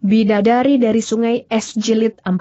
Bidadari dari sungai es jilid 4.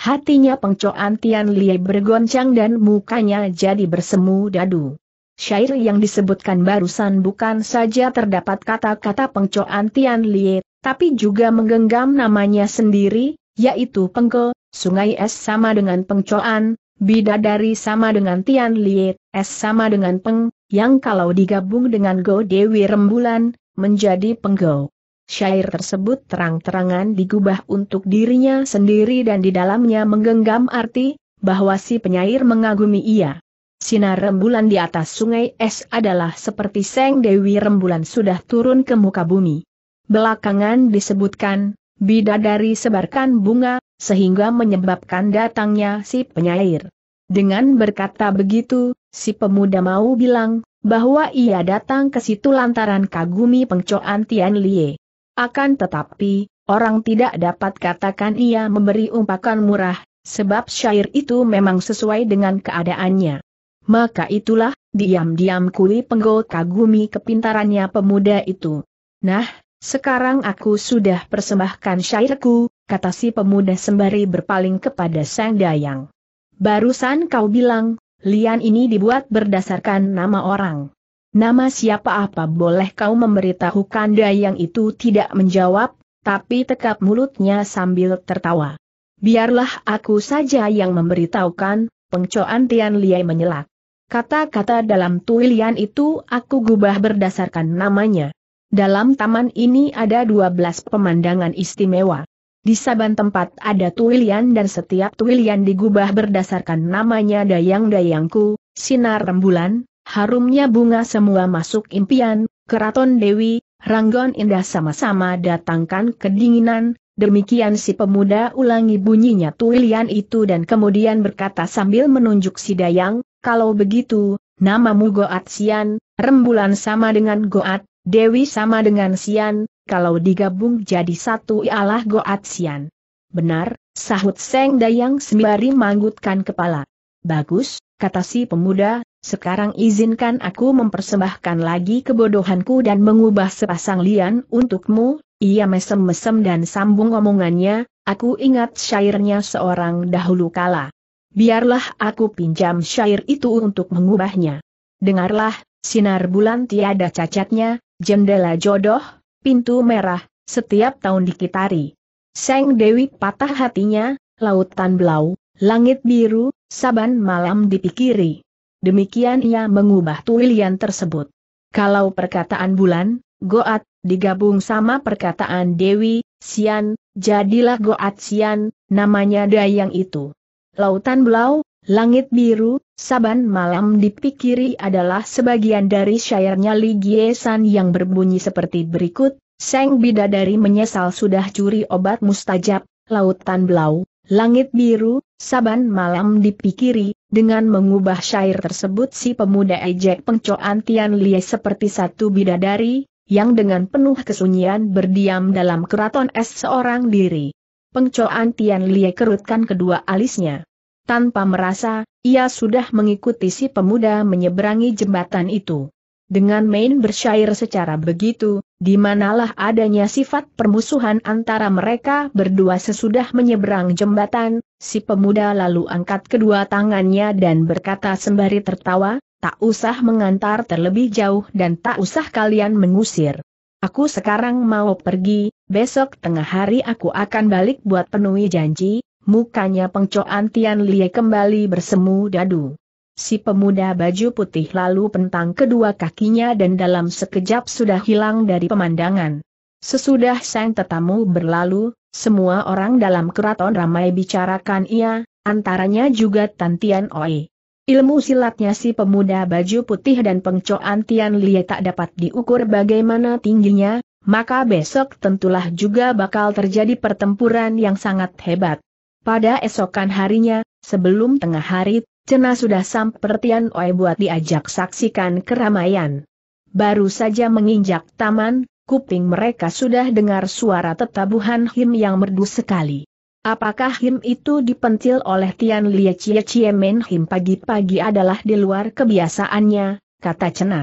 Hatinya pengcoan Tian Lie bergoncang dan mukanya jadi bersemu dadu. Syair yang disebutkan barusan bukan saja terdapat kata-kata pengcoan Tian Lie, tapi juga menggenggam namanya sendiri, yaitu Pengke, sungai es sama dengan pengcoan, bidadari sama dengan Tian Lie, es sama dengan Peng, yang kalau digabung dengan Go Dewi Rembulan, menjadi Penggau. Syair tersebut terang-terangan digubah untuk dirinya sendiri dan di dalamnya menggenggam arti, bahwa si penyair mengagumi ia. Sinar rembulan di atas sungai es adalah seperti Seng Dewi Rembulan sudah turun ke muka bumi. Belakangan disebutkan, bidadari sebarkan bunga, sehingga menyebabkan datangnya si penyair. Dengan berkata begitu, si pemuda mau bilang, bahwa ia datang ke situ lantaran kagumi pengcoan Tian Lie. Akan tetapi, orang tidak dapat katakan ia memberi umpakan murah, sebab syair itu memang sesuai dengan keadaannya. Maka itulah, diam-diam Kuli Penggol kagumi kepintarannya pemuda itu. Nah, sekarang aku sudah persembahkan syairku, kata si pemuda sembari berpaling kepada Sang Dayang. Barusan kau bilang, lian ini dibuat berdasarkan nama orang. Nama siapa apa boleh kau memberitahukan yang itu tidak menjawab, tapi tekap mulutnya sambil tertawa. Biarlah aku saja yang memberitahukan, pengcoan Tian Liai menyelak. Kata-kata dalam tuilian itu aku gubah berdasarkan namanya. Dalam taman ini ada 12 pemandangan istimewa. Di saban tempat ada tuilian dan setiap tuilian digubah berdasarkan namanya dayang-dayangku, sinar rembulan, Harumnya bunga semua masuk impian, keraton Dewi, Ranggon Indah sama-sama datangkan kedinginan, demikian si pemuda ulangi bunyinya tuilian itu dan kemudian berkata sambil menunjuk si Dayang, kalau begitu, namamu Goat Sian, rembulan sama dengan Goat, Dewi sama dengan Sian, kalau digabung jadi satu ialah Goat Sian. Benar, sahut Seng Dayang sembari manggutkan kepala. Bagus, kata si pemuda, sekarang izinkan aku mempersembahkan lagi kebodohanku dan mengubah sepasang lian untukmu, ia mesem-mesem dan sambung omongannya, aku ingat syairnya seorang dahulu kala. Biarlah aku pinjam syair itu untuk mengubahnya. Dengarlah, sinar bulan tiada cacatnya, jendela jodoh, pintu merah, setiap tahun dikitari. Seng Dewi patah hatinya, lautan blau langit biru, saban malam dipikiri. Demikian ia mengubah tulian tersebut. Kalau perkataan bulan, goat, digabung sama perkataan Dewi, Sian, jadilah goat Sian, namanya dayang itu. Lautan blau, langit biru, saban malam dipikiri adalah sebagian dari syairnya Li Giesan yang berbunyi seperti berikut, Seng Bidadari menyesal sudah curi obat mustajab, lautan blau, langit biru, saban malam dipikiri, dengan mengubah syair tersebut si pemuda ejek pengcoan Tian Lie seperti satu bidadari, yang dengan penuh kesunyian berdiam dalam keraton es seorang diri. Pengcoan Tian Lie kerutkan kedua alisnya. Tanpa merasa, ia sudah mengikuti si pemuda menyeberangi jembatan itu. Dengan main bersyair secara begitu, di manalah adanya sifat permusuhan antara mereka berdua sesudah menyeberang jembatan, si pemuda lalu angkat kedua tangannya dan berkata sembari tertawa, tak usah mengantar terlebih jauh dan tak usah kalian mengusir. Aku sekarang mau pergi, besok tengah hari aku akan balik buat penuhi janji, mukanya pengcoan Tian Lie kembali bersemu dadu. Si pemuda baju putih lalu pentang kedua kakinya dan dalam sekejap sudah hilang dari pemandangan. Sesudah sang tetamu berlalu, semua orang dalam keraton ramai bicarakan ia, antaranya juga Tantian Oi. Ilmu silatnya si pemuda baju putih dan pengcoan Tian Lie tak dapat diukur bagaimana tingginya, maka besok tentulah juga bakal terjadi pertempuran yang sangat hebat. Pada esokan harinya, sebelum tengah hari, Cena sudah sampai sampertian oe buat diajak saksikan keramaian. Baru saja menginjak taman, kuping mereka sudah dengar suara tetabuhan him yang merdu sekali. Apakah him itu dipentil oleh Tian Lie Chie Chie Men him pagi-pagi adalah di luar kebiasaannya, kata Cena.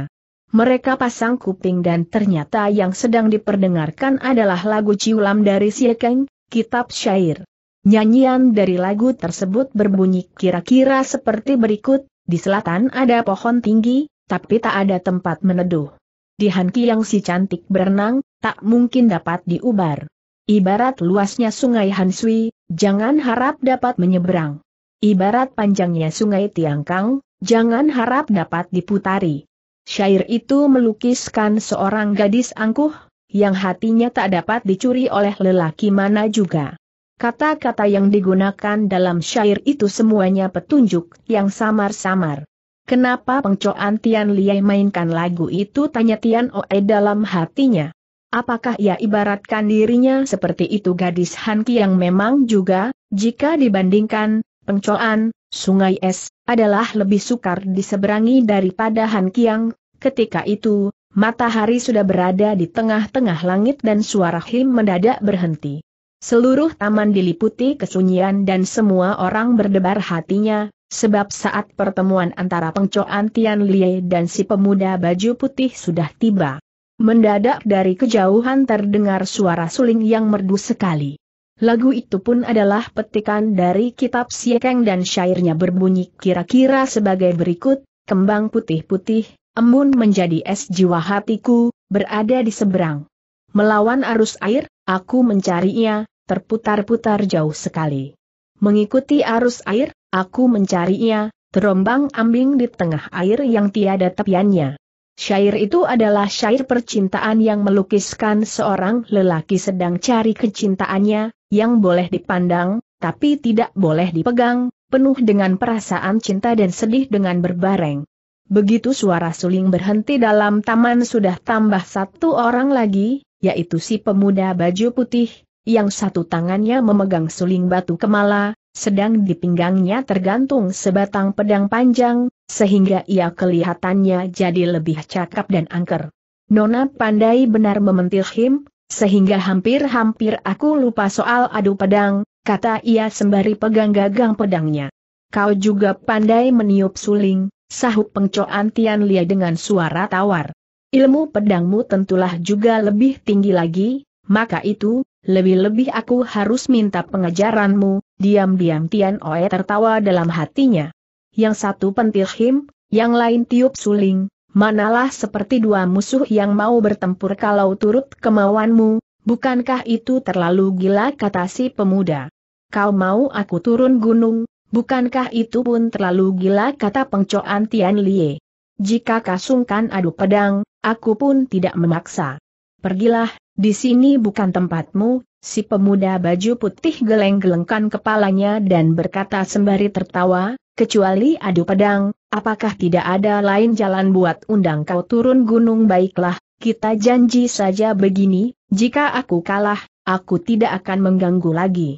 Mereka pasang kuping dan ternyata yang sedang diperdengarkan adalah lagu ciulam dari Siekeng, kitab syair. Nyanyian dari lagu tersebut berbunyi kira-kira seperti berikut, di selatan ada pohon tinggi, tapi tak ada tempat meneduh. Di Hanki yang si cantik berenang, tak mungkin dapat diubar. Ibarat luasnya sungai Hansui, jangan harap dapat menyeberang. Ibarat panjangnya sungai Tiangkang, jangan harap dapat diputari. Syair itu melukiskan seorang gadis angkuh, yang hatinya tak dapat dicuri oleh lelaki mana juga. Kata-kata yang digunakan dalam syair itu semuanya petunjuk yang samar-samar. Kenapa pengcoan Tian Liai mainkan lagu itu tanya Tian Oe dalam hatinya. Apakah ia ibaratkan dirinya seperti itu gadis Hanki yang memang juga, jika dibandingkan, pengcoan, sungai es, adalah lebih sukar diseberangi daripada yang, Ketika itu, matahari sudah berada di tengah-tengah langit dan suara Him mendadak berhenti. Seluruh taman diliputi kesunyian dan semua orang berdebar hatinya, sebab saat pertemuan antara pengcoan Tian Lie dan si pemuda baju putih sudah tiba. Mendadak dari kejauhan terdengar suara suling yang merdu sekali. Lagu itu pun adalah petikan dari kitab Siakeng dan syairnya berbunyi kira-kira sebagai berikut, kembang putih-putih, embun menjadi es jiwa hatiku, berada di seberang. Melawan arus air, aku mencarinya, terputar-putar jauh sekali. Mengikuti arus air, aku mencarinya, terombang ambing di tengah air yang tiada tepiannya. Syair itu adalah syair percintaan yang melukiskan seorang lelaki sedang cari kecintaannya, yang boleh dipandang, tapi tidak boleh dipegang, penuh dengan perasaan cinta dan sedih dengan berbareng. Begitu suara suling berhenti dalam taman sudah tambah satu orang lagi, yaitu si pemuda baju putih, yang satu tangannya memegang suling batu kemala, sedang di pinggangnya tergantung sebatang pedang panjang, sehingga ia kelihatannya jadi lebih cakap dan angker. Nona pandai benar mementil him, sehingga hampir-hampir aku lupa soal adu pedang, kata ia sembari pegang gagang pedangnya. Kau juga pandai meniup suling, sahut pengcoan Tian Lia dengan suara tawar. Ilmu pedangmu tentulah juga lebih tinggi lagi, maka itu, lebih-lebih aku harus minta pengejaranmu, diam-diam Tian Oe tertawa dalam hatinya. Yang satu pentil him, yang lain tiup suling, manalah seperti dua musuh yang mau bertempur kalau turut kemauanmu, bukankah itu terlalu gila kata si pemuda. Kau mau aku turun gunung, bukankah itu pun terlalu gila kata pengcoan Tian Lie. Jika kasungkan adu pedang, aku pun tidak memaksa. Pergilah, di sini bukan tempatmu, si pemuda baju putih geleng-gelengkan kepalanya dan berkata sembari tertawa, kecuali adu pedang, apakah tidak ada lain jalan buat undang kau turun gunung baiklah, kita janji saja begini, jika aku kalah, aku tidak akan mengganggu lagi.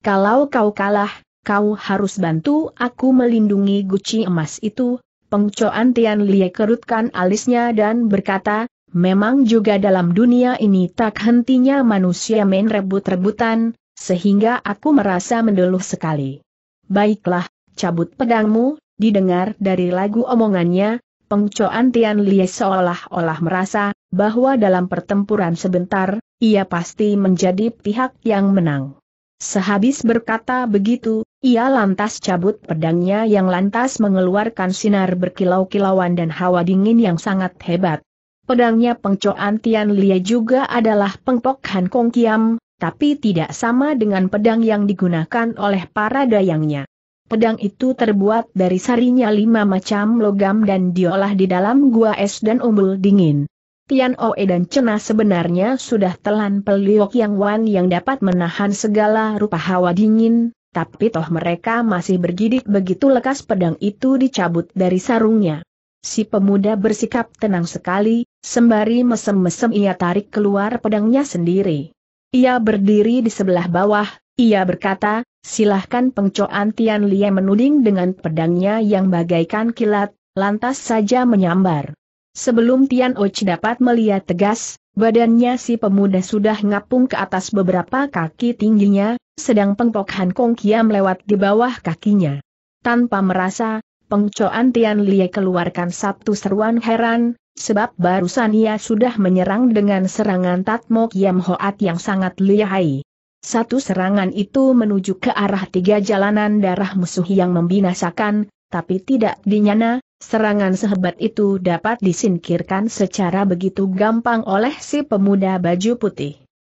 Kalau kau kalah, kau harus bantu aku melindungi guci emas itu, Pengcoan Tian Lie kerutkan alisnya dan berkata, Memang juga dalam dunia ini tak hentinya manusia main rebut-rebutan, sehingga aku merasa mendeluh sekali. Baiklah, cabut pedangmu, didengar dari lagu omongannya, pengcoan Tian Lie seolah-olah merasa, bahwa dalam pertempuran sebentar, ia pasti menjadi pihak yang menang. Sehabis berkata begitu, ia lantas cabut pedangnya yang lantas mengeluarkan sinar berkilau-kilauan dan hawa dingin yang sangat hebat. Pedangnya pengcoan Tian Lia juga adalah pengpok Han Kong Kiam, tapi tidak sama dengan pedang yang digunakan oleh para dayangnya. Pedang itu terbuat dari sarinya lima macam logam dan diolah di dalam gua es dan umbul dingin. Tian Oe dan Cena sebenarnya sudah telan peliok yang wan yang dapat menahan segala rupa hawa dingin, tapi toh mereka masih bergidik begitu lekas pedang itu dicabut dari sarungnya. Si pemuda bersikap tenang sekali, Sembari mesem-mesem ia tarik keluar pedangnya sendiri. Ia berdiri di sebelah bawah, ia berkata, silahkan pengcoan Tian Lie menuding dengan pedangnya yang bagaikan kilat, lantas saja menyambar. Sebelum Tian Och dapat melihat tegas, badannya si pemuda sudah ngapung ke atas beberapa kaki tingginya, sedang pengpok Han Kong Kiam melewati di bawah kakinya. Tanpa merasa, pengcoan Tian Lie keluarkan satu seruan heran, Sebab barusan ia sudah menyerang dengan serangan Tatmo Kiam Hoat yang sangat lihai. Satu serangan itu menuju ke arah tiga jalanan darah musuh yang membinasakan, tapi tidak dinyana, serangan sehebat itu dapat disingkirkan secara begitu gampang oleh si pemuda baju putih.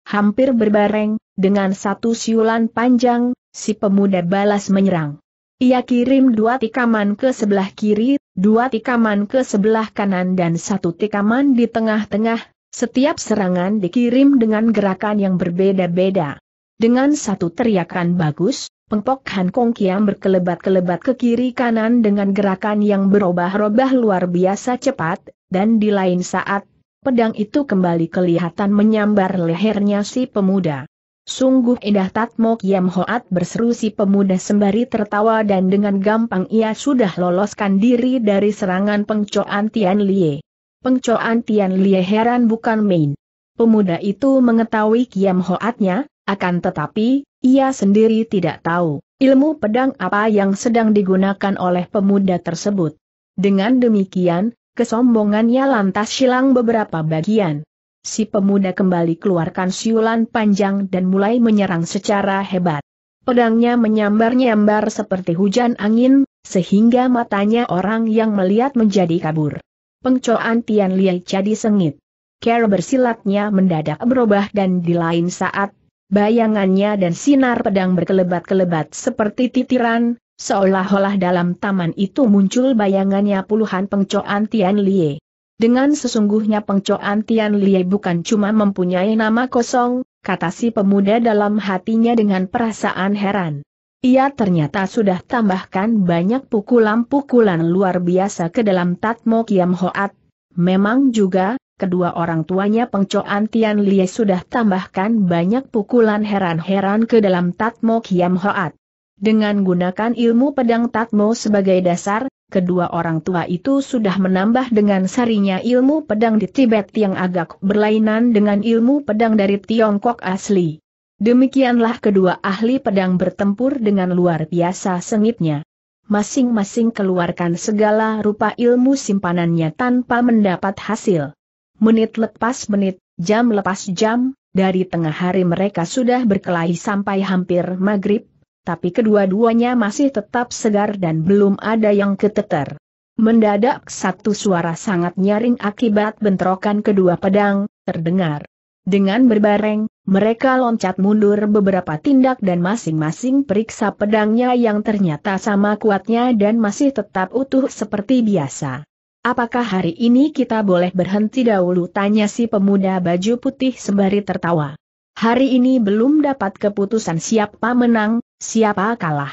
Hampir berbareng, dengan satu siulan panjang, si pemuda balas menyerang. Ia kirim dua tikaman ke sebelah kiri dua tikaman ke sebelah kanan dan satu tikaman di tengah-tengah, setiap serangan dikirim dengan gerakan yang berbeda-beda. Dengan satu teriakan bagus, Pengpok Han Kong Kiam berkelebat-kelebat ke kiri kanan dengan gerakan yang berubah-ubah luar biasa cepat, dan di lain saat, pedang itu kembali kelihatan menyambar lehernya si pemuda. Sungguh indah Tatmo Kiam Hoat berseru si pemuda sembari tertawa dan dengan gampang ia sudah loloskan diri dari serangan pengcoan Tian Lie. Pengcoan Tian Lie heran bukan main. Pemuda itu mengetahui Kiam Hoatnya, akan tetapi, ia sendiri tidak tahu ilmu pedang apa yang sedang digunakan oleh pemuda tersebut. Dengan demikian, kesombongannya lantas hilang beberapa bagian si pemuda kembali keluarkan siulan panjang dan mulai menyerang secara hebat. Pedangnya menyambar-nyambar seperti hujan angin, sehingga matanya orang yang melihat menjadi kabur. Pengcoan Tian Liai jadi sengit. Cara bersilatnya mendadak berubah dan di lain saat, bayangannya dan sinar pedang berkelebat-kelebat seperti titiran, seolah-olah dalam taman itu muncul bayangannya puluhan pengcoan Tian Liai. Dengan sesungguhnya pengcoan Tian Lie bukan cuma mempunyai nama kosong, kata si pemuda dalam hatinya dengan perasaan heran. Ia ternyata sudah tambahkan banyak pukulan-pukulan luar biasa ke dalam Tatmo Kiam Hoat. Memang juga, kedua orang tuanya pengcoan Tian Lie sudah tambahkan banyak pukulan heran-heran ke dalam Tatmo Kiam Hoat. Dengan gunakan ilmu pedang Tatmo sebagai dasar, kedua orang tua itu sudah menambah dengan sarinya ilmu pedang di Tibet yang agak berlainan dengan ilmu pedang dari Tiongkok asli. Demikianlah kedua ahli pedang bertempur dengan luar biasa sengitnya. Masing-masing keluarkan segala rupa ilmu simpanannya tanpa mendapat hasil. Menit lepas menit, jam lepas jam, dari tengah hari mereka sudah berkelahi sampai hampir maghrib, tapi kedua-duanya masih tetap segar dan belum ada yang keteter. Mendadak satu suara sangat nyaring akibat bentrokan kedua pedang, terdengar. Dengan berbareng, mereka loncat mundur beberapa tindak dan masing-masing periksa pedangnya yang ternyata sama kuatnya dan masih tetap utuh seperti biasa. Apakah hari ini kita boleh berhenti dahulu tanya si pemuda baju putih sembari tertawa. Hari ini belum dapat keputusan siapa menang, Siapa kalah?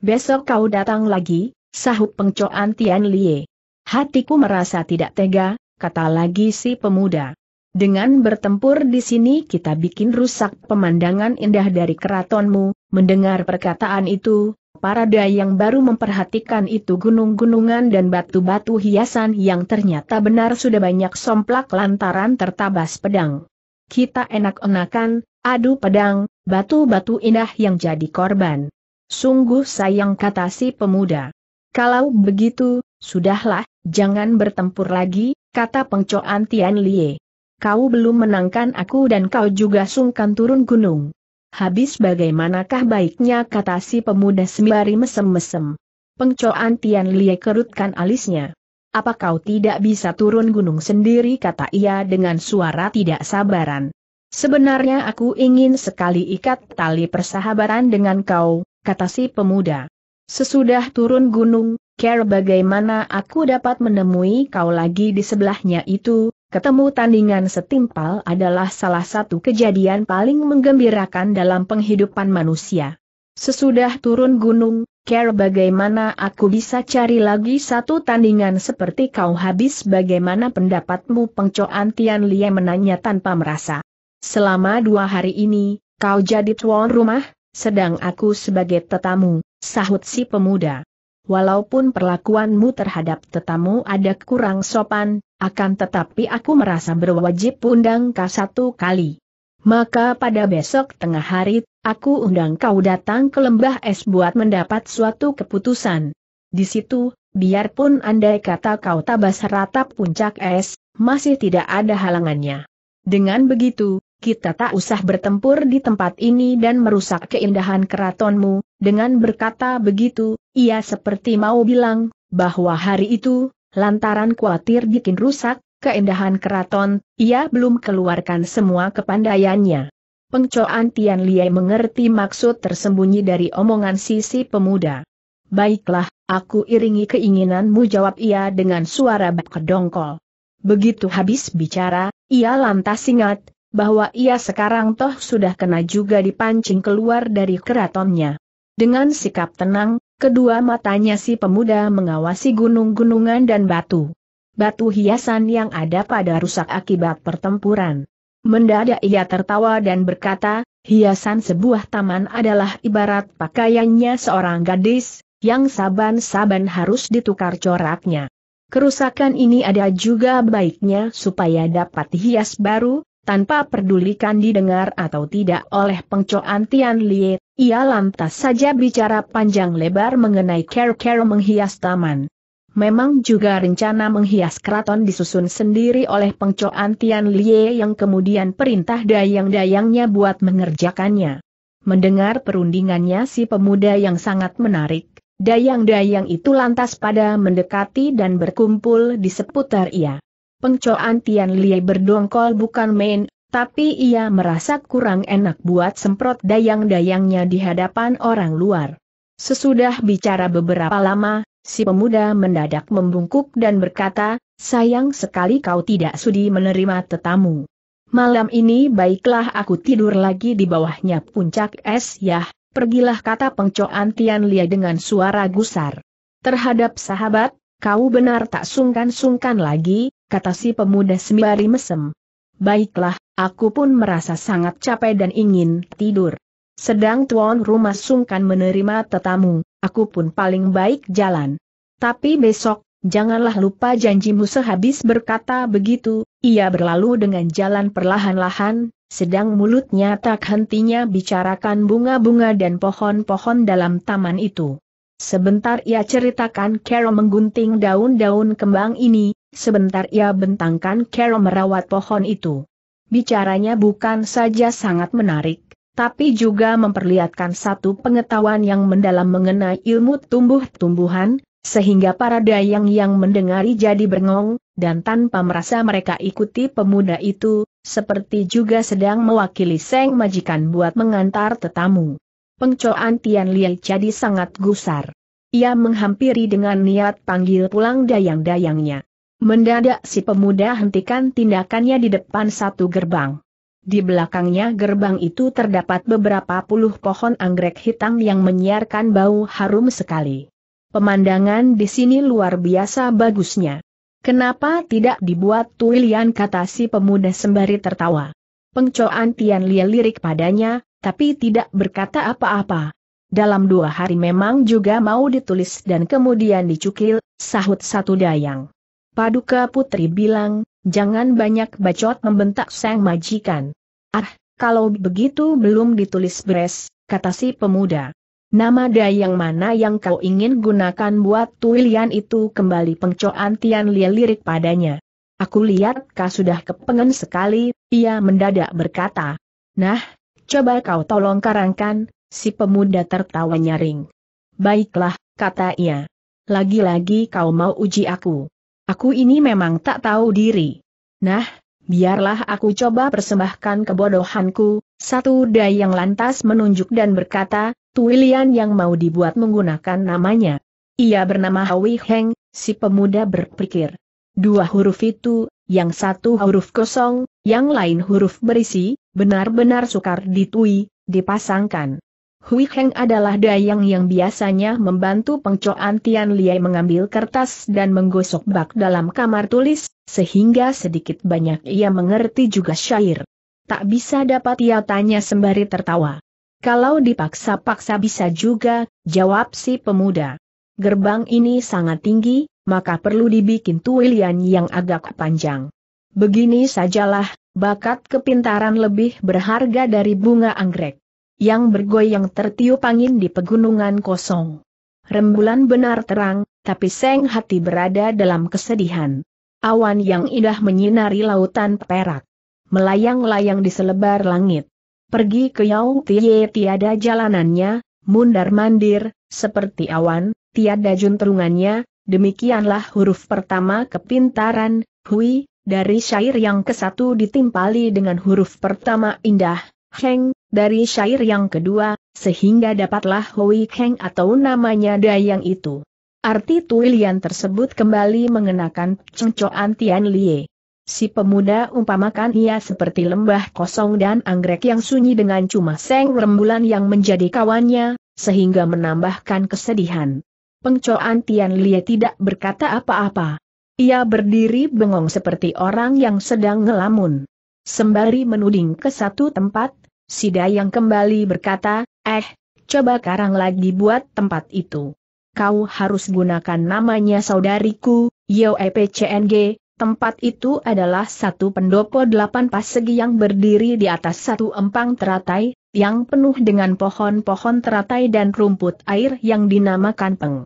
Besok kau datang lagi, sahut pengcoan Tian Lie. Hatiku merasa tidak tega, kata lagi si pemuda. Dengan bertempur di sini kita bikin rusak pemandangan indah dari keratonmu, mendengar perkataan itu, para dayang baru memperhatikan itu gunung-gunungan dan batu-batu hiasan yang ternyata benar sudah banyak somplak lantaran tertabas pedang. Kita enak-enakan, adu pedang, batu-batu indah yang jadi korban. Sungguh sayang kata si pemuda. Kalau begitu, sudahlah, jangan bertempur lagi, kata pengcoan Tian Lie. Kau belum menangkan aku dan kau juga sungkan turun gunung. Habis bagaimanakah baiknya kata si pemuda sembari mesem-mesem. Pengcoan Tian Lie kerutkan alisnya. Apa kau tidak bisa turun gunung sendiri kata ia dengan suara tidak sabaran. Sebenarnya aku ingin sekali ikat tali persahabatan dengan kau, kata si pemuda. Sesudah turun gunung, care bagaimana aku dapat menemui kau lagi di sebelahnya itu, ketemu tandingan setimpal adalah salah satu kejadian paling menggembirakan dalam penghidupan manusia. Sesudah turun gunung, care bagaimana aku bisa cari lagi satu tandingan seperti kau habis bagaimana pendapatmu pengcoan Tian Lie menanya tanpa merasa. Selama dua hari ini, kau jadi tuan rumah, sedang aku sebagai tetamu, sahut si pemuda. Walaupun perlakuanmu terhadap tetamu ada kurang sopan, akan tetapi aku merasa berwajib undang kau satu kali. Maka pada besok tengah hari, aku undang kau datang ke lembah es buat mendapat suatu keputusan. Di situ, biarpun andai kata kau tabas ratap puncak es, masih tidak ada halangannya. Dengan begitu, kita tak usah bertempur di tempat ini dan merusak keindahan keratonmu, dengan berkata begitu, ia seperti mau bilang, bahwa hari itu, lantaran khawatir bikin rusak, keindahan keraton, ia belum keluarkan semua kepandaiannya. Pengcoan Tian Liei mengerti maksud tersembunyi dari omongan sisi pemuda. Baiklah, aku iringi keinginanmu jawab ia dengan suara bak kedongkol. Begitu habis bicara, ia lantas ingat, bahwa ia sekarang toh sudah kena juga dipancing keluar dari keratonnya. Dengan sikap tenang, kedua matanya si pemuda mengawasi gunung-gunungan dan batu. Batu hiasan yang ada pada rusak akibat pertempuran. Mendadak ia tertawa dan berkata, hiasan sebuah taman adalah ibarat pakaiannya seorang gadis, yang saban-saban harus ditukar coraknya. Kerusakan ini ada juga baiknya supaya dapat hias baru, tanpa pedulikan didengar atau tidak oleh pengcoan Tian Lie, ia lantas saja bicara panjang lebar mengenai care-care menghias taman. Memang juga rencana menghias keraton disusun sendiri oleh pengcoan Tian Lie yang kemudian perintah dayang-dayangnya buat mengerjakannya. Mendengar perundingannya si pemuda yang sangat menarik, dayang-dayang itu lantas pada mendekati dan berkumpul di seputar ia pengcoan Tian Lie berdongkol bukan main, tapi ia merasa kurang enak buat semprot dayang-dayangnya di hadapan orang luar. Sesudah bicara beberapa lama, si pemuda mendadak membungkuk dan berkata, sayang sekali kau tidak sudi menerima tetamu. Malam ini baiklah aku tidur lagi di bawahnya puncak es ya, pergilah kata pengcoan Tian Lia dengan suara gusar. Terhadap sahabat, kau benar tak sungkan-sungkan lagi, kata si pemuda sembari mesem. Baiklah, aku pun merasa sangat capek dan ingin tidur. Sedang tuan rumah sungkan menerima tetamu, aku pun paling baik jalan. Tapi besok, janganlah lupa janjimu sehabis berkata begitu, ia berlalu dengan jalan perlahan-lahan, sedang mulutnya tak hentinya bicarakan bunga-bunga dan pohon-pohon dalam taman itu. Sebentar ia ceritakan Carol menggunting daun-daun kembang ini, Sebentar ia bentangkan Carol merawat pohon itu. Bicaranya bukan saja sangat menarik, tapi juga memperlihatkan satu pengetahuan yang mendalam mengenai ilmu tumbuh-tumbuhan, sehingga para dayang yang mendengari jadi bengong, dan tanpa merasa mereka ikuti pemuda itu, seperti juga sedang mewakili Seng Majikan buat mengantar tetamu. Pengcoan Tian Lian jadi sangat gusar. Ia menghampiri dengan niat panggil pulang dayang-dayangnya. Mendadak si pemuda hentikan tindakannya di depan satu gerbang. Di belakangnya gerbang itu terdapat beberapa puluh pohon anggrek hitam yang menyiarkan bau harum sekali. Pemandangan di sini luar biasa bagusnya. Kenapa tidak dibuat tuilian kata si pemuda sembari tertawa. Pengcoan Tian Lia lirik padanya, tapi tidak berkata apa-apa. Dalam dua hari memang juga mau ditulis dan kemudian dicukil, sahut satu dayang. Paduka Putri bilang, jangan banyak bacot membentak sang majikan. Ah, kalau begitu belum ditulis beres, kata si pemuda. Nama dayang mana yang kau ingin gunakan buat tuilian itu kembali pengcoan Tian Lia lirik padanya. Aku lihat kau sudah kepengen sekali, ia mendadak berkata. Nah, coba kau tolong karangkan, si pemuda tertawa nyaring. Baiklah, kata ia. Lagi-lagi kau mau uji aku. Aku ini memang tak tahu diri. Nah, biarlah aku coba persembahkan kebodohanku, satu day yang lantas menunjuk dan berkata, Tuilian yang mau dibuat menggunakan namanya. Ia bernama Hawi Heng, si pemuda berpikir. Dua huruf itu, yang satu huruf kosong, yang lain huruf berisi, benar-benar sukar ditui, dipasangkan. Hui Heng adalah dayang yang biasanya membantu pengcoan Tian Liai mengambil kertas dan menggosok bak dalam kamar tulis, sehingga sedikit banyak ia mengerti juga syair. Tak bisa dapat ia tanya sembari tertawa. Kalau dipaksa-paksa bisa juga, jawab si pemuda. Gerbang ini sangat tinggi, maka perlu dibikin tuilian yang agak panjang. Begini sajalah, bakat kepintaran lebih berharga dari bunga anggrek yang bergoyang tertiup angin di pegunungan kosong. Rembulan benar terang, tapi seng hati berada dalam kesedihan. Awan yang indah menyinari lautan perak. Melayang-layang di selebar langit. Pergi ke Yau Tie tiada jalanannya, mundar-mandir, seperti awan, tiada junterungannya. demikianlah huruf pertama kepintaran, Hui, dari syair yang kesatu ditimpali dengan huruf pertama indah, Heng, dari syair yang kedua, sehingga dapatlah Hui Keng atau namanya Dayang itu. Arti tuilian tersebut kembali mengenakan cengcoan Tian Lie. Si pemuda umpamakan ia seperti lembah kosong dan anggrek yang sunyi dengan cuma seng rembulan yang menjadi kawannya, sehingga menambahkan kesedihan. Pengcoan Tian Lie tidak berkata apa-apa. Ia berdiri bengong seperti orang yang sedang ngelamun. Sembari menuding ke satu tempat, Si yang kembali berkata, eh, coba karang lagi buat tempat itu. Kau harus gunakan namanya saudariku, YOEPCNG, Tempat itu adalah satu pendopo delapan persegi yang berdiri di atas satu empang teratai, yang penuh dengan pohon-pohon teratai dan rumput air yang dinamakan peng.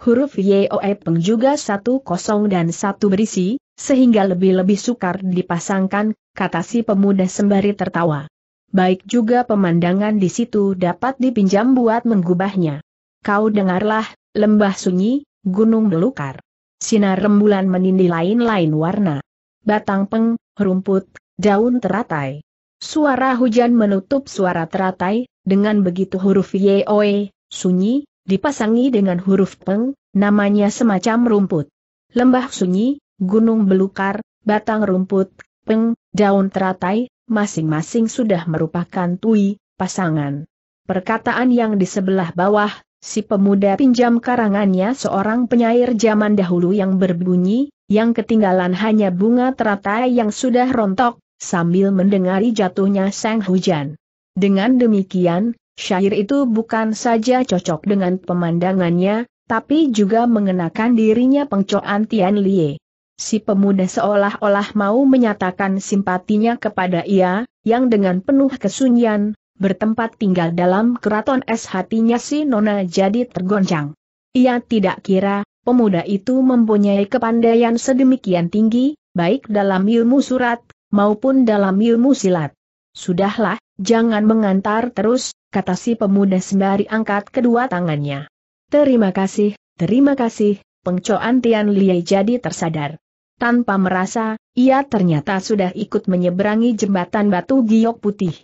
Huruf YOE peng juga satu kosong dan satu berisi, sehingga lebih-lebih sukar dipasangkan, kata si pemuda sembari tertawa baik juga pemandangan di situ dapat dipinjam buat menggubahnya. Kau dengarlah, lembah sunyi, gunung belukar. Sinar rembulan menindi lain-lain warna. Batang peng, rumput, daun teratai. Suara hujan menutup suara teratai, dengan begitu huruf Yeoe, sunyi, dipasangi dengan huruf peng, namanya semacam rumput. Lembah sunyi, gunung belukar, batang rumput, peng, daun teratai, masing-masing sudah merupakan tui, pasangan. Perkataan yang di sebelah bawah, si pemuda pinjam karangannya seorang penyair zaman dahulu yang berbunyi, yang ketinggalan hanya bunga teratai yang sudah rontok, sambil mendengari jatuhnya sang hujan. Dengan demikian, syair itu bukan saja cocok dengan pemandangannya, tapi juga mengenakan dirinya pengcoan Tian Lie. Si pemuda seolah-olah mau menyatakan simpatinya kepada ia, yang dengan penuh kesunyian, bertempat tinggal dalam keraton es hatinya si Nona jadi tergoncang. Ia tidak kira, pemuda itu mempunyai kepandaian sedemikian tinggi, baik dalam ilmu surat, maupun dalam ilmu silat. Sudahlah, jangan mengantar terus, kata si pemuda sembari angkat kedua tangannya. Terima kasih, terima kasih, pengcoan Tian Liye jadi tersadar. Tanpa merasa, ia ternyata sudah ikut menyeberangi jembatan batu giok putih.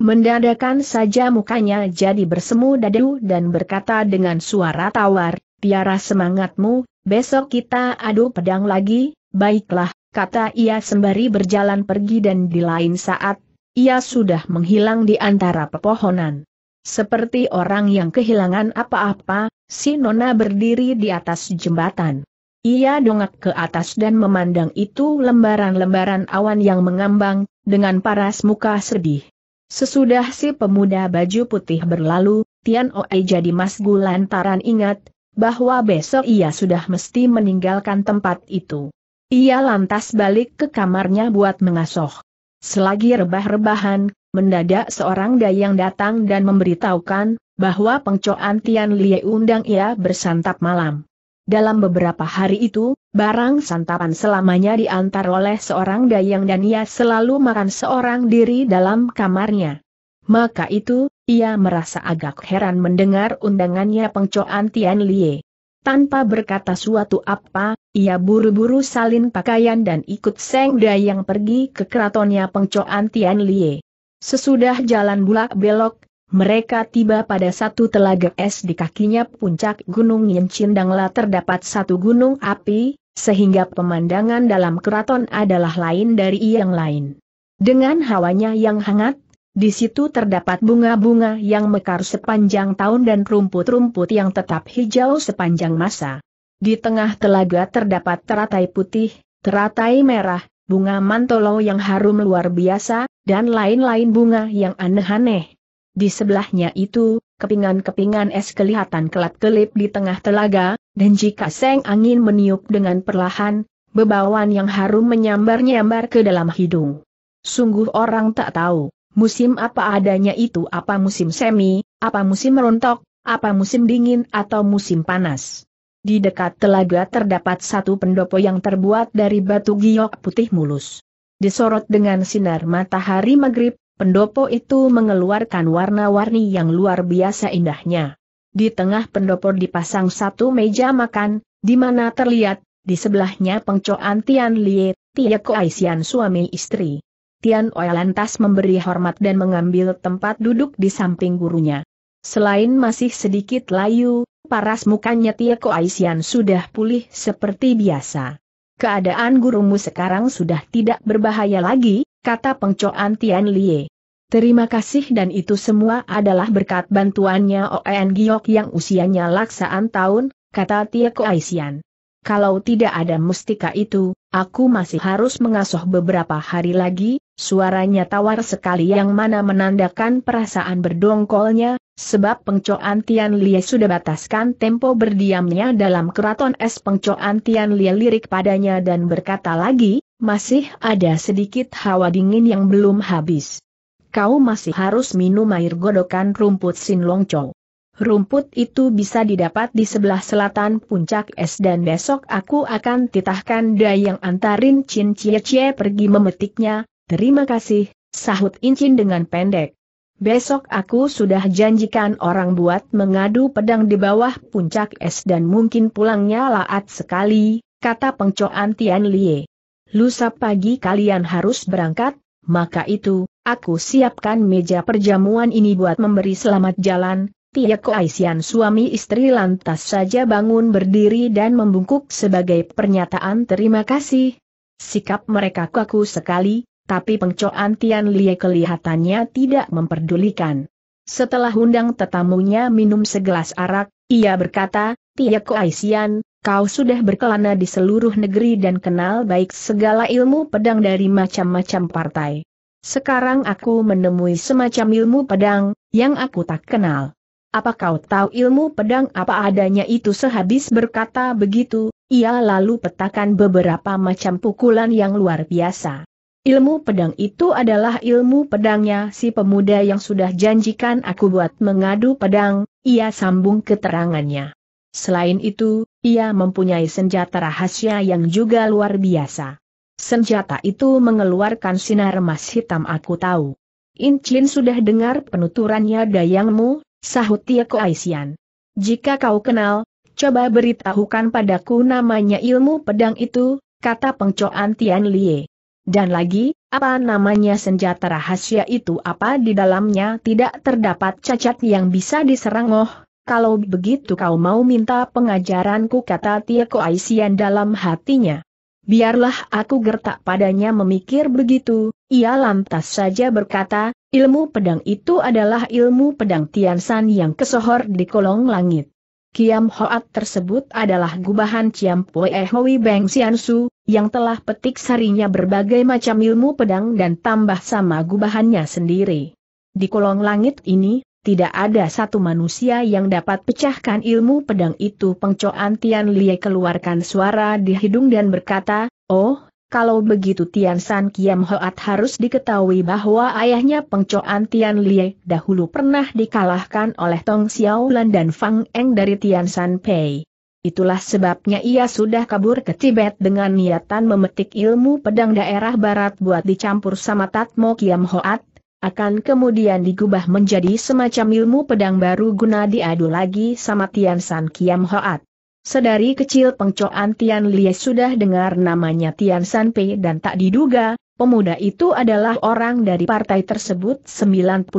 Mendadakan saja mukanya jadi bersemu dadu dan berkata dengan suara tawar, Tiara semangatmu, besok kita adu pedang lagi, baiklah, kata ia sembari berjalan pergi dan di lain saat, ia sudah menghilang di antara pepohonan. Seperti orang yang kehilangan apa-apa, si Nona berdiri di atas jembatan. Ia dongak ke atas dan memandang itu lembaran-lembaran awan yang mengambang, dengan paras muka sedih. Sesudah si pemuda baju putih berlalu, Tian Oei jadi masgu lantaran ingat, bahwa besok ia sudah mesti meninggalkan tempat itu. Ia lantas balik ke kamarnya buat mengasoh. Selagi rebah-rebahan, mendadak seorang dayang datang dan memberitahukan, bahwa pengcoan Tian Lie undang ia bersantap malam. Dalam beberapa hari itu, barang santapan selamanya diantar oleh seorang dayang dan ia selalu makan seorang diri dalam kamarnya. Maka itu, ia merasa agak heran mendengar undangannya pengcoan Tian Lie. Tanpa berkata suatu apa, ia buru-buru salin pakaian dan ikut Seng Dayang pergi ke keratonnya pengcoan Tian Lie. Sesudah jalan bulak belok, mereka tiba pada satu telaga es di kakinya puncak Gunung Yincindangla terdapat satu gunung api, sehingga pemandangan dalam keraton adalah lain dari yang lain. Dengan hawanya yang hangat, di situ terdapat bunga-bunga yang mekar sepanjang tahun dan rumput-rumput yang tetap hijau sepanjang masa. Di tengah telaga terdapat teratai putih, teratai merah, bunga mantolo yang harum luar biasa, dan lain-lain bunga yang aneh-aneh di sebelahnya itu, kepingan-kepingan es kelihatan kelat kelip di tengah telaga, dan jika seng angin meniup dengan perlahan, bebawan yang harum menyambar-nyambar ke dalam hidung. Sungguh orang tak tahu, musim apa adanya itu apa musim semi, apa musim rontok, apa musim dingin atau musim panas. Di dekat telaga terdapat satu pendopo yang terbuat dari batu giok putih mulus. Disorot dengan sinar matahari maghrib, pendopo itu mengeluarkan warna-warni yang luar biasa indahnya. Di tengah pendopo dipasang satu meja makan, di mana terlihat, di sebelahnya pengcoan Tian Lie, Tia Koaisian suami istri. Tian Oe lantas memberi hormat dan mengambil tempat duduk di samping gurunya. Selain masih sedikit layu, paras mukanya Tia Koaisian sudah pulih seperti biasa. Keadaan gurumu sekarang sudah tidak berbahaya lagi, kata pengcoan Tian Lie. Terima kasih dan itu semua adalah berkat bantuannya Oen Giok yang usianya laksaan tahun, kata Tia Koaisian. Kalau tidak ada mustika itu, aku masih harus mengasuh beberapa hari lagi, suaranya tawar sekali yang mana menandakan perasaan berdongkolnya, sebab pengcoan Tian Lie sudah bataskan tempo berdiamnya dalam keraton es pengcoan Tian Lie lirik padanya dan berkata lagi, masih ada sedikit hawa dingin yang belum habis. Kau masih harus minum air godokan rumput Sin Chow. Rumput itu bisa didapat di sebelah selatan puncak es dan besok aku akan titahkan dayang yang antarin Chin Cie Cie pergi memetiknya, terima kasih, sahut Incin dengan pendek. Besok aku sudah janjikan orang buat mengadu pedang di bawah puncak es dan mungkin pulangnya laat sekali, kata pengcoan Tian Lie lusa pagi kalian harus berangkat, maka itu, aku siapkan meja perjamuan ini buat memberi selamat jalan, Tia Aisian suami istri lantas saja bangun berdiri dan membungkuk sebagai pernyataan terima kasih. Sikap mereka kaku sekali, tapi pengcoan Tian Lie kelihatannya tidak memperdulikan. Setelah undang tetamunya minum segelas arak, ia berkata, Tia Aisian, Kau sudah berkelana di seluruh negeri dan kenal baik segala ilmu pedang dari macam-macam partai. Sekarang aku menemui semacam ilmu pedang, yang aku tak kenal. Apa kau tahu ilmu pedang apa adanya itu sehabis berkata begitu, ia lalu petakan beberapa macam pukulan yang luar biasa. Ilmu pedang itu adalah ilmu pedangnya si pemuda yang sudah janjikan aku buat mengadu pedang, ia sambung keterangannya. Selain itu, ia mempunyai senjata rahasia yang juga luar biasa. Senjata itu mengeluarkan sinar emas hitam aku tahu. Inclin sudah dengar penuturannya dayangmu, sahut Tia Aisian. Jika kau kenal, coba beritahukan padaku namanya ilmu pedang itu, kata pengcoan Tian Lie. Dan lagi, apa namanya senjata rahasia itu apa di dalamnya tidak terdapat cacat yang bisa diserang oh, kalau begitu kau mau minta pengajaranku kata Tia Koaisian dalam hatinya. Biarlah aku gertak padanya memikir begitu, ia lantas saja berkata, ilmu pedang itu adalah ilmu pedang Tiansan yang kesohor di kolong langit. Kiam Hoat tersebut adalah gubahan Ciam Poe Hoi Beng Siansu, yang telah petik sarinya berbagai macam ilmu pedang dan tambah sama gubahannya sendiri. Di kolong langit ini, tidak ada satu manusia yang dapat pecahkan ilmu pedang itu pengcoan Tian Lie keluarkan suara di hidung dan berkata, Oh, kalau begitu Tian San Kiam Hoat harus diketahui bahwa ayahnya pengcoan Tian Lie dahulu pernah dikalahkan oleh Tong Xiaolan dan Fang Eng dari Tian San Pei. Itulah sebabnya ia sudah kabur ke Tibet dengan niatan memetik ilmu pedang daerah barat buat dicampur sama Tatmo Kiam Hoat, akan kemudian digubah menjadi semacam ilmu pedang baru guna diadu lagi sama Tian San Kiam Hoat. Sedari kecil pengcoan Tian Lie sudah dengar namanya Tian San Pei dan tak diduga, pemuda itu adalah orang dari partai tersebut 91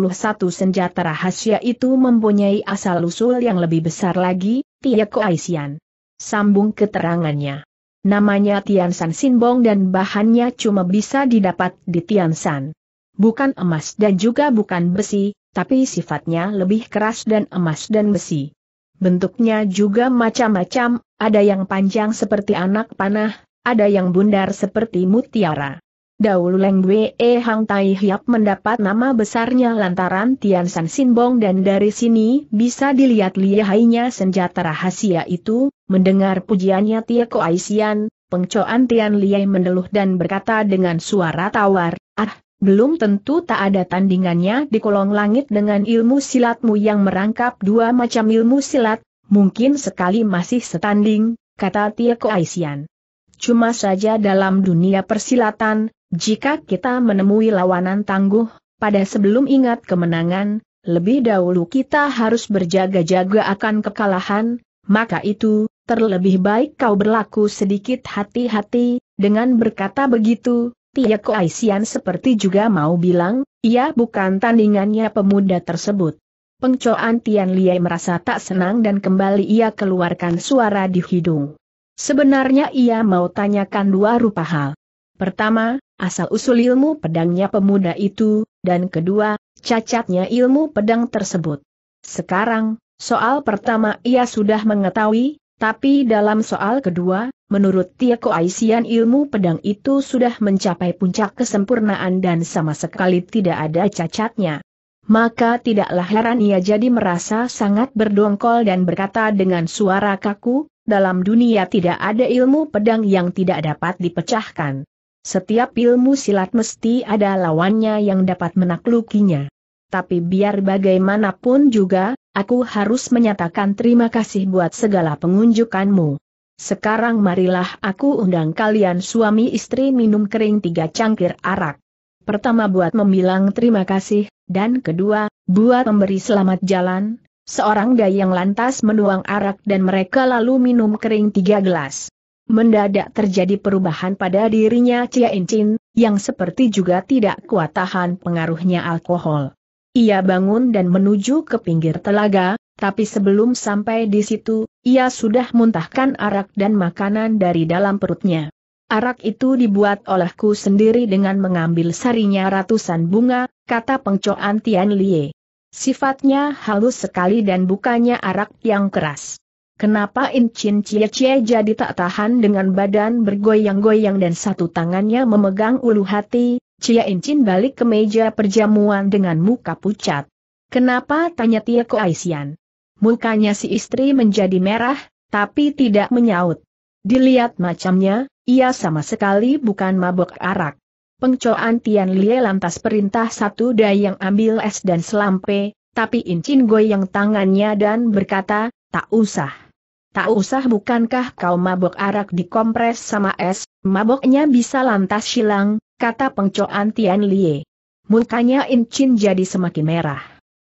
senjata rahasia itu mempunyai asal-usul yang lebih besar lagi, Tia Aisian. Sambung keterangannya. Namanya Tian San Sinbong dan bahannya cuma bisa didapat di Tian San bukan emas dan juga bukan besi, tapi sifatnya lebih keras dan emas dan besi. Bentuknya juga macam-macam, ada yang panjang seperti anak panah, ada yang bundar seperti mutiara. Dahulu Leng Wee Hang Tai Hiap mendapat nama besarnya lantaran Tian San Sinbong dan dari sini bisa dilihat lihainya senjata rahasia itu, mendengar pujiannya Tia Koaisian, pengcoan Tian Liai mendeluh dan berkata dengan suara tawar, Ah, belum tentu tak ada tandingannya di kolong langit dengan ilmu silatmu yang merangkap dua macam ilmu silat, mungkin sekali masih setanding, kata Tia Aisian. Cuma saja dalam dunia persilatan, jika kita menemui lawanan tangguh, pada sebelum ingat kemenangan, lebih dahulu kita harus berjaga-jaga akan kekalahan, maka itu, terlebih baik kau berlaku sedikit hati-hati, dengan berkata begitu, Tia Koaisian seperti juga mau bilang, ia bukan tandingannya pemuda tersebut. Pengcoan Tian Liai merasa tak senang dan kembali ia keluarkan suara di hidung. Sebenarnya ia mau tanyakan dua rupa hal. Pertama, asal-usul ilmu pedangnya pemuda itu, dan kedua, cacatnya ilmu pedang tersebut. Sekarang, soal pertama ia sudah mengetahui, tapi dalam soal kedua, menurut tiako Aisian ilmu pedang itu sudah mencapai puncak kesempurnaan dan sama sekali tidak ada cacatnya. Maka tidaklah heran ia jadi merasa sangat berdongkol dan berkata dengan suara kaku, dalam dunia tidak ada ilmu pedang yang tidak dapat dipecahkan. Setiap ilmu silat mesti ada lawannya yang dapat menaklukinya. Tapi biar bagaimanapun juga, Aku harus menyatakan terima kasih buat segala pengunjukanmu. Sekarang marilah aku undang kalian suami istri minum kering tiga cangkir arak. Pertama buat membilang terima kasih, dan kedua, buat memberi selamat jalan, seorang dayang lantas menuang arak dan mereka lalu minum kering tiga gelas. Mendadak terjadi perubahan pada dirinya Cia Incin, yang seperti juga tidak kuat tahan pengaruhnya alkohol ia bangun dan menuju ke pinggir telaga, tapi sebelum sampai di situ, ia sudah muntahkan arak dan makanan dari dalam perutnya. Arak itu dibuat olehku sendiri dengan mengambil sarinya ratusan bunga, kata pengcoan Tian Lie. Sifatnya halus sekali dan bukannya arak yang keras. Kenapa Incin Chie Chie jadi tak tahan dengan badan bergoyang-goyang dan satu tangannya memegang ulu hati, Cia Incin balik ke meja perjamuan dengan muka pucat. Kenapa tanya Tia Ko Aisian. Mukanya si istri menjadi merah, tapi tidak menyaut. Dilihat macamnya, ia sama sekali bukan mabuk arak. Pengcoan Tian Lie lantas perintah satu dayang ambil es dan selampe, tapi Incin goyang tangannya dan berkata, tak usah tak usah bukankah kau mabok arak di kompres sama es, maboknya bisa lantas silang, kata pengcoan Tian Lie. Mukanya Incin jadi semakin merah.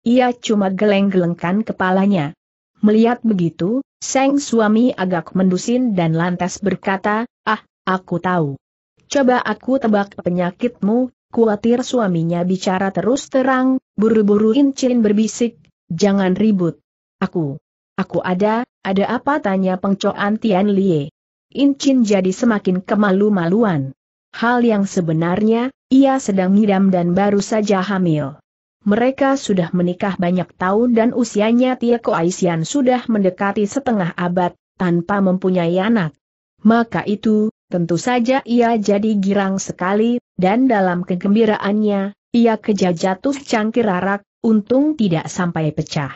Ia cuma geleng-gelengkan kepalanya. Melihat begitu, sang suami agak mendusin dan lantas berkata, ah, aku tahu. Coba aku tebak penyakitmu, kuatir suaminya bicara terus terang, buru-buru Incin berbisik, jangan ribut. Aku Aku ada, ada apa tanya pengcoan Tian Lie. Incin jadi semakin kemalu-maluan. Hal yang sebenarnya, ia sedang ngidam dan baru saja hamil. Mereka sudah menikah banyak tahun dan usianya Tia Aisian sudah mendekati setengah abad, tanpa mempunyai anak. Maka itu, tentu saja ia jadi girang sekali, dan dalam kegembiraannya, ia kejajatuh cangkir arak, untung tidak sampai pecah.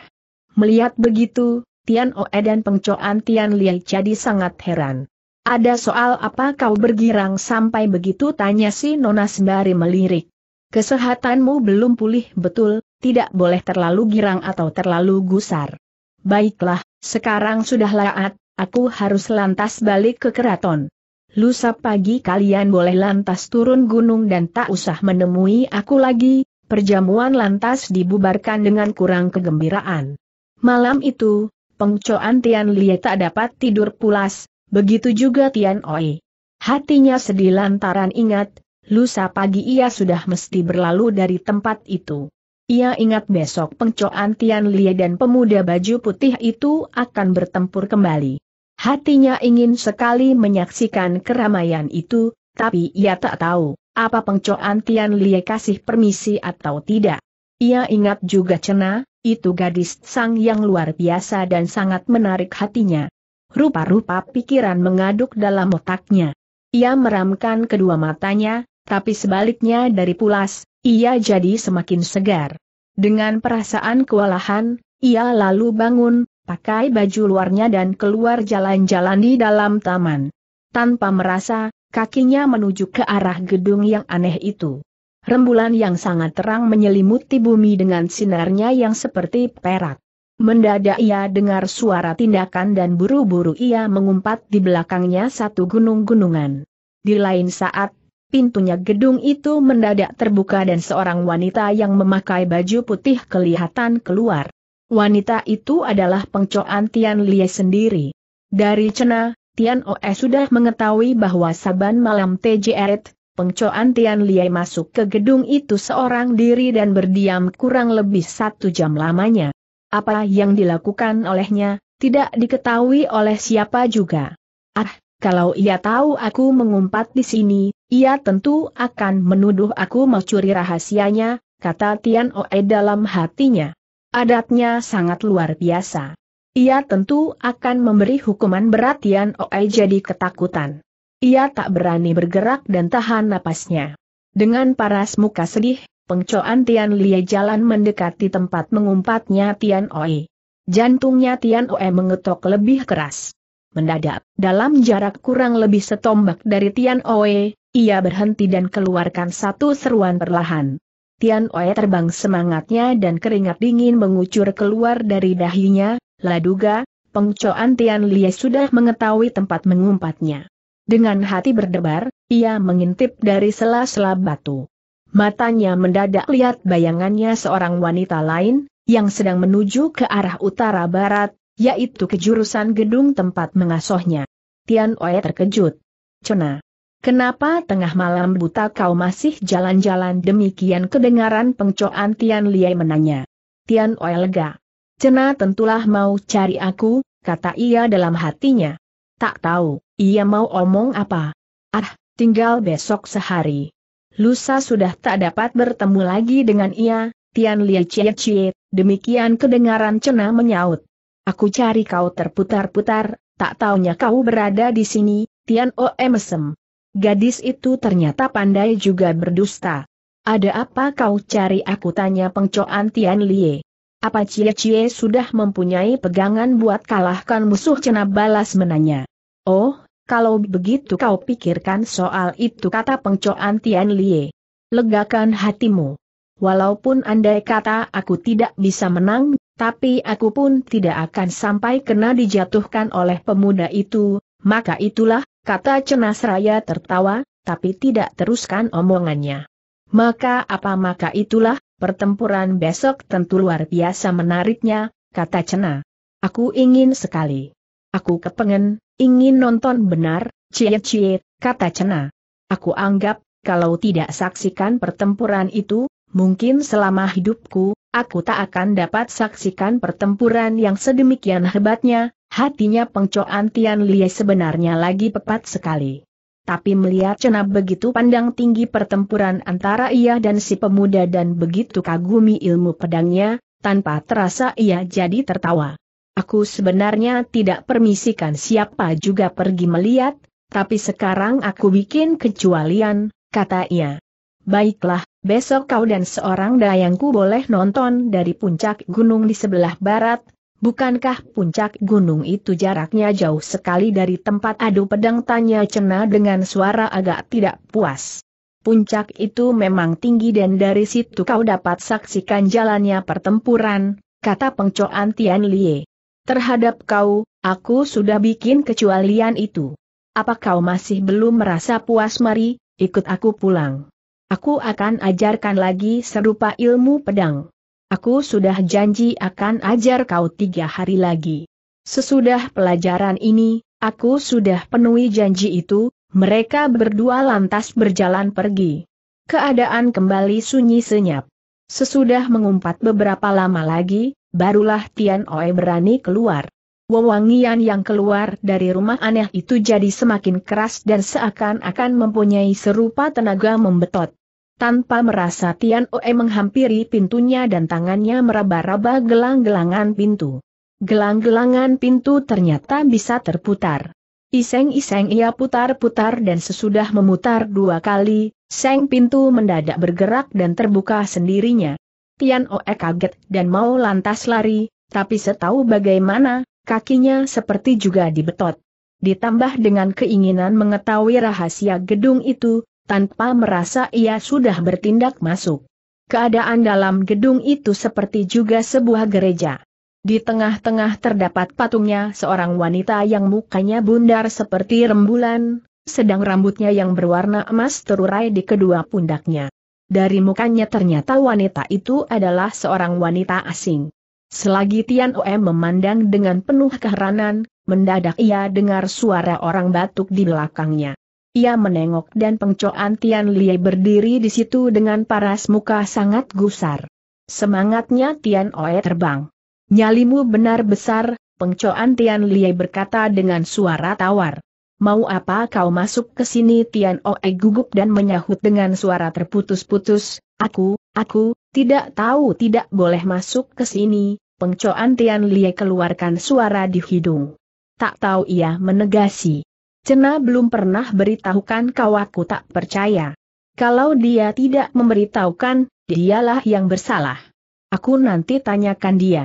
Melihat begitu, Tian Oe dan pengcoan Tian Liai jadi sangat heran. Ada soal apa kau bergirang sampai begitu tanya si Nona sembari melirik. Kesehatanmu belum pulih betul, tidak boleh terlalu girang atau terlalu gusar. Baiklah, sekarang sudah laat, aku harus lantas balik ke keraton. Lusa pagi kalian boleh lantas turun gunung dan tak usah menemui aku lagi, perjamuan lantas dibubarkan dengan kurang kegembiraan. Malam itu, pengcoan Tian Lie tak dapat tidur pulas, begitu juga Tian Oi. Hatinya sedih lantaran ingat, lusa pagi ia sudah mesti berlalu dari tempat itu. Ia ingat besok pengcoan Tian Lie dan pemuda baju putih itu akan bertempur kembali. Hatinya ingin sekali menyaksikan keramaian itu, tapi ia tak tahu apa pengcoan Tian Lie kasih permisi atau tidak. Ia ingat juga cenah. Itu gadis sang yang luar biasa dan sangat menarik hatinya. Rupa-rupa pikiran mengaduk dalam otaknya. Ia meramkan kedua matanya, tapi sebaliknya dari pulas, ia jadi semakin segar. Dengan perasaan kewalahan, ia lalu bangun, pakai baju luarnya dan keluar jalan-jalan di dalam taman. Tanpa merasa, kakinya menuju ke arah gedung yang aneh itu. Rembulan yang sangat terang menyelimuti bumi dengan sinarnya yang seperti perak. Mendadak ia dengar suara tindakan dan buru-buru ia mengumpat di belakangnya satu gunung-gunungan. Di lain saat, pintunya gedung itu mendadak terbuka dan seorang wanita yang memakai baju putih kelihatan keluar. Wanita itu adalah pengcoan Tian Lie sendiri. Dari Cena, Tian Oe sudah mengetahui bahwa Saban malam TJ Pengcoan Tian Liai masuk ke gedung itu seorang diri dan berdiam kurang lebih satu jam lamanya. Apa yang dilakukan olehnya, tidak diketahui oleh siapa juga. Ah, kalau ia tahu aku mengumpat di sini, ia tentu akan menuduh aku mencuri rahasianya, kata Tian Oe dalam hatinya. Adatnya sangat luar biasa. Ia tentu akan memberi hukuman berat Tian Oe jadi ketakutan. Ia tak berani bergerak dan tahan napasnya. Dengan paras muka sedih, pengcoan Tian Lie jalan mendekati tempat mengumpatnya Tian Oe. Jantungnya Tian Oe mengetok lebih keras. Mendadak, dalam jarak kurang lebih setombak dari Tian Oe, ia berhenti dan keluarkan satu seruan perlahan. Tian Oe terbang semangatnya dan keringat dingin mengucur keluar dari dahinya, laduga, pengcoan Tian Lie sudah mengetahui tempat mengumpatnya. Dengan hati berdebar, ia mengintip dari sela-sela batu. Matanya mendadak lihat bayangannya seorang wanita lain, yang sedang menuju ke arah utara-barat, yaitu ke jurusan gedung tempat mengasohnya. Tian Oe terkejut. Cona. Kenapa tengah malam buta kau masih jalan-jalan demikian kedengaran pengcoan Tian Liai menanya. Tian Oe lega. Cena tentulah mau cari aku, kata ia dalam hatinya. Tak tahu, ia mau omong apa. Ah, tinggal besok sehari. Lusa sudah tak dapat bertemu lagi dengan ia, Tian Lia Cie Cie, demikian kedengaran Cena menyaut. Aku cari kau terputar-putar, tak taunya kau berada di sini, Tian O mesem. Gadis itu ternyata pandai juga berdusta. Ada apa kau cari aku tanya pengcoan Tian Lie. Apa Cie Cie sudah mempunyai pegangan buat kalahkan musuh Cena balas menanya. Oh, kalau begitu kau pikirkan soal itu kata pengcoan Tian Lie. Legakan hatimu. Walaupun andai kata aku tidak bisa menang, tapi aku pun tidak akan sampai kena dijatuhkan oleh pemuda itu, maka itulah, kata Cenas Raya tertawa, tapi tidak teruskan omongannya. Maka apa maka itulah, pertempuran besok tentu luar biasa menariknya, kata Cena. Aku ingin sekali. Aku kepengen, Ingin nonton benar, cie-cie, kata Cena. Aku anggap, kalau tidak saksikan pertempuran itu, mungkin selama hidupku, aku tak akan dapat saksikan pertempuran yang sedemikian hebatnya, hatinya pengcoan Tian Lie sebenarnya lagi pepat sekali. Tapi melihat Cena begitu pandang tinggi pertempuran antara ia dan si pemuda dan begitu kagumi ilmu pedangnya, tanpa terasa ia jadi tertawa. Aku sebenarnya tidak permisikan siapa juga pergi melihat, tapi sekarang aku bikin kecualian, kata ia. Baiklah, besok kau dan seorang dayangku boleh nonton dari puncak gunung di sebelah barat, Bukankah puncak gunung itu jaraknya jauh sekali dari tempat adu pedang tanya Cena dengan suara agak tidak puas. Puncak itu memang tinggi dan dari situ kau dapat saksikan jalannya pertempuran, kata pengcoan Tian Lie. Terhadap kau, aku sudah bikin kecualian itu. Apa kau masih belum merasa puas mari, ikut aku pulang. Aku akan ajarkan lagi serupa ilmu pedang. Aku sudah janji akan ajar kau tiga hari lagi. Sesudah pelajaran ini, aku sudah penuhi janji itu, mereka berdua lantas berjalan pergi. Keadaan kembali sunyi senyap. Sesudah mengumpat beberapa lama lagi, Barulah Tian Oe berani keluar. Wewangian yang keluar dari rumah aneh itu jadi semakin keras dan seakan-akan mempunyai serupa tenaga membetot. Tanpa merasa Tian Oe menghampiri pintunya dan tangannya meraba-raba gelang-gelangan pintu. Gelang-gelangan pintu ternyata bisa terputar. Iseng-iseng ia putar-putar dan sesudah memutar dua kali, seng pintu mendadak bergerak dan terbuka sendirinya. Tian Oe kaget dan mau lantas lari, tapi setahu bagaimana, kakinya seperti juga dibetot. Ditambah dengan keinginan mengetahui rahasia gedung itu, tanpa merasa ia sudah bertindak masuk. Keadaan dalam gedung itu seperti juga sebuah gereja. Di tengah-tengah terdapat patungnya seorang wanita yang mukanya bundar seperti rembulan, sedang rambutnya yang berwarna emas terurai di kedua pundaknya. Dari mukanya ternyata wanita itu adalah seorang wanita asing. Selagi Tian Oe memandang dengan penuh keheranan, mendadak ia dengar suara orang batuk di belakangnya. Ia menengok dan pengcoan Tian Lie berdiri di situ dengan paras muka sangat gusar. Semangatnya Tian Oe terbang. Nyalimu benar besar, pengcoan Tian Lie berkata dengan suara tawar mau apa kau masuk ke sini Tian Oe gugup dan menyahut dengan suara terputus-putus, aku, aku, tidak tahu tidak boleh masuk ke sini, pengcoan Tian Lie keluarkan suara di hidung. Tak tahu ia menegasi. Cena belum pernah beritahukan kau aku tak percaya. Kalau dia tidak memberitahukan, dialah yang bersalah. Aku nanti tanyakan dia.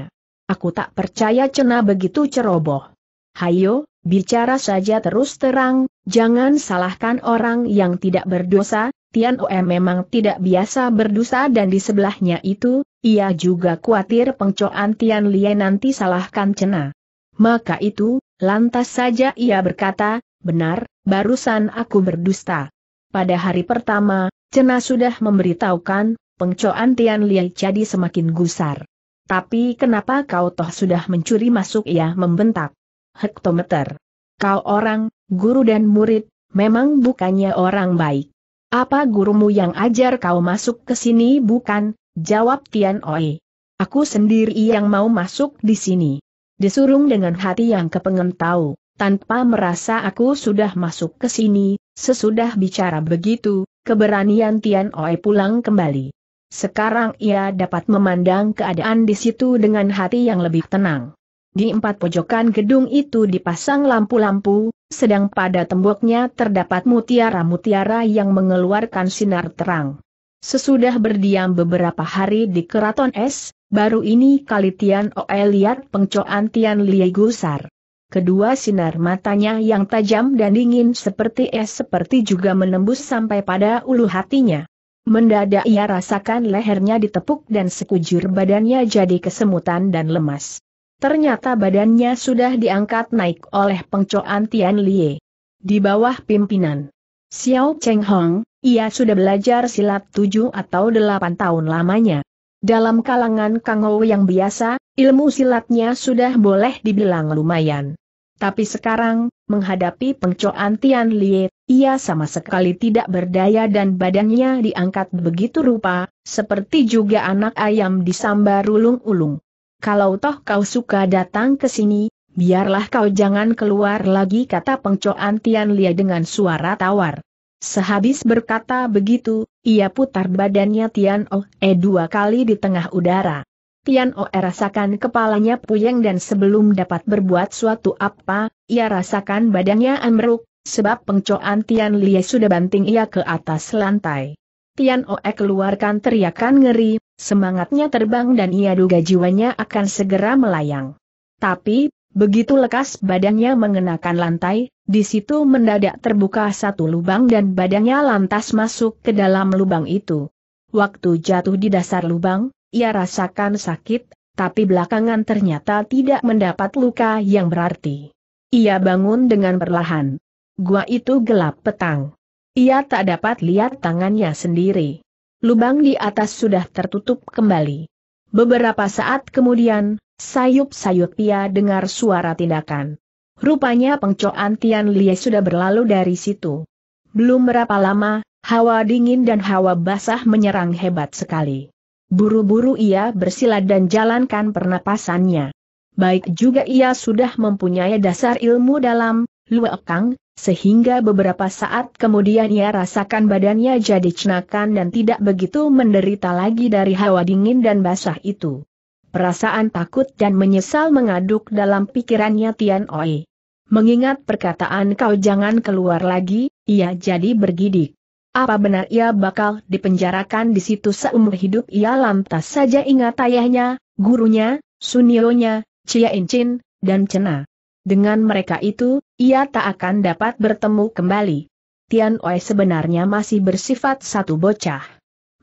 Aku tak percaya Cena begitu ceroboh. Hayo, Bicara saja terus terang, jangan salahkan orang yang tidak berdosa, Tian Oe memang tidak biasa berdosa dan di sebelahnya itu, ia juga khawatir pengcoan Tian Lie nanti salahkan Cena. Maka itu, lantas saja ia berkata, benar, barusan aku berdusta. Pada hari pertama, Cena sudah memberitahukan, pengcoan Tian Lie jadi semakin gusar. Tapi kenapa kau toh sudah mencuri masuk ia membentak hektometer. Kau orang, guru dan murid, memang bukannya orang baik. Apa gurumu yang ajar kau masuk ke sini bukan? Jawab Tian Oi. Aku sendiri yang mau masuk di sini. Disurung dengan hati yang kepengen tahu, tanpa merasa aku sudah masuk ke sini, sesudah bicara begitu, keberanian Tian Oi pulang kembali. Sekarang ia dapat memandang keadaan di situ dengan hati yang lebih tenang. Di empat pojokan gedung itu dipasang lampu-lampu, sedang pada temboknya terdapat mutiara-mutiara yang mengeluarkan sinar terang. Sesudah berdiam beberapa hari di Keraton Es, baru ini kali Tian Oe lihat pengcoan Tian Lie Gusar. Kedua sinar matanya yang tajam dan dingin seperti es seperti juga menembus sampai pada ulu hatinya. Mendadak ia rasakan lehernya ditepuk dan sekujur badannya jadi kesemutan dan lemas. Ternyata badannya sudah diangkat naik oleh pengcoan Tian Lie. Di bawah pimpinan Xiao Cheng Hong, ia sudah belajar silat tujuh atau delapan tahun lamanya. Dalam kalangan Kang Ho yang biasa, ilmu silatnya sudah boleh dibilang lumayan. Tapi sekarang, menghadapi pengcoan Tian Lie, ia sama sekali tidak berdaya dan badannya diangkat begitu rupa, seperti juga anak ayam disambar ulung-ulung kalau toh kau suka datang ke sini, biarlah kau jangan keluar lagi kata pengcoan Tian Lia dengan suara tawar. Sehabis berkata begitu, ia putar badannya Tian Oe oh, eh, dua kali di tengah udara. Tian Oe oh, eh, rasakan kepalanya puyeng dan sebelum dapat berbuat suatu apa, ia rasakan badannya amruk, sebab pengcoan Tian Lia sudah banting ia ke atas lantai. Tian Oe keluarkan teriakan ngeri, semangatnya terbang dan ia duga jiwanya akan segera melayang. Tapi, begitu lekas badannya mengenakan lantai, di situ mendadak terbuka satu lubang dan badannya lantas masuk ke dalam lubang itu. Waktu jatuh di dasar lubang, ia rasakan sakit, tapi belakangan ternyata tidak mendapat luka yang berarti. Ia bangun dengan perlahan. Gua itu gelap petang. Ia tak dapat lihat tangannya sendiri. Lubang di atas sudah tertutup kembali. Beberapa saat kemudian, sayup-sayup ia dengar suara tindakan. Rupanya pengcoan Tian Lie sudah berlalu dari situ. Belum berapa lama, hawa dingin dan hawa basah menyerang hebat sekali. Buru-buru ia bersilat dan jalankan pernapasannya. Baik juga ia sudah mempunyai dasar ilmu dalam, luekang, sehingga beberapa saat kemudian ia rasakan badannya jadi cenakan dan tidak begitu menderita lagi dari hawa dingin dan basah itu. Perasaan takut dan menyesal mengaduk dalam pikirannya Tian Oi. Mengingat perkataan kau jangan keluar lagi, ia jadi bergidik. Apa benar ia bakal dipenjarakan di situ seumur hidup ia lantas saja ingat ayahnya, gurunya, sunionya, Chia Incin, dan Cenah. Dengan mereka itu, ia tak akan dapat bertemu kembali. Tian Oi sebenarnya masih bersifat satu bocah.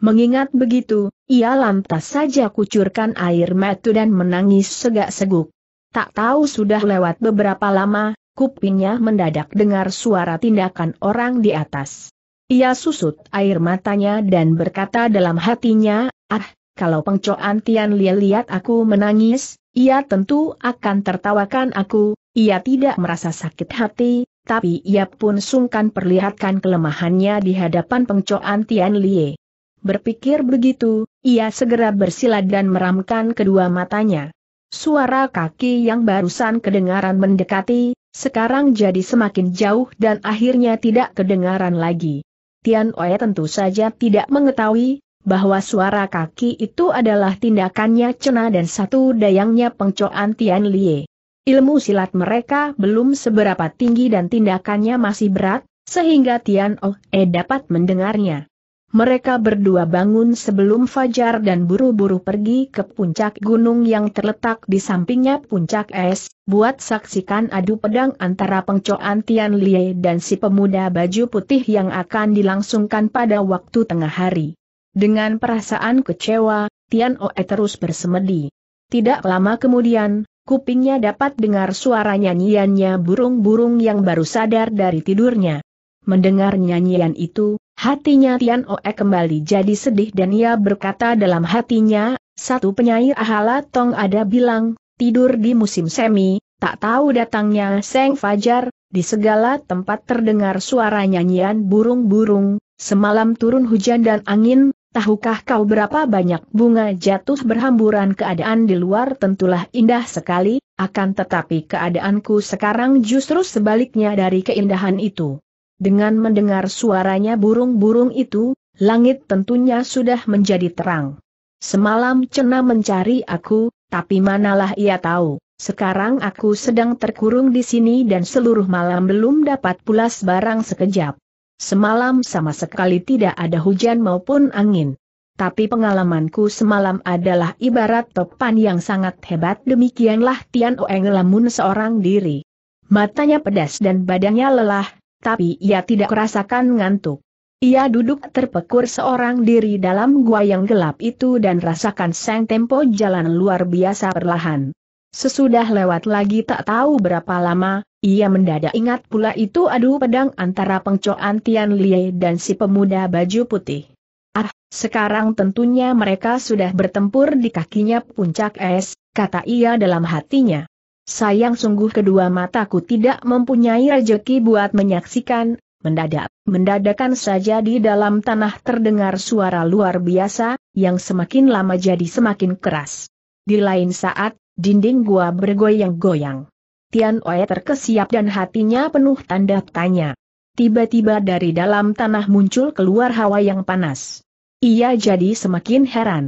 Mengingat begitu, ia lantas saja kucurkan air mata dan menangis segak-seguk. Tak tahu sudah lewat beberapa lama, kupingnya mendadak dengar suara tindakan orang di atas. Ia susut air matanya dan berkata dalam hatinya, ah, kalau pengcoan Tian Lia lihat aku menangis, ia tentu akan tertawakan aku, ia tidak merasa sakit hati, tapi ia pun sungkan perlihatkan kelemahannya di hadapan pengcoan Tian Lie. Berpikir begitu, ia segera bersilat dan meramkan kedua matanya. Suara kaki yang barusan kedengaran mendekati, sekarang jadi semakin jauh dan akhirnya tidak kedengaran lagi. Tian Oe tentu saja tidak mengetahui, bahwa suara kaki itu adalah tindakannya Cena dan satu dayangnya pengcoan Tian Lie. Ilmu silat mereka belum seberapa tinggi dan tindakannya masih berat, sehingga Tian Oh E dapat mendengarnya. Mereka berdua bangun sebelum fajar dan buru-buru pergi ke puncak gunung yang terletak di sampingnya puncak es, buat saksikan adu pedang antara pengcoan Tian Lie dan si pemuda baju putih yang akan dilangsungkan pada waktu tengah hari. Dengan perasaan kecewa, Tian Oe terus bersemedi. Tidak lama kemudian, kupingnya dapat dengar suara nyanyiannya burung-burung yang baru sadar dari tidurnya. Mendengar nyanyian itu, hatinya Tian Oe kembali jadi sedih dan ia berkata dalam hatinya, satu penyair Ahala Tong ada bilang, tidur di musim semi, tak tahu datangnya Seng Fajar, di segala tempat terdengar suara nyanyian burung-burung, semalam turun hujan dan angin, Tahukah kau berapa banyak bunga jatuh berhamburan keadaan di luar tentulah indah sekali, akan tetapi keadaanku sekarang justru sebaliknya dari keindahan itu. Dengan mendengar suaranya burung-burung itu, langit tentunya sudah menjadi terang. Semalam Cena mencari aku, tapi manalah ia tahu, sekarang aku sedang terkurung di sini dan seluruh malam belum dapat pulas barang sekejap semalam sama sekali tidak ada hujan maupun angin. Tapi pengalamanku semalam adalah ibarat topan yang sangat hebat demikianlah Tian Oeng lamun seorang diri. Matanya pedas dan badannya lelah, tapi ia tidak merasakan ngantuk. Ia duduk terpekur seorang diri dalam gua yang gelap itu dan rasakan sang tempo jalan luar biasa perlahan. Sesudah lewat lagi tak tahu berapa lama, ia mendadak ingat pula itu adu pedang antara pengcoan Tian Lie dan si pemuda baju putih. Ah, sekarang tentunya mereka sudah bertempur di kakinya puncak es, kata ia dalam hatinya. Sayang sungguh kedua mataku tidak mempunyai rejeki buat menyaksikan, mendadak, mendadakan saja di dalam tanah terdengar suara luar biasa, yang semakin lama jadi semakin keras. Di lain saat, Dinding gua bergoyang-goyang. Tian Oe terkesiap dan hatinya penuh tanda tanya. Tiba-tiba dari dalam tanah muncul keluar hawa yang panas. Ia jadi semakin heran.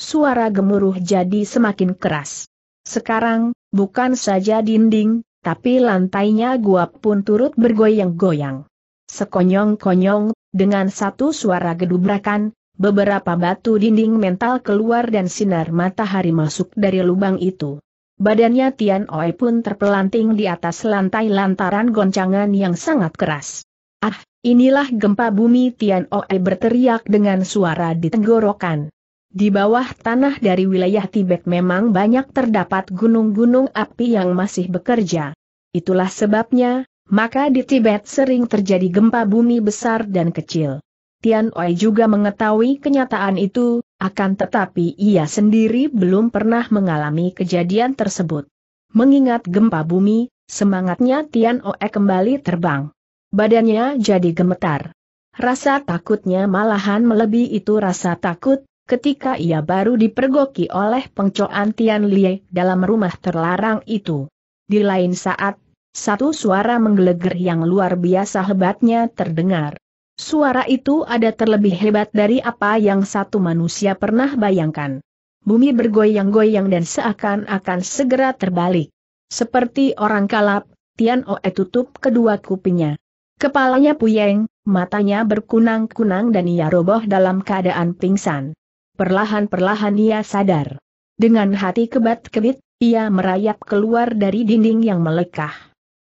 Suara gemuruh jadi semakin keras. Sekarang, bukan saja dinding, tapi lantainya gua pun turut bergoyang-goyang. Sekonyong-konyong, dengan satu suara gedubrakan, Beberapa batu dinding mental keluar dan sinar matahari masuk dari lubang itu. Badannya Tian Oe pun terpelanting di atas lantai lantaran goncangan yang sangat keras. Ah, inilah gempa bumi Tian Oe berteriak dengan suara di tenggorokan. Di bawah tanah dari wilayah Tibet memang banyak terdapat gunung-gunung api yang masih bekerja. Itulah sebabnya, maka di Tibet sering terjadi gempa bumi besar dan kecil. Tian Oi juga mengetahui kenyataan itu, akan tetapi ia sendiri belum pernah mengalami kejadian tersebut. Mengingat gempa bumi, semangatnya Tian Oe kembali terbang. Badannya jadi gemetar. Rasa takutnya malahan melebihi itu rasa takut, ketika ia baru dipergoki oleh pengcoan Tian Lie dalam rumah terlarang itu. Di lain saat, satu suara menggeleger yang luar biasa hebatnya terdengar. Suara itu ada terlebih hebat dari apa yang satu manusia pernah bayangkan. Bumi bergoyang-goyang dan seakan-akan segera terbalik. Seperti orang kalap, Tian Oe tutup kedua kupingnya. Kepalanya puyeng, matanya berkunang-kunang dan ia roboh dalam keadaan pingsan. Perlahan-perlahan ia sadar. Dengan hati kebat-kebit, ia merayap keluar dari dinding yang melekah.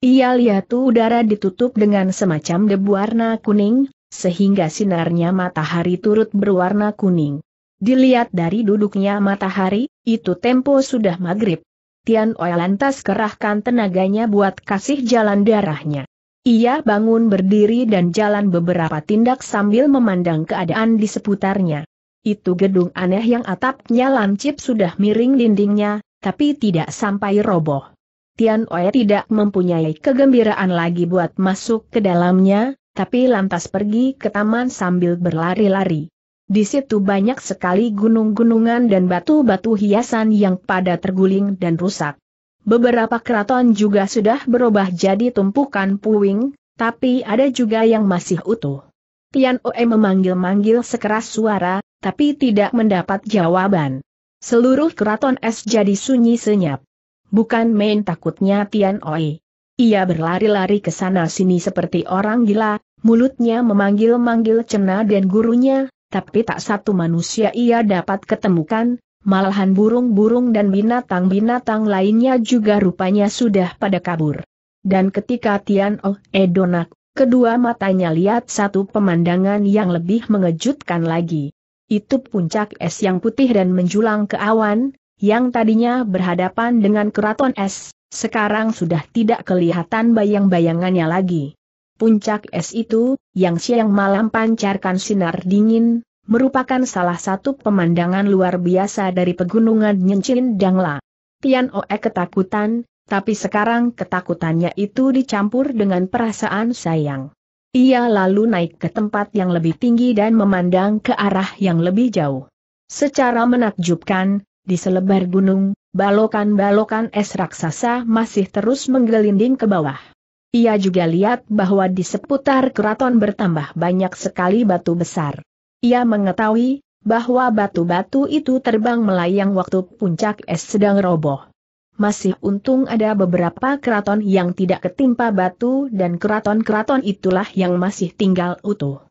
Ia lihat udara ditutup dengan semacam debu warna kuning, sehingga sinarnya matahari turut berwarna kuning. Dilihat dari duduknya matahari, itu tempo sudah maghrib. Tian Oe lantas kerahkan tenaganya buat kasih jalan darahnya. Ia bangun berdiri dan jalan beberapa tindak sambil memandang keadaan di seputarnya. Itu gedung aneh yang atapnya lancip sudah miring dindingnya, tapi tidak sampai roboh. Tian Oe tidak mempunyai kegembiraan lagi buat masuk ke dalamnya, tapi lantas pergi ke taman sambil berlari-lari. Di situ banyak sekali gunung-gunungan dan batu-batu hiasan yang pada terguling dan rusak. Beberapa keraton juga sudah berubah jadi tumpukan puing, tapi ada juga yang masih utuh. Tian Oe memanggil-manggil sekeras suara, tapi tidak mendapat jawaban. Seluruh keraton es jadi sunyi senyap. Bukan main takutnya Tian Oe. Ia berlari-lari ke sana sini seperti orang gila, mulutnya memanggil-manggil Cena dan gurunya, tapi tak satu manusia ia dapat ketemukan, malahan burung-burung dan binatang-binatang lainnya juga rupanya sudah pada kabur. Dan ketika Tian Oh Edonak, eh, kedua matanya lihat satu pemandangan yang lebih mengejutkan lagi. Itu puncak es yang putih dan menjulang ke awan, yang tadinya berhadapan dengan keraton es, sekarang sudah tidak kelihatan bayang-bayangannya lagi. Puncak es itu, yang siang malam pancarkan sinar dingin, merupakan salah satu pemandangan luar biasa dari pegunungan Nyencin Dangla. Tian Oe ketakutan, tapi sekarang ketakutannya itu dicampur dengan perasaan sayang. Ia lalu naik ke tempat yang lebih tinggi dan memandang ke arah yang lebih jauh. Secara menakjubkan, di selebar gunung, balokan-balokan es raksasa masih terus menggelinding ke bawah. Ia juga lihat bahwa di seputar keraton bertambah banyak sekali batu besar. Ia mengetahui bahwa batu-batu itu terbang melayang waktu puncak es sedang roboh. Masih untung ada beberapa keraton yang tidak ketimpa batu dan keraton-keraton itulah yang masih tinggal utuh.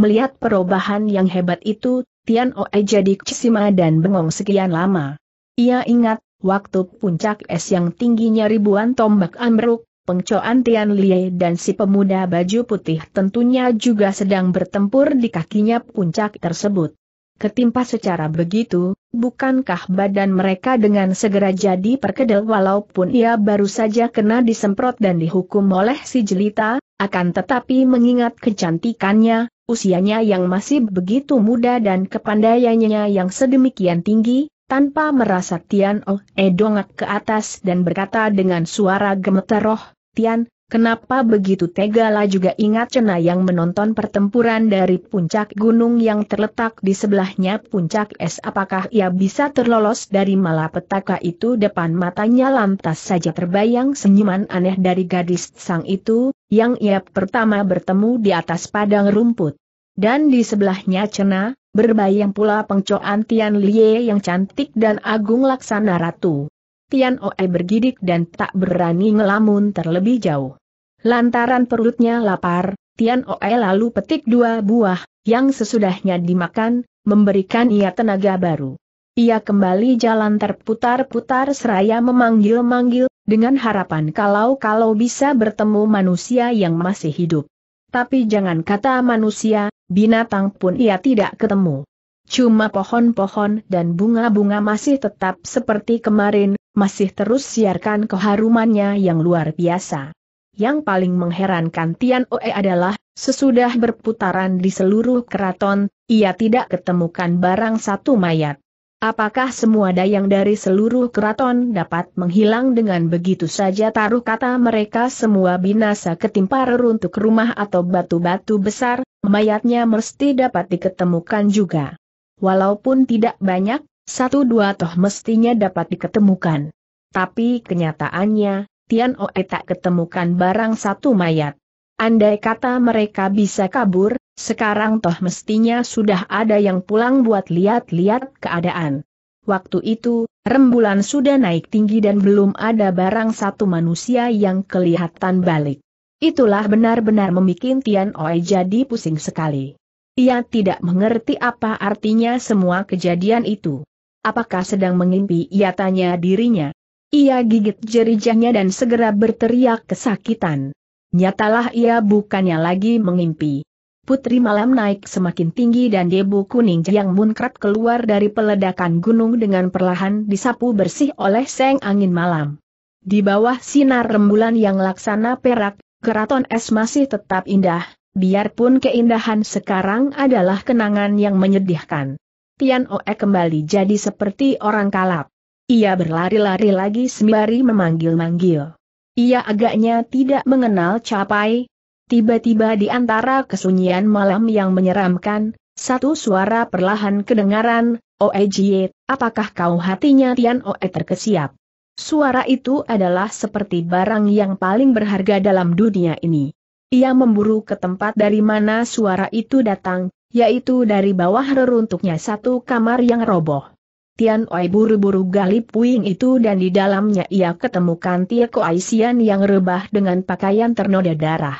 Melihat perubahan yang hebat itu, Tian Oe jadi kesima dan bengong sekian lama. Ia ingat, waktu puncak es yang tingginya ribuan tombak ambruk, Pengcoan Tian Lie dan si pemuda baju putih tentunya juga sedang bertempur di kakinya puncak tersebut. Ketimpa secara begitu, bukankah badan mereka dengan segera jadi perkedel walaupun ia baru saja kena disemprot dan dihukum oleh si jelita, akan tetapi mengingat kecantikannya, usianya yang masih begitu muda dan kepandaiannya yang sedemikian tinggi, tanpa merasa Tian Oh Edongak ke atas dan berkata dengan suara gemeteroh, Tian, kenapa begitu tega lah juga ingat Cena yang menonton pertempuran dari puncak gunung yang terletak di sebelahnya puncak es apakah ia bisa terlolos dari malapetaka itu depan matanya lantas saja terbayang senyuman aneh dari gadis sang itu, yang ia pertama bertemu di atas padang rumput. Dan di sebelahnya Cena, berbayang pula pengcoan Tian Lie yang cantik dan agung laksana ratu. Tian Oe bergidik dan tak berani ngelamun terlebih jauh. Lantaran perutnya lapar, Tian Oe lalu petik dua buah, yang sesudahnya dimakan, memberikan ia tenaga baru. Ia kembali jalan terputar-putar seraya memanggil-manggil, dengan harapan kalau-kalau bisa bertemu manusia yang masih hidup. Tapi jangan kata manusia, binatang pun ia tidak ketemu. Cuma pohon-pohon dan bunga-bunga masih tetap seperti kemarin, masih terus siarkan keharumannya yang luar biasa. Yang paling mengherankan Tian Oe adalah, sesudah berputaran di seluruh keraton, ia tidak ketemukan barang satu mayat. Apakah semua dayang dari seluruh keraton dapat menghilang dengan begitu saja taruh kata mereka semua binasa ketimpa reruntuk rumah atau batu-batu besar, mayatnya mesti dapat diketemukan juga. Walaupun tidak banyak, satu dua toh mestinya dapat diketemukan. Tapi kenyataannya, Tian Oe tak ketemukan barang satu mayat. Andai kata mereka bisa kabur, sekarang toh mestinya sudah ada yang pulang buat lihat-lihat keadaan. Waktu itu, rembulan sudah naik tinggi dan belum ada barang satu manusia yang kelihatan balik. Itulah benar-benar membuat Tian Oe jadi pusing sekali. Ia tidak mengerti apa artinya semua kejadian itu apakah sedang mengimpi ia tanya dirinya. Ia gigit jerijahnya dan segera berteriak kesakitan. Nyatalah ia bukannya lagi mengimpi. Putri malam naik semakin tinggi dan debu kuning yang munkrat keluar dari peledakan gunung dengan perlahan disapu bersih oleh seng angin malam. Di bawah sinar rembulan yang laksana perak, keraton es masih tetap indah, biarpun keindahan sekarang adalah kenangan yang menyedihkan. Tian Oe kembali jadi seperti orang kalap. Ia berlari-lari lagi sembari memanggil-manggil. Ia agaknya tidak mengenal capai. Tiba-tiba di antara kesunyian malam yang menyeramkan, satu suara perlahan kedengaran, Oe Jie, apakah kau hatinya Tian Oe terkesiap? Suara itu adalah seperti barang yang paling berharga dalam dunia ini. Ia memburu ke tempat dari mana suara itu datang, yaitu dari bawah reruntuknya satu kamar yang roboh. Tian Oi buru-buru gali puing itu dan di dalamnya ia ketemukan Tia Aisian yang rebah dengan pakaian ternoda darah.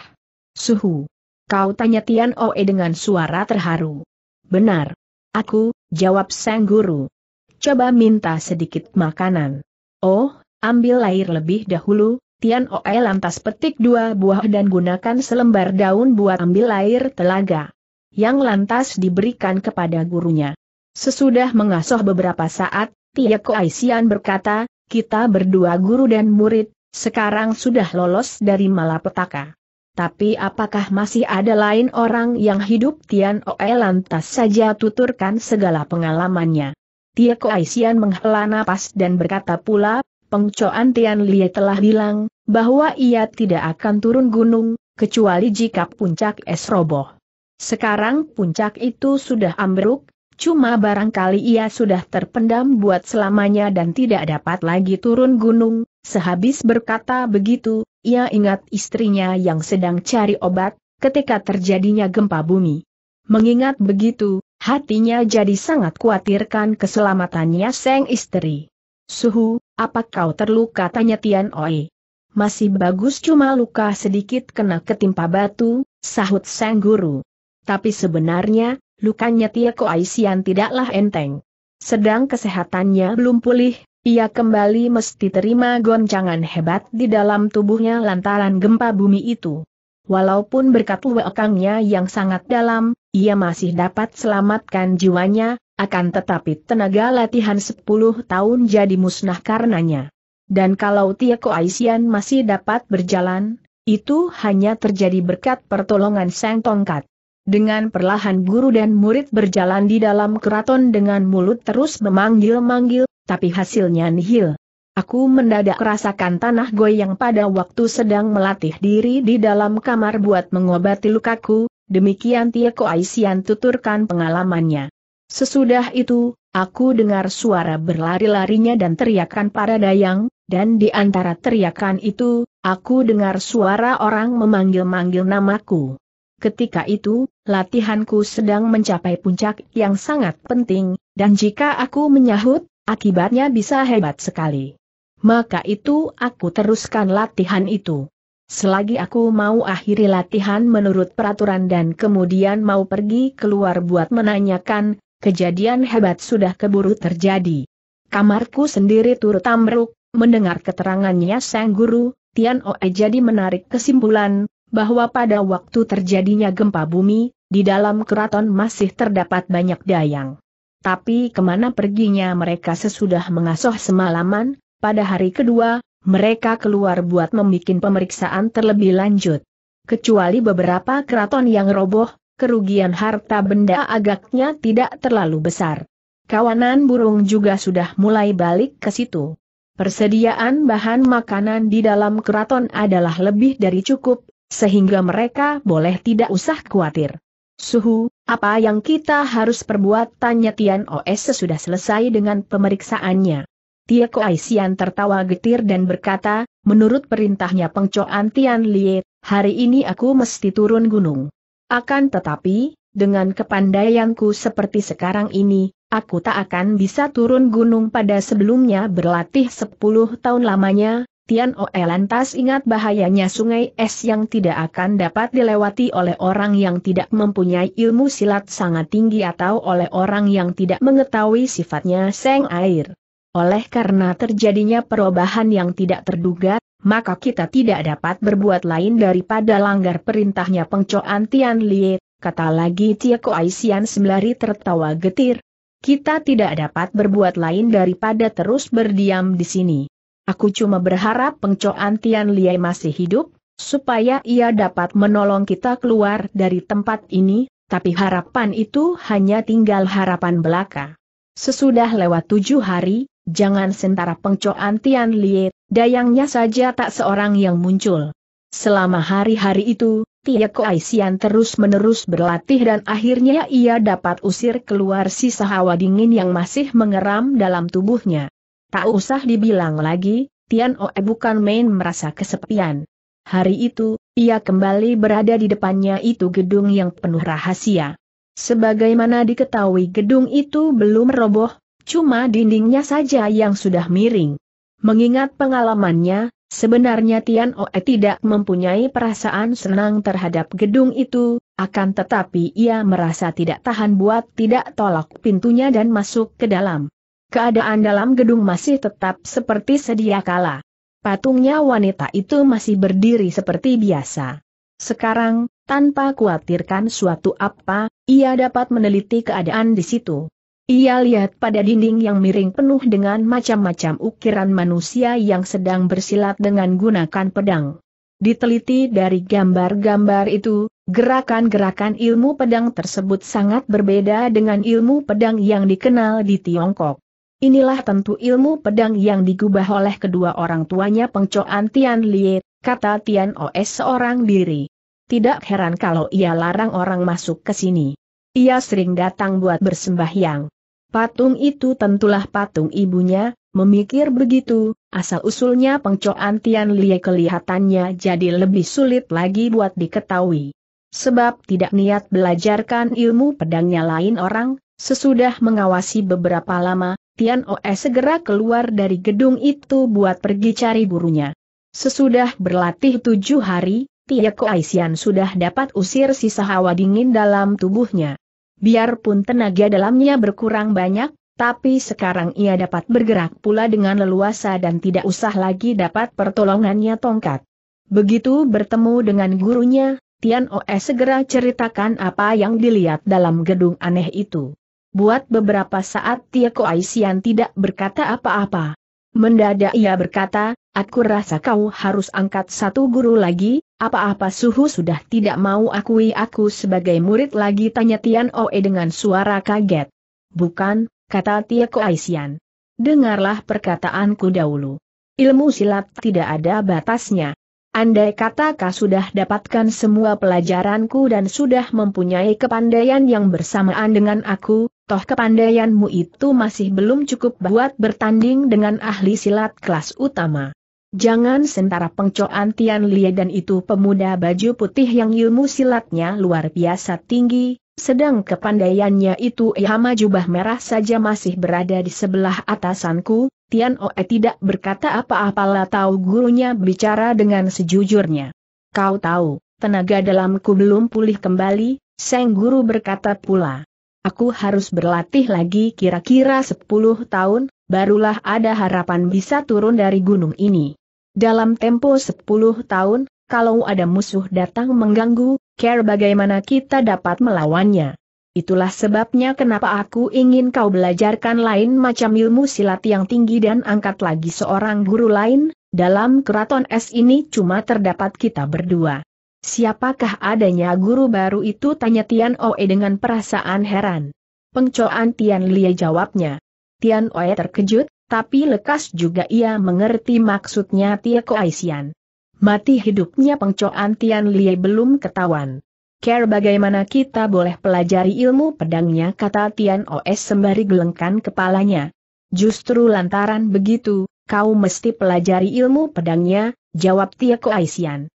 Suhu. Kau tanya Tian Oi dengan suara terharu. Benar. Aku, jawab sang guru. Coba minta sedikit makanan. Oh, ambil air lebih dahulu, Tian Oe lantas petik dua buah dan gunakan selembar daun buat ambil air telaga yang lantas diberikan kepada gurunya. Sesudah mengasuh beberapa saat, Tia Koaisian berkata, kita berdua guru dan murid, sekarang sudah lolos dari malapetaka. Tapi apakah masih ada lain orang yang hidup Tian Oe lantas saja tuturkan segala pengalamannya. Tia Koaisian menghela napas dan berkata pula, pengcoan Tian Lie telah bilang, bahwa ia tidak akan turun gunung, kecuali jika puncak es roboh. Sekarang puncak itu sudah ambruk, cuma barangkali ia sudah terpendam buat selamanya dan tidak dapat lagi turun gunung. Sehabis berkata begitu, ia ingat istrinya yang sedang cari obat, ketika terjadinya gempa bumi. Mengingat begitu, hatinya jadi sangat khawatirkan keselamatannya sang istri. Suhu, apa kau terluka tanya Tian Oi. Masih bagus cuma luka sedikit kena ketimpa batu, sahut sang guru. Tapi sebenarnya, lukanya Tieko Aisian tidaklah enteng. Sedang kesehatannya belum pulih, ia kembali mesti terima goncangan hebat di dalam tubuhnya lantaran gempa bumi itu. Walaupun berkat wakangnya yang sangat dalam, ia masih dapat selamatkan jiwanya, akan tetapi tenaga latihan 10 tahun jadi musnah karenanya. Dan kalau Tieko Aisian masih dapat berjalan, itu hanya terjadi berkat pertolongan sang tongkat. Dengan perlahan guru dan murid berjalan di dalam keraton dengan mulut terus memanggil-manggil, tapi hasilnya nihil. Aku mendadak rasakan tanah goyang pada waktu sedang melatih diri di dalam kamar buat mengobati lukaku, demikian Tieko Aisian tuturkan pengalamannya. Sesudah itu, aku dengar suara berlari-larinya dan teriakan para dayang, dan di antara teriakan itu, aku dengar suara orang memanggil-manggil namaku. Ketika itu, latihanku sedang mencapai puncak yang sangat penting, dan jika aku menyahut, akibatnya bisa hebat sekali. Maka itu aku teruskan latihan itu. Selagi aku mau akhiri latihan menurut peraturan dan kemudian mau pergi keluar buat menanyakan, kejadian hebat sudah keburu terjadi. Kamarku sendiri turut tamruk, mendengar keterangannya sang guru, Tian Oe jadi menarik kesimpulan, bahwa pada waktu terjadinya gempa bumi, di dalam keraton masih terdapat banyak dayang. Tapi kemana perginya mereka sesudah mengasuh semalaman, pada hari kedua, mereka keluar buat membuat pemeriksaan terlebih lanjut. Kecuali beberapa keraton yang roboh, kerugian harta benda agaknya tidak terlalu besar. Kawanan burung juga sudah mulai balik ke situ. Persediaan bahan makanan di dalam keraton adalah lebih dari cukup, sehingga mereka boleh tidak usah khawatir. Suhu, apa yang kita harus perbuat? Tanya Tian Os sesudah selesai dengan pemeriksaannya. Tia Koai tertawa getir dan berkata, menurut perintahnya pengcoan Tian Liet, hari ini aku mesti turun gunung. Akan tetapi, dengan kepandaianku seperti sekarang ini, aku tak akan bisa turun gunung pada sebelumnya berlatih 10 tahun lamanya, Tian Oe lantas ingat bahayanya sungai es yang tidak akan dapat dilewati oleh orang yang tidak mempunyai ilmu silat sangat tinggi atau oleh orang yang tidak mengetahui sifatnya seng air. Oleh karena terjadinya perubahan yang tidak terduga, maka kita tidak dapat berbuat lain daripada langgar perintahnya pengcoan Tian Lie, kata lagi Tia Aisian sembari tertawa getir. Kita tidak dapat berbuat lain daripada terus berdiam di sini. Aku cuma berharap pengcoan Tian Liai masih hidup, supaya ia dapat menolong kita keluar dari tempat ini, tapi harapan itu hanya tinggal harapan belaka. Sesudah lewat tujuh hari, jangan sentara pengcoan Tian Liai, dayangnya saja tak seorang yang muncul. Selama hari-hari itu, Tia Koaisian terus-menerus berlatih dan akhirnya ia dapat usir keluar sisa hawa dingin yang masih mengeram dalam tubuhnya. Tak usah dibilang lagi, Tian Oe bukan main merasa kesepian. Hari itu, ia kembali berada di depannya itu gedung yang penuh rahasia. Sebagaimana diketahui gedung itu belum roboh, cuma dindingnya saja yang sudah miring. Mengingat pengalamannya, sebenarnya Tian Oe tidak mempunyai perasaan senang terhadap gedung itu, akan tetapi ia merasa tidak tahan buat tidak tolak pintunya dan masuk ke dalam. Keadaan dalam gedung masih tetap seperti sedia kala. Patungnya wanita itu masih berdiri seperti biasa. Sekarang, tanpa khawatirkan suatu apa, ia dapat meneliti keadaan di situ. Ia lihat pada dinding yang miring penuh dengan macam-macam ukiran manusia yang sedang bersilat dengan gunakan pedang. Diteliti dari gambar-gambar itu, gerakan-gerakan ilmu pedang tersebut sangat berbeda dengan ilmu pedang yang dikenal di Tiongkok. Inilah tentu ilmu pedang yang digubah oleh kedua orang tuanya pengcoan Tian Lie, kata Tian Os seorang diri. Tidak heran kalau ia larang orang masuk ke sini. Ia sering datang buat bersembahyang. Patung itu tentulah patung ibunya, memikir begitu, asal-usulnya pengcoan Tian Lie kelihatannya jadi lebih sulit lagi buat diketahui. Sebab tidak niat belajarkan ilmu pedangnya lain orang, Sesudah mengawasi beberapa lama, Tian Oe segera keluar dari gedung itu buat pergi cari gurunya. Sesudah berlatih tujuh hari, Tia Koaisian sudah dapat usir sisa hawa dingin dalam tubuhnya. Biarpun tenaga dalamnya berkurang banyak, tapi sekarang ia dapat bergerak pula dengan leluasa dan tidak usah lagi dapat pertolongannya tongkat. Begitu bertemu dengan gurunya, Tian Oe segera ceritakan apa yang dilihat dalam gedung aneh itu. Buat beberapa saat Ko Aisian tidak berkata apa-apa. Mendadak ia berkata, aku rasa kau harus angkat satu guru lagi, apa-apa suhu sudah tidak mau akui aku sebagai murid lagi tanya Tian Oe dengan suara kaget. Bukan, kata Ko Aisian. Dengarlah perkataanku dahulu. Ilmu silat tidak ada batasnya. Andai kata kau sudah dapatkan semua pelajaranku dan sudah mempunyai kepandaian yang bersamaan dengan aku, Toh kepandaianmu itu masih belum cukup buat bertanding dengan ahli silat kelas utama. Jangan sentara pengcoan Tian Lie dan itu pemuda baju putih yang ilmu silatnya luar biasa tinggi, sedang kepandaiannya itu Ihama jubah merah saja masih berada di sebelah atasanku, Tian Oe tidak berkata apa-apalah tahu gurunya bicara dengan sejujurnya. Kau tahu, tenaga dalamku belum pulih kembali, Sang Guru berkata pula. Aku harus berlatih lagi kira-kira 10 tahun, barulah ada harapan bisa turun dari gunung ini. Dalam tempo 10 tahun, kalau ada musuh datang mengganggu, care bagaimana kita dapat melawannya. Itulah sebabnya kenapa aku ingin kau belajarkan lain macam ilmu silat yang tinggi dan angkat lagi seorang guru lain, dalam keraton es ini cuma terdapat kita berdua. Siapakah adanya guru baru itu tanya Tian Oe dengan perasaan heran. Pengcoan Tian Lie jawabnya. Tian Oe terkejut, tapi lekas juga ia mengerti maksudnya Tia Koaisian. Mati hidupnya pengcoan Tian Lie belum ketahuan. Care bagaimana kita boleh pelajari ilmu pedangnya kata Tian Oe sembari gelengkan kepalanya. Justru lantaran begitu, kau mesti pelajari ilmu pedangnya, jawab Tia Koaisian.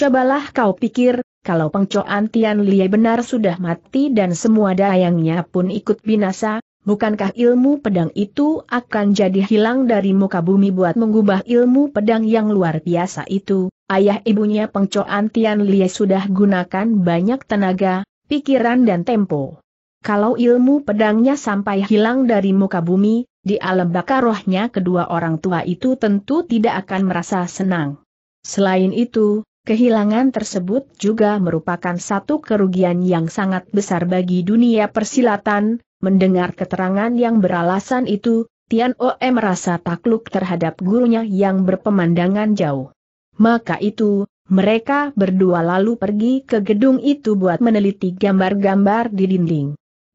Cobalah kau pikir, kalau pengcoan Tian Lie benar sudah mati dan semua dayangnya pun ikut binasa, bukankah ilmu pedang itu akan jadi hilang dari muka bumi buat mengubah ilmu pedang yang luar biasa itu? Ayah ibunya pengcoan Tian Lie sudah gunakan banyak tenaga, pikiran dan tempo. Kalau ilmu pedangnya sampai hilang dari muka bumi, di alam bakar rohnya kedua orang tua itu tentu tidak akan merasa senang. Selain itu, Kehilangan tersebut juga merupakan satu kerugian yang sangat besar bagi dunia persilatan, mendengar keterangan yang beralasan itu, Tian Oe merasa takluk terhadap gurunya yang berpemandangan jauh. Maka itu, mereka berdua lalu pergi ke gedung itu buat meneliti gambar-gambar di dinding.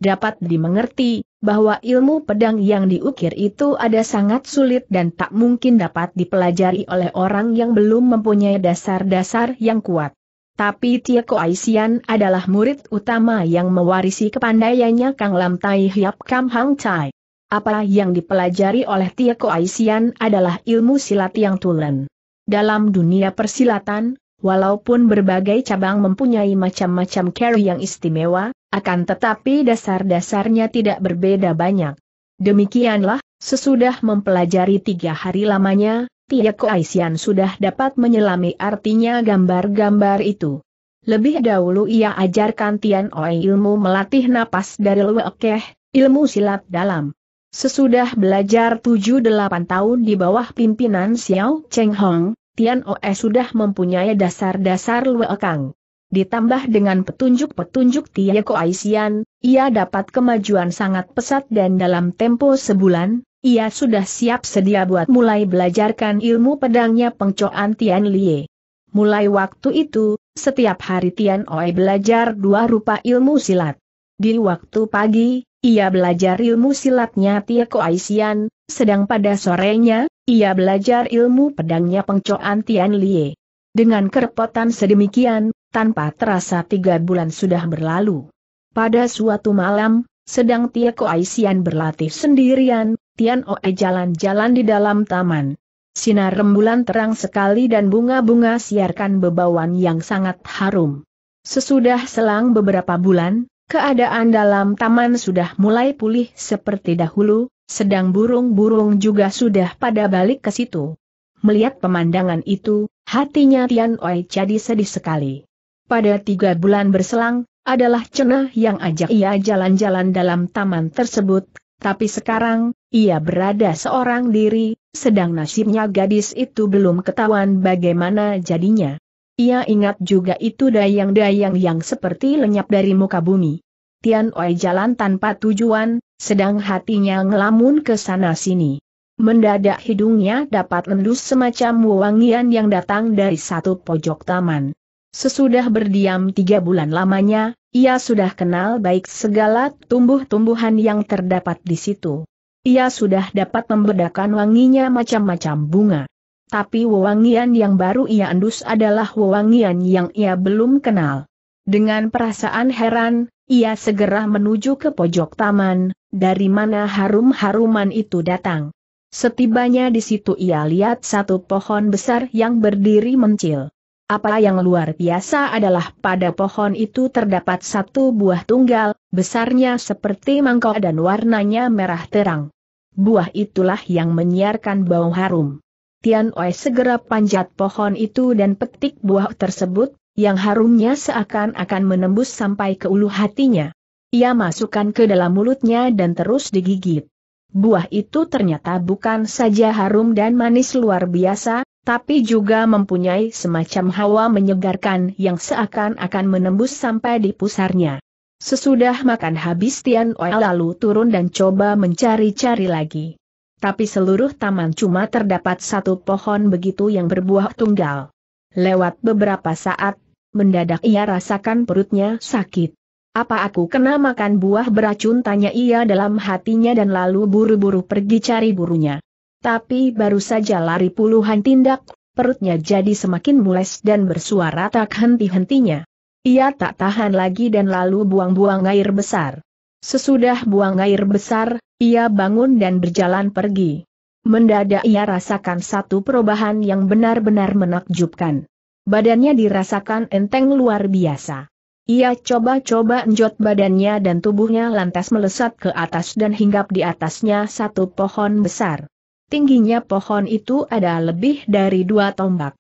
Dapat dimengerti, bahwa ilmu pedang yang diukir itu ada sangat sulit dan tak mungkin dapat dipelajari oleh orang yang belum mempunyai dasar-dasar yang kuat. Tapi Tieko Aisian adalah murid utama yang mewarisi kepandaiannya Kang Lam Tai Hiap Kam Hang Chai. Apa yang dipelajari oleh Tieko Aisian adalah ilmu silat yang tulen. Dalam dunia persilatan, walaupun berbagai cabang mempunyai macam-macam carry yang istimewa, akan tetapi dasar-dasarnya tidak berbeda banyak. Demikianlah, sesudah mempelajari tiga hari lamanya, Tiako Aisian sudah dapat menyelami artinya gambar-gambar itu. Lebih dahulu ia ajarkan Tian Oi ilmu melatih napas dari Luekeh, ilmu silat dalam. Sesudah belajar 7-8 tahun di bawah pimpinan Xiao Cheng Hong, Tian Oe sudah mempunyai dasar-dasar Luekang ditambah dengan petunjuk-petunjuk Ko Aisian, ia dapat kemajuan sangat pesat dan dalam tempo sebulan, ia sudah siap sedia buat mulai belajarkan ilmu pedangnya pengcoan Tian Lie. Mulai waktu itu, setiap hari Tian Oe belajar dua rupa ilmu silat. Di waktu pagi, ia belajar ilmu silatnya Ko Aisian, sedang pada sorenya, ia belajar ilmu pedangnya pengcoan Tian Lie. Dengan kerepotan sedemikian, tanpa terasa tiga bulan sudah berlalu. Pada suatu malam, sedang Tia Aisian berlatih sendirian, Tian Oe jalan-jalan di dalam taman. Sinar rembulan terang sekali dan bunga-bunga siarkan bebauan yang sangat harum. Sesudah selang beberapa bulan, keadaan dalam taman sudah mulai pulih seperti dahulu, sedang burung-burung juga sudah pada balik ke situ. Melihat pemandangan itu, hatinya Tian Oe jadi sedih sekali. Pada tiga bulan berselang, adalah Cenah yang ajak ia jalan-jalan dalam taman tersebut, tapi sekarang, ia berada seorang diri, sedang nasibnya gadis itu belum ketahuan bagaimana jadinya. Ia ingat juga itu dayang-dayang yang seperti lenyap dari muka bumi. Tian Oi jalan tanpa tujuan, sedang hatinya ngelamun ke sana-sini. Mendadak hidungnya dapat mendus semacam wangian yang datang dari satu pojok taman. Sesudah berdiam tiga bulan lamanya, ia sudah kenal baik segala tumbuh-tumbuhan yang terdapat di situ. Ia sudah dapat membedakan wanginya macam-macam bunga. Tapi wewangian yang baru ia endus adalah wewangian yang ia belum kenal. Dengan perasaan heran, ia segera menuju ke pojok taman, dari mana harum-haruman itu datang. Setibanya di situ ia lihat satu pohon besar yang berdiri mencil. Apa yang luar biasa adalah pada pohon itu terdapat satu buah tunggal, besarnya seperti mangkok dan warnanya merah terang. Buah itulah yang menyiarkan bau harum. Tian Wei segera panjat pohon itu dan petik buah tersebut, yang harumnya seakan-akan menembus sampai ke ulu hatinya. Ia masukkan ke dalam mulutnya dan terus digigit. Buah itu ternyata bukan saja harum dan manis luar biasa, tapi juga mempunyai semacam hawa menyegarkan yang seakan-akan menembus sampai di pusarnya. Sesudah makan habis Tian Oe lalu turun dan coba mencari-cari lagi. Tapi seluruh taman cuma terdapat satu pohon begitu yang berbuah tunggal. Lewat beberapa saat, mendadak ia rasakan perutnya sakit. Apa aku kena makan buah beracun tanya ia dalam hatinya dan lalu buru-buru pergi cari burunya. Tapi baru saja lari puluhan tindak, perutnya jadi semakin mules dan bersuara tak henti-hentinya. Ia tak tahan lagi dan lalu buang-buang air besar. Sesudah buang air besar, ia bangun dan berjalan pergi. Mendadak ia rasakan satu perubahan yang benar-benar menakjubkan. Badannya dirasakan enteng luar biasa. Ia coba-coba enjot badannya dan tubuhnya lantas melesat ke atas dan hinggap di atasnya satu pohon besar. Tingginya pohon itu ada lebih dari dua tombak.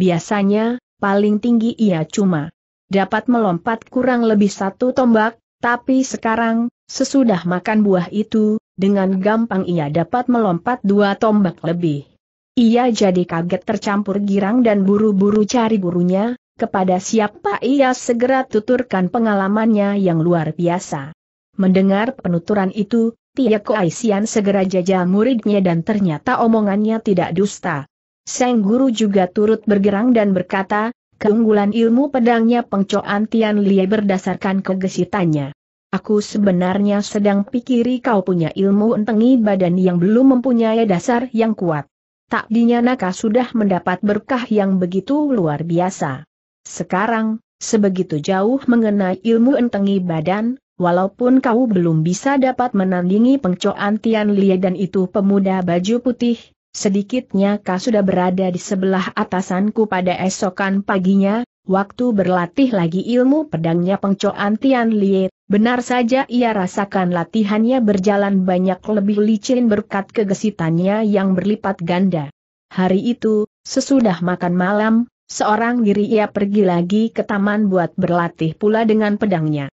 Biasanya, paling tinggi ia cuma dapat melompat kurang lebih satu tombak, tapi sekarang, sesudah makan buah itu, dengan gampang ia dapat melompat dua tombak lebih. Ia jadi kaget tercampur girang dan buru-buru cari gurunya, kepada siapa ia segera tuturkan pengalamannya yang luar biasa. Mendengar penuturan itu, Tia Koaisian segera jajal muridnya dan ternyata omongannya tidak dusta. Sang Guru juga turut bergerang dan berkata, keunggulan ilmu pedangnya pengcoan Tian Lie berdasarkan kegesitannya. Aku sebenarnya sedang pikiri kau punya ilmu entengi badan yang belum mempunyai dasar yang kuat. Tak dinyanaka sudah mendapat berkah yang begitu luar biasa. Sekarang, sebegitu jauh mengenai ilmu entengi badan, Walaupun kau belum bisa dapat menandingi pengcoan Tian Lie dan itu pemuda baju putih, sedikitnya kau sudah berada di sebelah atasanku pada esokan paginya, waktu berlatih lagi ilmu pedangnya pengcoan Tian Lie, benar saja ia rasakan latihannya berjalan banyak lebih licin berkat kegesitannya yang berlipat ganda. Hari itu, sesudah makan malam, Seorang diri ia pergi lagi ke taman buat berlatih pula dengan pedangnya.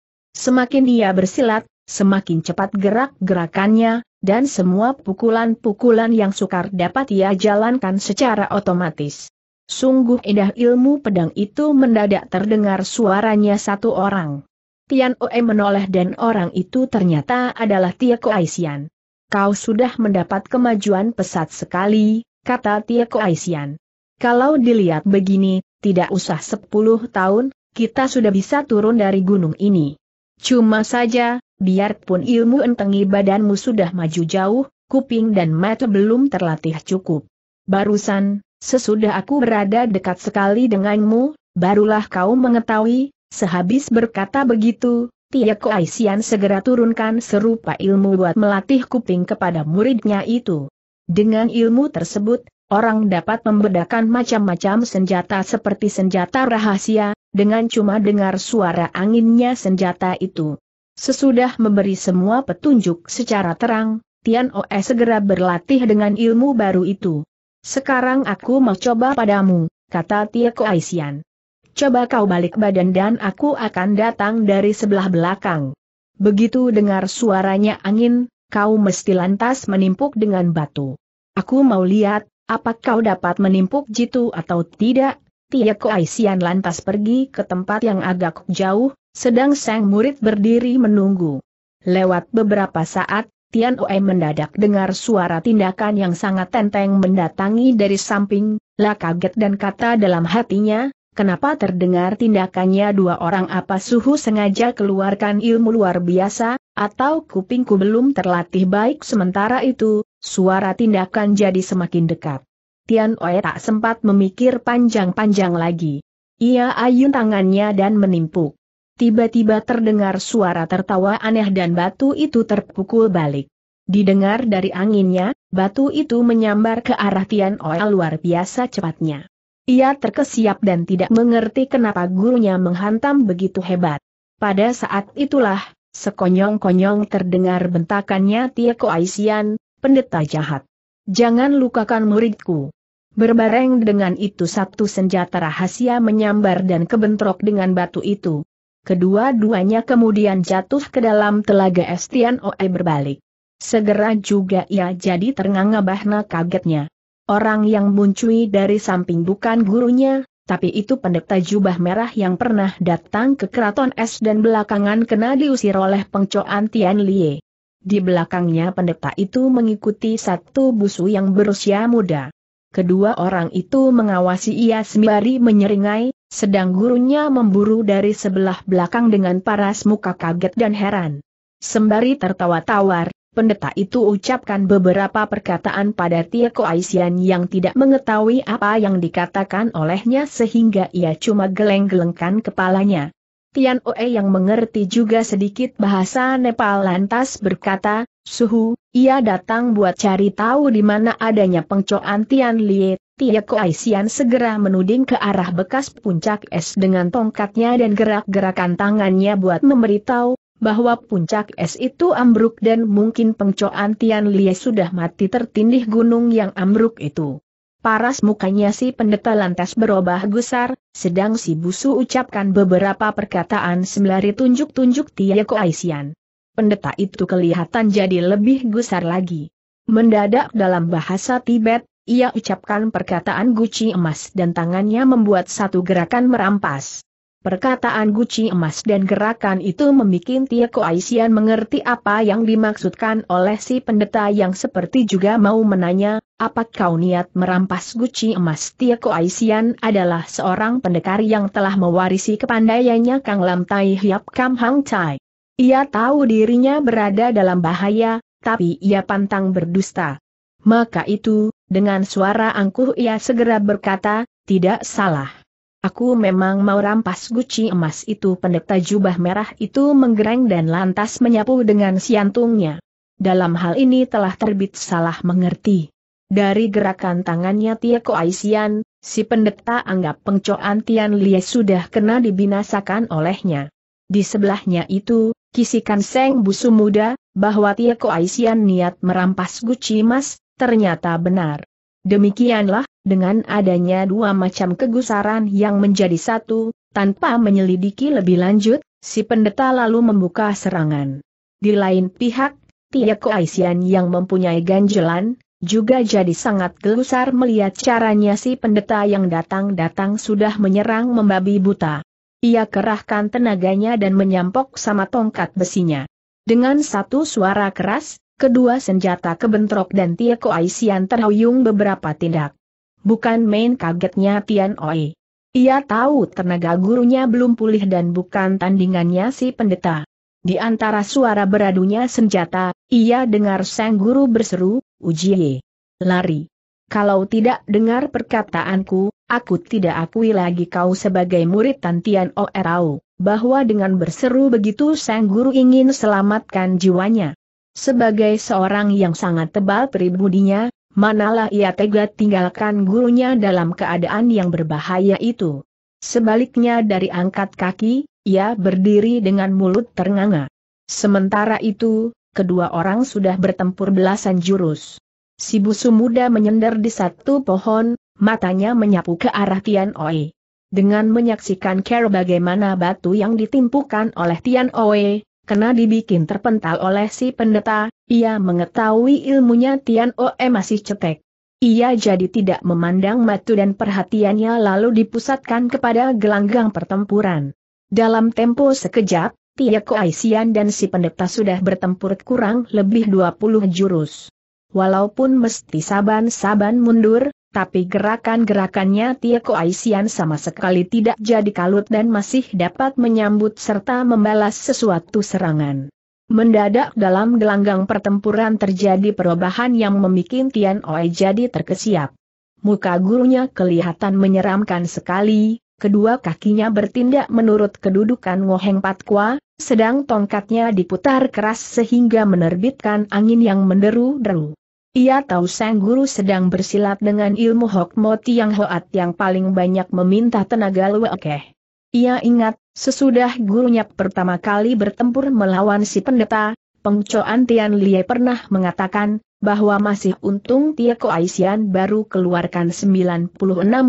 Semakin dia bersilat, semakin cepat gerak-gerakannya, dan semua pukulan-pukulan yang sukar dapat ia jalankan secara otomatis. Sungguh indah ilmu pedang itu mendadak terdengar suaranya satu orang. Tian Oe menoleh dan orang itu ternyata adalah Tia Koaisian. Kau sudah mendapat kemajuan pesat sekali, kata Tia Koaisian. Kalau dilihat begini, tidak usah sepuluh tahun, kita sudah bisa turun dari gunung ini. Cuma saja, biarpun ilmu entengi badanmu sudah maju jauh, kuping dan mata belum terlatih cukup. Barusan, sesudah aku berada dekat sekali denganmu, barulah kau mengetahui, sehabis berkata begitu, Tia Koaisian segera turunkan serupa ilmu buat melatih kuping kepada muridnya itu. Dengan ilmu tersebut, orang dapat membedakan macam-macam senjata seperti senjata rahasia, dengan cuma dengar suara anginnya senjata itu. Sesudah memberi semua petunjuk secara terang, Tian Oe segera berlatih dengan ilmu baru itu. Sekarang aku mau coba padamu, kata Tia Koaisian. Coba kau balik badan dan aku akan datang dari sebelah belakang. Begitu dengar suaranya angin, kau mesti lantas menimpuk dengan batu. Aku mau lihat, apakah kau dapat menimpuk jitu atau tidak, Tia Koaisian lantas pergi ke tempat yang agak jauh, sedang sang murid berdiri menunggu. Lewat beberapa saat, Tian Oe mendadak dengar suara tindakan yang sangat tenteng mendatangi dari samping, lah kaget dan kata dalam hatinya, kenapa terdengar tindakannya dua orang apa suhu sengaja keluarkan ilmu luar biasa, atau kupingku belum terlatih baik sementara itu, suara tindakan jadi semakin dekat. Tian Oe tak sempat memikir panjang-panjang lagi. Ia ayun tangannya dan menimpuk. Tiba-tiba terdengar suara tertawa aneh dan batu itu terpukul balik. Didengar dari anginnya, batu itu menyambar ke arah Tian Oe luar biasa cepatnya. Ia terkesiap dan tidak mengerti kenapa gurunya menghantam begitu hebat. Pada saat itulah, sekonyong-konyong terdengar bentakannya Tia Koaisian, pendeta jahat. Jangan lukakan muridku. Berbareng dengan itu satu senjata rahasia menyambar dan kebentrok dengan batu itu. Kedua-duanya kemudian jatuh ke dalam telaga Estian Oe berbalik. Segera juga ia jadi ternganga bahna kagetnya. Orang yang muncul dari samping bukan gurunya, tapi itu pendeta jubah merah yang pernah datang ke keraton es dan belakangan kena diusir oleh pengcoan Tian Lie. Di belakangnya pendeta itu mengikuti satu busu yang berusia muda. Kedua orang itu mengawasi ia sembari menyeringai, sedang gurunya memburu dari sebelah belakang dengan paras muka kaget dan heran. Sembari tertawa tawar, pendeta itu ucapkan beberapa perkataan pada Tieko Aisian yang tidak mengetahui apa yang dikatakan olehnya sehingga ia cuma geleng-gelengkan kepalanya. Tian Oe yang mengerti juga sedikit bahasa Nepal lantas berkata, Suhu, ia datang buat cari tahu di mana adanya pengcoan Tian Lie. Tia Koaisian segera menuding ke arah bekas puncak es dengan tongkatnya dan gerak-gerakan tangannya buat memberitahu bahwa puncak es itu ambruk dan mungkin pengcoan Tian Lie sudah mati tertindih gunung yang ambruk itu. Paras mukanya si pendeta lantas berubah gusar, sedang si busu ucapkan beberapa perkataan sembari tunjuk-tunjuk Tia Aisian. Pendeta itu kelihatan jadi lebih gusar lagi. Mendadak dalam bahasa Tibet, ia ucapkan perkataan guci emas dan tangannya membuat satu gerakan merampas. Perkataan guci emas dan gerakan itu membuat Tieko Aisian mengerti apa yang dimaksudkan oleh si pendeta yang seperti juga mau menanya, apa kau niat merampas guci emas Tieko Aisian adalah seorang pendekar yang telah mewarisi kepandaiannya Kang Lam Tai Hiap Kam Hang Chai. Ia tahu dirinya berada dalam bahaya, tapi ia pantang berdusta. Maka itu, dengan suara angkuh ia segera berkata, tidak salah. Aku memang mau rampas guci emas itu pendeta jubah merah itu menggereng dan lantas menyapu dengan siantungnya. Dalam hal ini telah terbit salah mengerti. Dari gerakan tangannya Tia Aisian, si pendeta anggap pengcoan Tian Lie sudah kena dibinasakan olehnya. Di sebelahnya itu, kisikan Seng Busu muda, bahwa Tia Aisian niat merampas guci emas, ternyata benar. Demikianlah, dengan adanya dua macam kegusaran yang menjadi satu, tanpa menyelidiki lebih lanjut, si pendeta lalu membuka serangan. Di lain pihak, Tia Aisian yang mempunyai ganjelan, juga jadi sangat gelusar melihat caranya si pendeta yang datang-datang sudah menyerang membabi buta. Ia kerahkan tenaganya dan menyampok sama tongkat besinya. Dengan satu suara keras, kedua senjata kebentrok dan Tia Aisian terhuyung beberapa tindak. Bukan main kagetnya Tian Oi. Ia tahu tenaga gurunya belum pulih dan bukan tandingannya si pendeta. Di antara suara beradunya senjata, ia dengar sang guru berseru, Ujiye. Lari. Kalau tidak dengar perkataanku, aku tidak akui lagi kau sebagai murid Tantian Oerau, bahwa dengan berseru begitu sang guru ingin selamatkan jiwanya. Sebagai seorang yang sangat tebal pribudinya, manalah ia tega tinggalkan gurunya dalam keadaan yang berbahaya itu. Sebaliknya dari angkat kaki, ia berdiri dengan mulut ternganga. Sementara itu, kedua orang sudah bertempur belasan jurus. Si busu muda menyender di satu pohon, matanya menyapu ke arah Tian Oe. Dengan menyaksikan cara bagaimana batu yang ditimpukan oleh Tian Oe, kena dibikin terpental oleh si pendeta, ia mengetahui ilmunya Tian Oe masih cetek. Ia jadi tidak memandang matu dan perhatiannya lalu dipusatkan kepada gelanggang pertempuran. Dalam tempo sekejap, Tia Koaisian dan si pendeta sudah bertempur kurang lebih 20 jurus. Walaupun mesti saban-saban mundur, tapi gerakan-gerakannya Tieko Aisian sama sekali tidak jadi kalut dan masih dapat menyambut serta membalas sesuatu serangan. Mendadak dalam gelanggang pertempuran terjadi perubahan yang membuat Tian Oe jadi terkesiap. Muka gurunya kelihatan menyeramkan sekali, kedua kakinya bertindak menurut kedudukan Ngoheng Patkwa, sedang tongkatnya diputar keras sehingga menerbitkan angin yang menderu-deru. Ia tahu Sang Guru sedang bersilat dengan ilmu Hokmo Tiang Hoat yang paling banyak meminta tenaga Luekeh. Ia ingat, sesudah gurunya pertama kali bertempur melawan si pendeta, Pengcoan Tian Lie pernah mengatakan, bahwa masih untung Tia Aisian baru keluarkan 96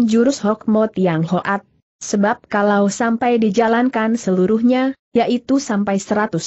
jurus Hokmo Tiang Hoat, sebab kalau sampai dijalankan seluruhnya, yaitu sampai 108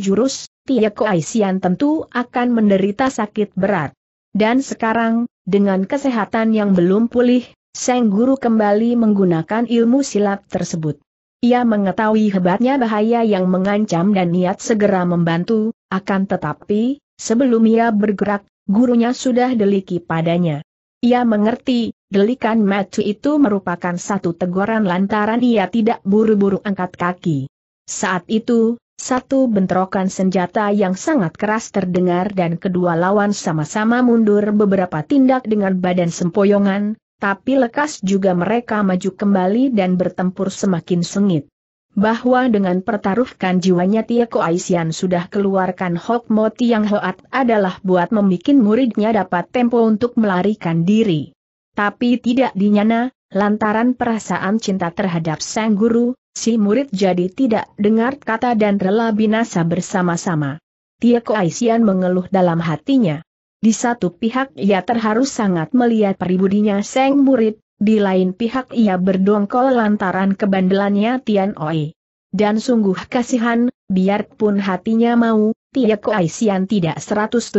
jurus, Tia Koaisian tentu akan menderita sakit berat. Dan sekarang, dengan kesehatan yang belum pulih, sang Guru kembali menggunakan ilmu silat tersebut. Ia mengetahui hebatnya bahaya yang mengancam dan niat segera membantu, akan tetapi, sebelum ia bergerak, gurunya sudah deliki padanya. Ia mengerti, delikan Matthew itu merupakan satu teguran lantaran ia tidak buru-buru angkat kaki. Saat itu, satu bentrokan senjata yang sangat keras terdengar dan kedua lawan sama-sama mundur beberapa tindak dengan badan sempoyongan, tapi lekas juga mereka maju kembali dan bertempur semakin sengit. Bahwa dengan pertaruhkan jiwanya Tia Aisian sudah keluarkan Hok Moti yang Hoat adalah buat membuat muridnya dapat tempo untuk melarikan diri. Tapi tidak dinyana, Lantaran perasaan cinta terhadap sang guru, si murid jadi tidak dengar kata dan rela binasa bersama-sama. Tia Aisian mengeluh dalam hatinya. Di satu pihak ia terharu sangat melihat peribudinya sang murid, di lain pihak ia berdongkol lantaran kebandelannya Tian Oi. Dan sungguh kasihan, biarpun hatinya mau, Tia Koaisian tidak 179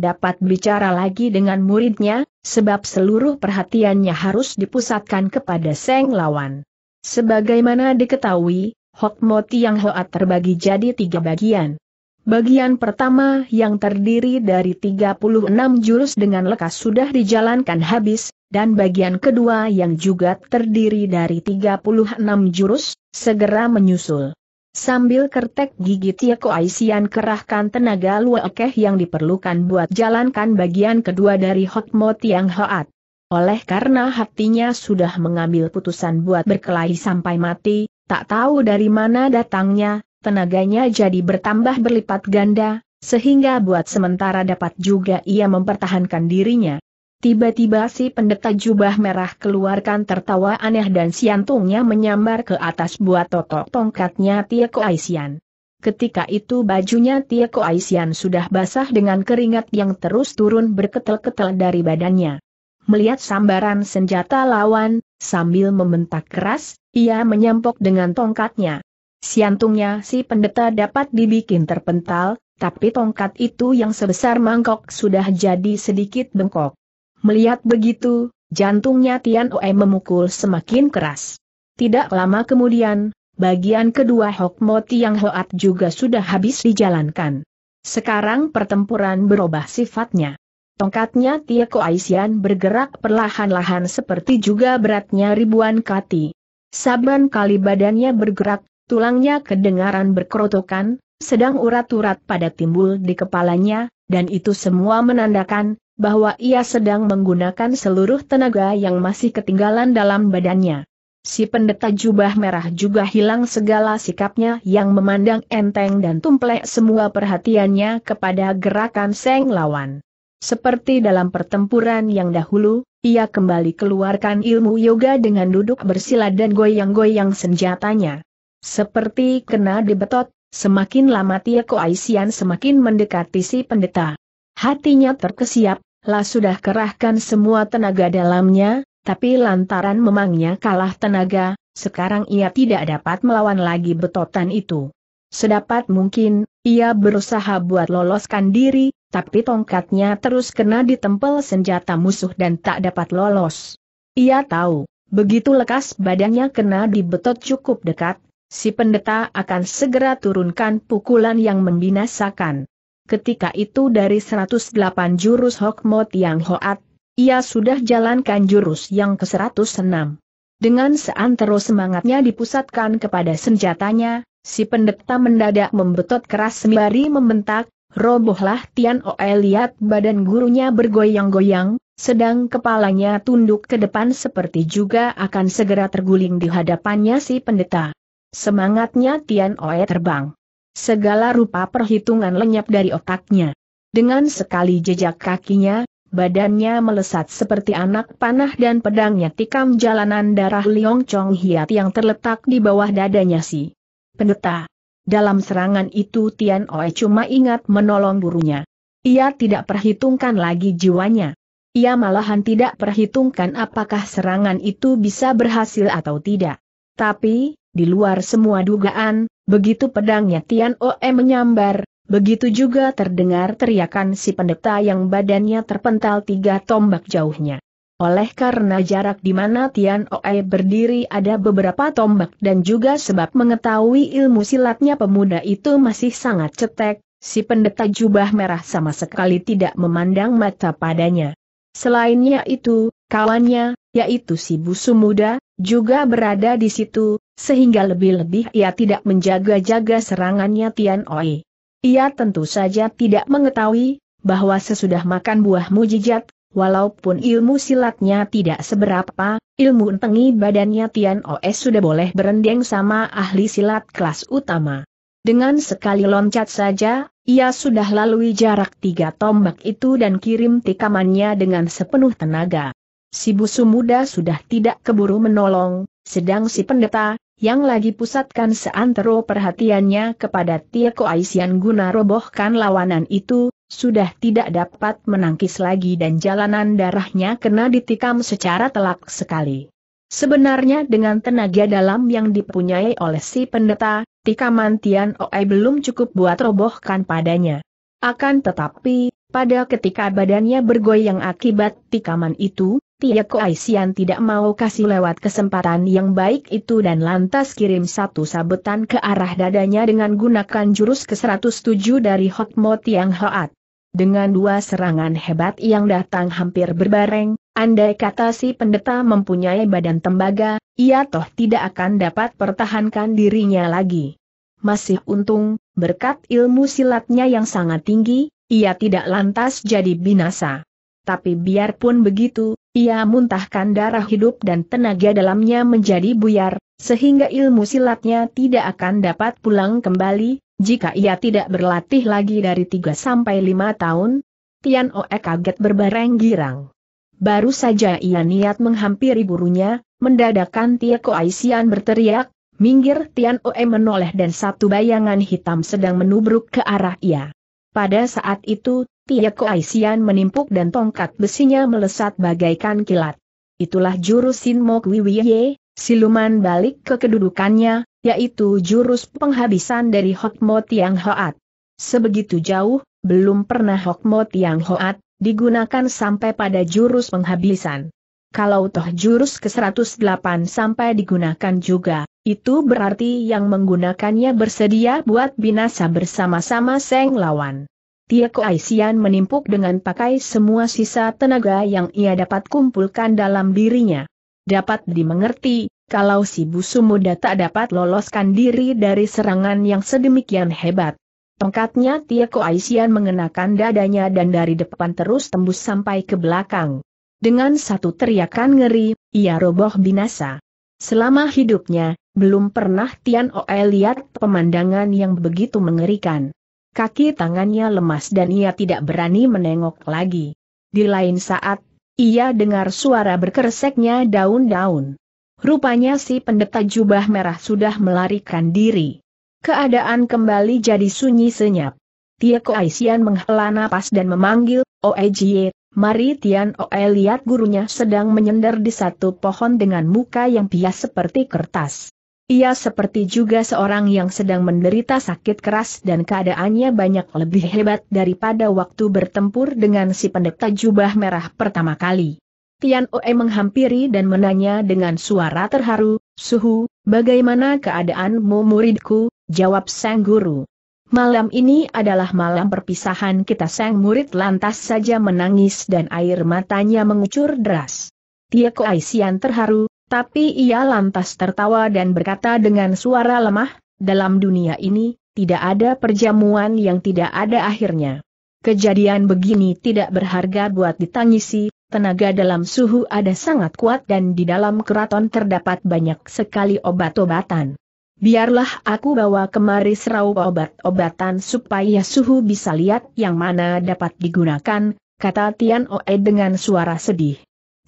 dapat bicara lagi dengan muridnya, sebab seluruh perhatiannya harus dipusatkan kepada Seng Lawan. Sebagaimana diketahui, Hokmo yang Hoat terbagi jadi tiga bagian. Bagian pertama yang terdiri dari 36 jurus dengan lekas sudah dijalankan habis, dan bagian kedua yang juga terdiri dari 36 jurus, segera menyusul. Sambil kertek gigi Tiako Aisian kerahkan tenaga luakeh yang diperlukan buat jalankan bagian kedua dari Hokmo Tiang Hoat. Oleh karena hatinya sudah mengambil putusan buat berkelahi sampai mati, tak tahu dari mana datangnya, tenaganya jadi bertambah berlipat ganda, sehingga buat sementara dapat juga ia mempertahankan dirinya. Tiba-tiba si pendeta jubah merah keluarkan tertawa aneh dan siantungnya menyambar ke atas buat totok tongkatnya Tieko Aisian. Ketika itu bajunya Tieko Aisian sudah basah dengan keringat yang terus turun berketel-ketel dari badannya. Melihat sambaran senjata lawan, sambil membentak keras, ia menyampok dengan tongkatnya. Siantungnya si pendeta dapat dibikin terpental, tapi tongkat itu yang sebesar mangkok sudah jadi sedikit bengkok. Melihat begitu, jantungnya Tian Oe memukul semakin keras. Tidak lama kemudian, bagian kedua Hok Mo Tiang Hoat juga sudah habis dijalankan. Sekarang pertempuran berubah sifatnya. Tongkatnya Tia Koaisian bergerak perlahan-lahan seperti juga beratnya ribuan kati. Saban kali badannya bergerak, tulangnya kedengaran berkerotokan, sedang urat-urat pada timbul di kepalanya, dan itu semua menandakan, bahwa ia sedang menggunakan seluruh tenaga yang masih ketinggalan dalam badannya. Si pendeta jubah merah juga hilang segala sikapnya yang memandang enteng dan tumplek semua perhatiannya kepada gerakan seng lawan. Seperti dalam pertempuran yang dahulu, ia kembali keluarkan ilmu yoga dengan duduk bersila dan goyang-goyang senjatanya. Seperti kena dibetot, semakin lama Tia Koaisian semakin mendekati si pendeta. Hatinya terkesiap, lah sudah kerahkan semua tenaga dalamnya, tapi lantaran memangnya kalah tenaga, sekarang ia tidak dapat melawan lagi betotan itu. Sedapat mungkin, ia berusaha buat loloskan diri, tapi tongkatnya terus kena ditempel senjata musuh dan tak dapat lolos. Ia tahu, begitu lekas badannya kena dibetot cukup dekat, si pendeta akan segera turunkan pukulan yang membinasakan ketika itu dari 108 jurus Hokmo yang Hoat, ia sudah jalankan jurus yang ke-106. Dengan seantero semangatnya dipusatkan kepada senjatanya, si pendeta mendadak membetot keras sembari membentak, robohlah Tian Oe lihat badan gurunya bergoyang-goyang, sedang kepalanya tunduk ke depan seperti juga akan segera terguling di hadapannya si pendeta. Semangatnya Tian Oe terbang. Segala rupa perhitungan lenyap dari otaknya. Dengan sekali jejak kakinya, badannya melesat seperti anak panah dan pedangnya tikam jalanan darah Liong Chong Hiat yang terletak di bawah dadanya si pendeta. Dalam serangan itu Tian Oe cuma ingat menolong burunya. Ia tidak perhitungkan lagi jiwanya. Ia malahan tidak perhitungkan apakah serangan itu bisa berhasil atau tidak. Tapi, di luar semua dugaan, Begitu pedangnya Tian Oe menyambar, begitu juga terdengar teriakan si pendeta yang badannya terpental tiga tombak jauhnya. Oleh karena jarak di mana Tian Oe berdiri ada beberapa tombak dan juga sebab mengetahui ilmu silatnya pemuda itu masih sangat cetek, si pendeta jubah merah sama sekali tidak memandang mata padanya. Selainnya itu, kawannya, yaitu si busu muda, juga berada di situ, sehingga lebih-lebih ia tidak menjaga-jaga serangannya Tian Oi. Ia tentu saja tidak mengetahui bahwa sesudah makan buah mujijat, walaupun ilmu silatnya tidak seberapa, ilmu entengi badannya Tian Oe sudah boleh berendeng sama ahli silat kelas utama. Dengan sekali loncat saja, ia sudah lalui jarak tiga tombak itu dan kirim tikamannya dengan sepenuh tenaga. Si busu muda sudah tidak keburu menolong, sedang si pendeta, yang lagi pusatkan seantero perhatiannya kepada Tieko Aisian guna robohkan lawanan itu, sudah tidak dapat menangkis lagi dan jalanan darahnya kena ditikam secara telak sekali. Sebenarnya dengan tenaga dalam yang dipunyai oleh si pendeta, tikaman Tian Oe belum cukup buat robohkan padanya. Akan tetapi, pada ketika badannya bergoyang akibat tikaman itu, Pia Koaisian tidak mau kasih lewat kesempatan yang baik itu dan lantas kirim satu sabetan ke arah dadanya dengan gunakan jurus ke-107 dari Hotmo Tiang Hoat. Dengan dua serangan hebat yang datang hampir berbareng, andai kata si pendeta mempunyai badan tembaga, ia toh tidak akan dapat pertahankan dirinya lagi. Masih untung, berkat ilmu silatnya yang sangat tinggi, ia tidak lantas jadi binasa tapi biarpun begitu, ia muntahkan darah hidup dan tenaga dalamnya menjadi buyar, sehingga ilmu silatnya tidak akan dapat pulang kembali, jika ia tidak berlatih lagi dari 3 sampai 5 tahun. Tian Oe kaget berbareng girang. Baru saja ia niat menghampiri gurunya, mendadakan Tia Aisian berteriak, minggir Tian Oe menoleh dan satu bayangan hitam sedang menubruk ke arah ia. Pada saat itu, Pia Koaisian menimpuk dan tongkat besinya melesat bagaikan kilat. Itulah jurus Sinmo Wiwiye, siluman balik ke kedudukannya, yaitu jurus penghabisan dari Hokmo Tiang Hoat. Sebegitu jauh, belum pernah Hokmo Tiang Hoat digunakan sampai pada jurus penghabisan. Kalau toh jurus ke-108 sampai digunakan juga, itu berarti yang menggunakannya bersedia buat binasa bersama-sama seng lawan. Tieko Aisian menimpuk dengan pakai semua sisa tenaga yang ia dapat kumpulkan dalam dirinya. Dapat dimengerti, kalau si busu muda tak dapat loloskan diri dari serangan yang sedemikian hebat. Tongkatnya Tieko Aisian mengenakan dadanya dan dari depan terus tembus sampai ke belakang. Dengan satu teriakan ngeri, ia roboh binasa. Selama hidupnya, belum pernah Tian Oe lihat pemandangan yang begitu mengerikan. Kaki tangannya lemas dan ia tidak berani menengok lagi. Di lain saat, ia dengar suara berkereseknya daun-daun. Rupanya si pendeta jubah merah sudah melarikan diri. Keadaan kembali jadi sunyi senyap. Tia Koaisian menghela napas dan memanggil, Oejie, mari Tian Oe lihat gurunya sedang menyender di satu pohon dengan muka yang pias seperti kertas. Ia seperti juga seorang yang sedang menderita sakit keras dan keadaannya banyak lebih hebat daripada waktu bertempur dengan si pendeta jubah merah pertama kali. Tian Oe menghampiri dan menanya dengan suara terharu, Suhu, bagaimana keadaanmu muridku? Jawab sang guru. Malam ini adalah malam perpisahan kita sang murid lantas saja menangis dan air matanya mengucur deras. Tia Koaisian terharu, tapi ia lantas tertawa dan berkata dengan suara lemah, dalam dunia ini, tidak ada perjamuan yang tidak ada akhirnya. Kejadian begini tidak berharga buat ditangisi, tenaga dalam suhu ada sangat kuat dan di dalam keraton terdapat banyak sekali obat-obatan. Biarlah aku bawa kemari serau obat-obatan supaya suhu bisa lihat yang mana dapat digunakan, kata Tian Oe dengan suara sedih.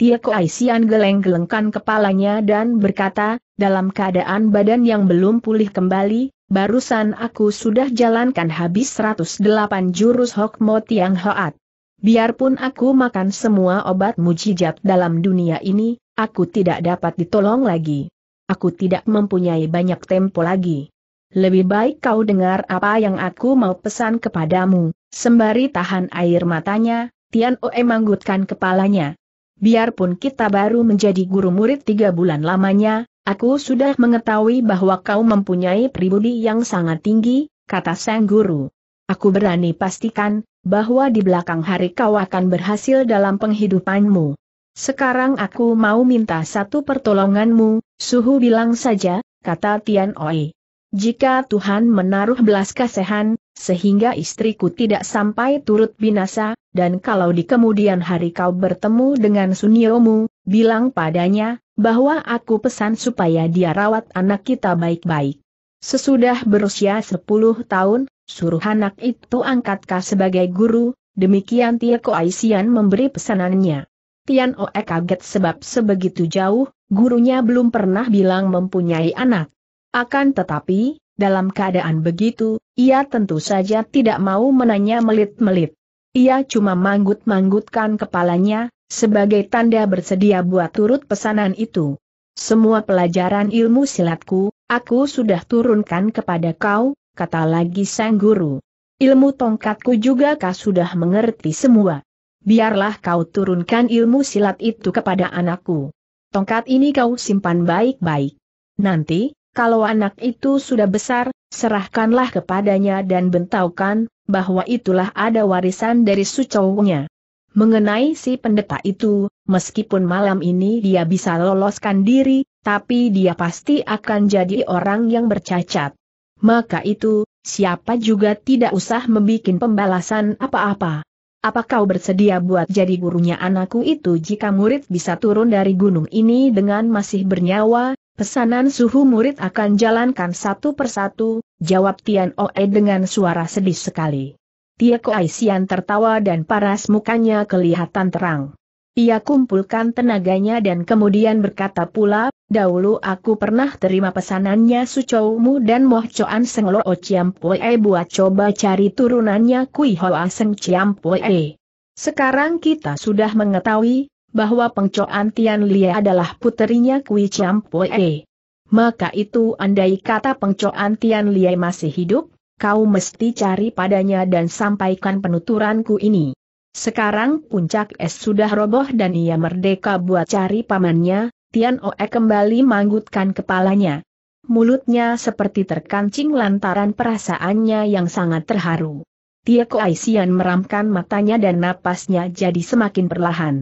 Tia Koaisian geleng-gelengkan kepalanya dan berkata, dalam keadaan badan yang belum pulih kembali, barusan aku sudah jalankan habis 108 jurus Hokmo Tiang Hoat. Biarpun aku makan semua obat mujijat dalam dunia ini, aku tidak dapat ditolong lagi. Aku tidak mempunyai banyak tempo lagi. Lebih baik kau dengar apa yang aku mau pesan kepadamu, sembari tahan air matanya, Tian Oe manggutkan kepalanya biarpun kita baru menjadi guru murid tiga bulan lamanya, aku sudah mengetahui bahwa kau mempunyai pribudi yang sangat tinggi, kata sang guru. Aku berani pastikan, bahwa di belakang hari kau akan berhasil dalam penghidupanmu. Sekarang aku mau minta satu pertolonganmu, suhu bilang saja, kata Tian Oi. Jika Tuhan menaruh belas kasihan, sehingga istriku tidak sampai turut binasa, dan kalau di kemudian hari kau bertemu dengan suniomu, bilang padanya, bahwa aku pesan supaya dia rawat anak kita baik-baik. Sesudah berusia 10 tahun, suruh anak itu angkatkah sebagai guru, demikian Tiako Aisian memberi pesanannya. Tian Oe kaget sebab sebegitu jauh, gurunya belum pernah bilang mempunyai anak. Akan tetapi, dalam keadaan begitu, ia tentu saja tidak mau menanya melit-melit. Ia cuma manggut-manggutkan kepalanya, sebagai tanda bersedia buat turut pesanan itu. Semua pelajaran ilmu silatku, aku sudah turunkan kepada kau, kata lagi sang guru. Ilmu tongkatku juga kau sudah mengerti semua. Biarlah kau turunkan ilmu silat itu kepada anakku. Tongkat ini kau simpan baik-baik. Nanti, kalau anak itu sudah besar, serahkanlah kepadanya dan bentaukan, bahwa itulah ada warisan dari sucowunya. Mengenai si pendeta itu, meskipun malam ini dia bisa loloskan diri, tapi dia pasti akan jadi orang yang bercacat. Maka itu, siapa juga tidak usah membuat pembalasan apa-apa. Apa kau bersedia buat jadi gurunya anakku itu jika murid bisa turun dari gunung ini dengan masih bernyawa, pesanan suhu murid akan jalankan satu persatu, jawab Tian Oe dengan suara sedih sekali. Tia Koaisian tertawa dan paras mukanya kelihatan terang. Ia kumpulkan tenaganya dan kemudian berkata pula, dahulu aku pernah terima pesanannya Sucoumu dan Moh Choan Seng Lo Pue buat coba cari turunannya Kui Hoa Seng Pue. Sekarang kita sudah mengetahui, bahwa pengcoan Tian Lia adalah puterinya Kui Pue maka itu andai kata pengcoan Tian Liai masih hidup, kau mesti cari padanya dan sampaikan penuturanku ini. Sekarang puncak es sudah roboh dan ia merdeka buat cari pamannya, Tian Oe kembali manggutkan kepalanya. Mulutnya seperti terkancing lantaran perasaannya yang sangat terharu. Tia Koaisian meramkan matanya dan napasnya jadi semakin perlahan.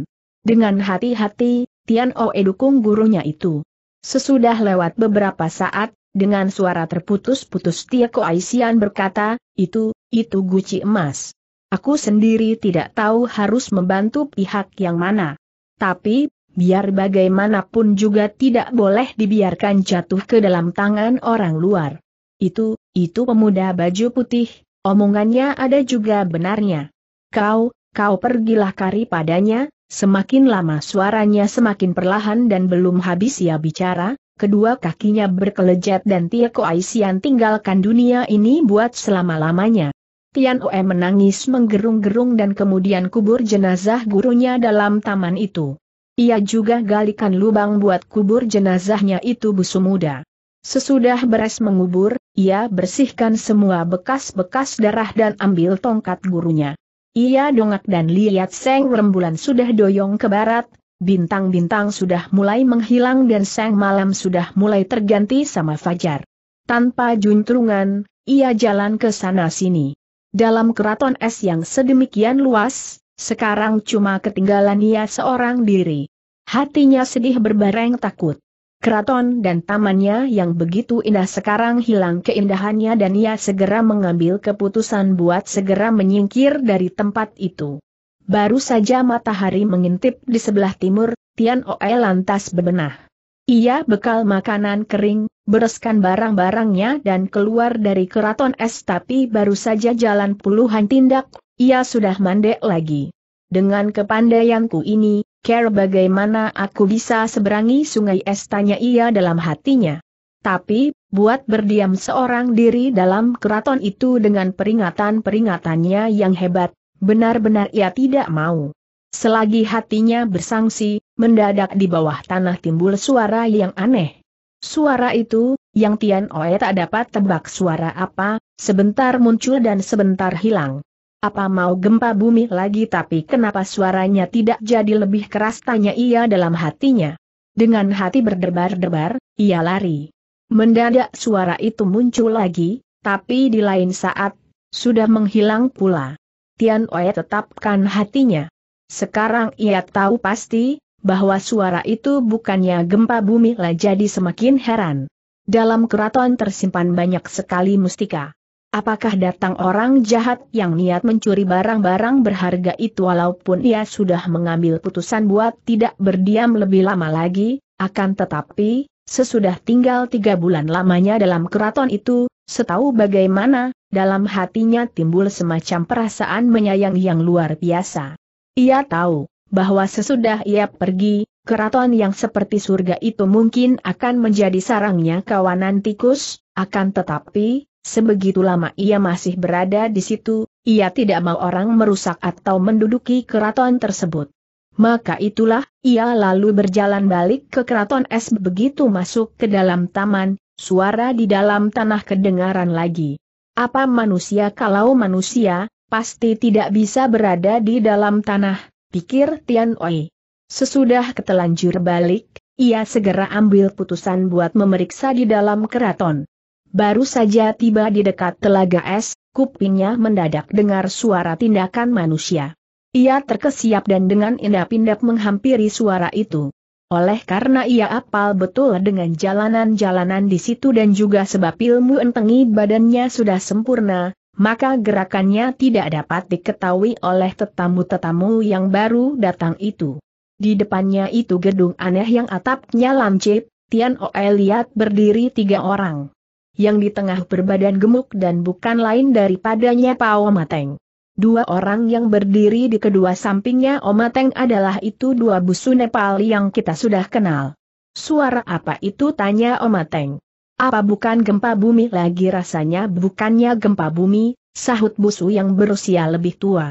Dengan hati-hati, Tian Oe dukung gurunya itu. Sesudah lewat beberapa saat, dengan suara terputus-putus Tiako Aisian berkata, itu, itu guci emas. Aku sendiri tidak tahu harus membantu pihak yang mana. Tapi, biar bagaimanapun juga tidak boleh dibiarkan jatuh ke dalam tangan orang luar. Itu, itu pemuda baju putih, omongannya ada juga benarnya. Kau, kau pergilah kari padanya, Semakin lama suaranya semakin perlahan dan belum habis ia bicara, kedua kakinya berkelejat dan Tieko Aisian tinggalkan dunia ini buat selama-lamanya. Tian Oe menangis menggerung-gerung dan kemudian kubur jenazah gurunya dalam taman itu. Ia juga galikan lubang buat kubur jenazahnya itu busu muda. Sesudah beres mengubur, ia bersihkan semua bekas-bekas darah dan ambil tongkat gurunya. Ia dongak dan lihat Seng Rembulan sudah doyong ke barat, bintang-bintang sudah mulai menghilang dan Seng Malam sudah mulai terganti sama Fajar. Tanpa juntrungan, ia jalan ke sana-sini. Dalam keraton es yang sedemikian luas, sekarang cuma ketinggalan ia seorang diri. Hatinya sedih berbareng takut. Keraton dan tamannya yang begitu indah sekarang hilang keindahannya dan ia segera mengambil keputusan buat segera menyingkir dari tempat itu. Baru saja matahari mengintip di sebelah timur, Tian Oe lantas berbenah. Ia bekal makanan kering, bereskan barang-barangnya dan keluar dari keraton es tapi baru saja jalan puluhan tindak, ia sudah mandek lagi. Dengan kepandaianku ini, care bagaimana aku bisa seberangi sungai es tanya ia dalam hatinya. Tapi, buat berdiam seorang diri dalam keraton itu dengan peringatan-peringatannya yang hebat, benar-benar ia tidak mau. Selagi hatinya bersangsi, mendadak di bawah tanah timbul suara yang aneh. Suara itu, yang Tian Oe tak dapat tebak suara apa, sebentar muncul dan sebentar hilang. Apa mau gempa bumi lagi tapi kenapa suaranya tidak jadi lebih keras tanya ia dalam hatinya. Dengan hati berdebar-debar, ia lari. Mendadak suara itu muncul lagi, tapi di lain saat, sudah menghilang pula. Tian Oe tetapkan hatinya. Sekarang ia tahu pasti, bahwa suara itu bukannya gempa bumi lah jadi semakin heran. Dalam keraton tersimpan banyak sekali mustika. Apakah datang orang jahat yang niat mencuri barang-barang berharga itu walaupun ia sudah mengambil putusan buat tidak berdiam lebih lama lagi, akan tetapi, sesudah tinggal tiga bulan lamanya dalam keraton itu, setahu bagaimana, dalam hatinya timbul semacam perasaan menyayang yang luar biasa. Ia tahu, bahwa sesudah ia pergi, keraton yang seperti surga itu mungkin akan menjadi sarangnya kawanan tikus, akan tetapi, Sebegitu lama ia masih berada di situ, ia tidak mau orang merusak atau menduduki keraton tersebut. Maka itulah, ia lalu berjalan balik ke keraton es begitu masuk ke dalam taman, suara di dalam tanah kedengaran lagi. Apa manusia kalau manusia, pasti tidak bisa berada di dalam tanah, pikir Tian Oi. Sesudah ketelanjur balik, ia segera ambil putusan buat memeriksa di dalam keraton. Baru saja tiba di dekat telaga es, kupingnya mendadak dengar suara tindakan manusia. Ia terkesiap dan dengan indah pindah menghampiri suara itu. Oleh karena ia apal betul dengan jalanan-jalanan di situ dan juga sebab ilmu entengi badannya sudah sempurna, maka gerakannya tidak dapat diketahui oleh tetamu-tetamu yang baru datang itu. Di depannya itu gedung aneh yang atapnya lancip, Tian Oe lihat berdiri tiga orang yang di tengah berbadan gemuk dan bukan lain daripadanya Pao Mateng. Dua orang yang berdiri di kedua sampingnya Omateng adalah itu dua busu Nepal yang kita sudah kenal. Suara apa itu tanya Omateng. Apa bukan gempa bumi lagi rasanya bukannya gempa bumi, sahut busu yang berusia lebih tua.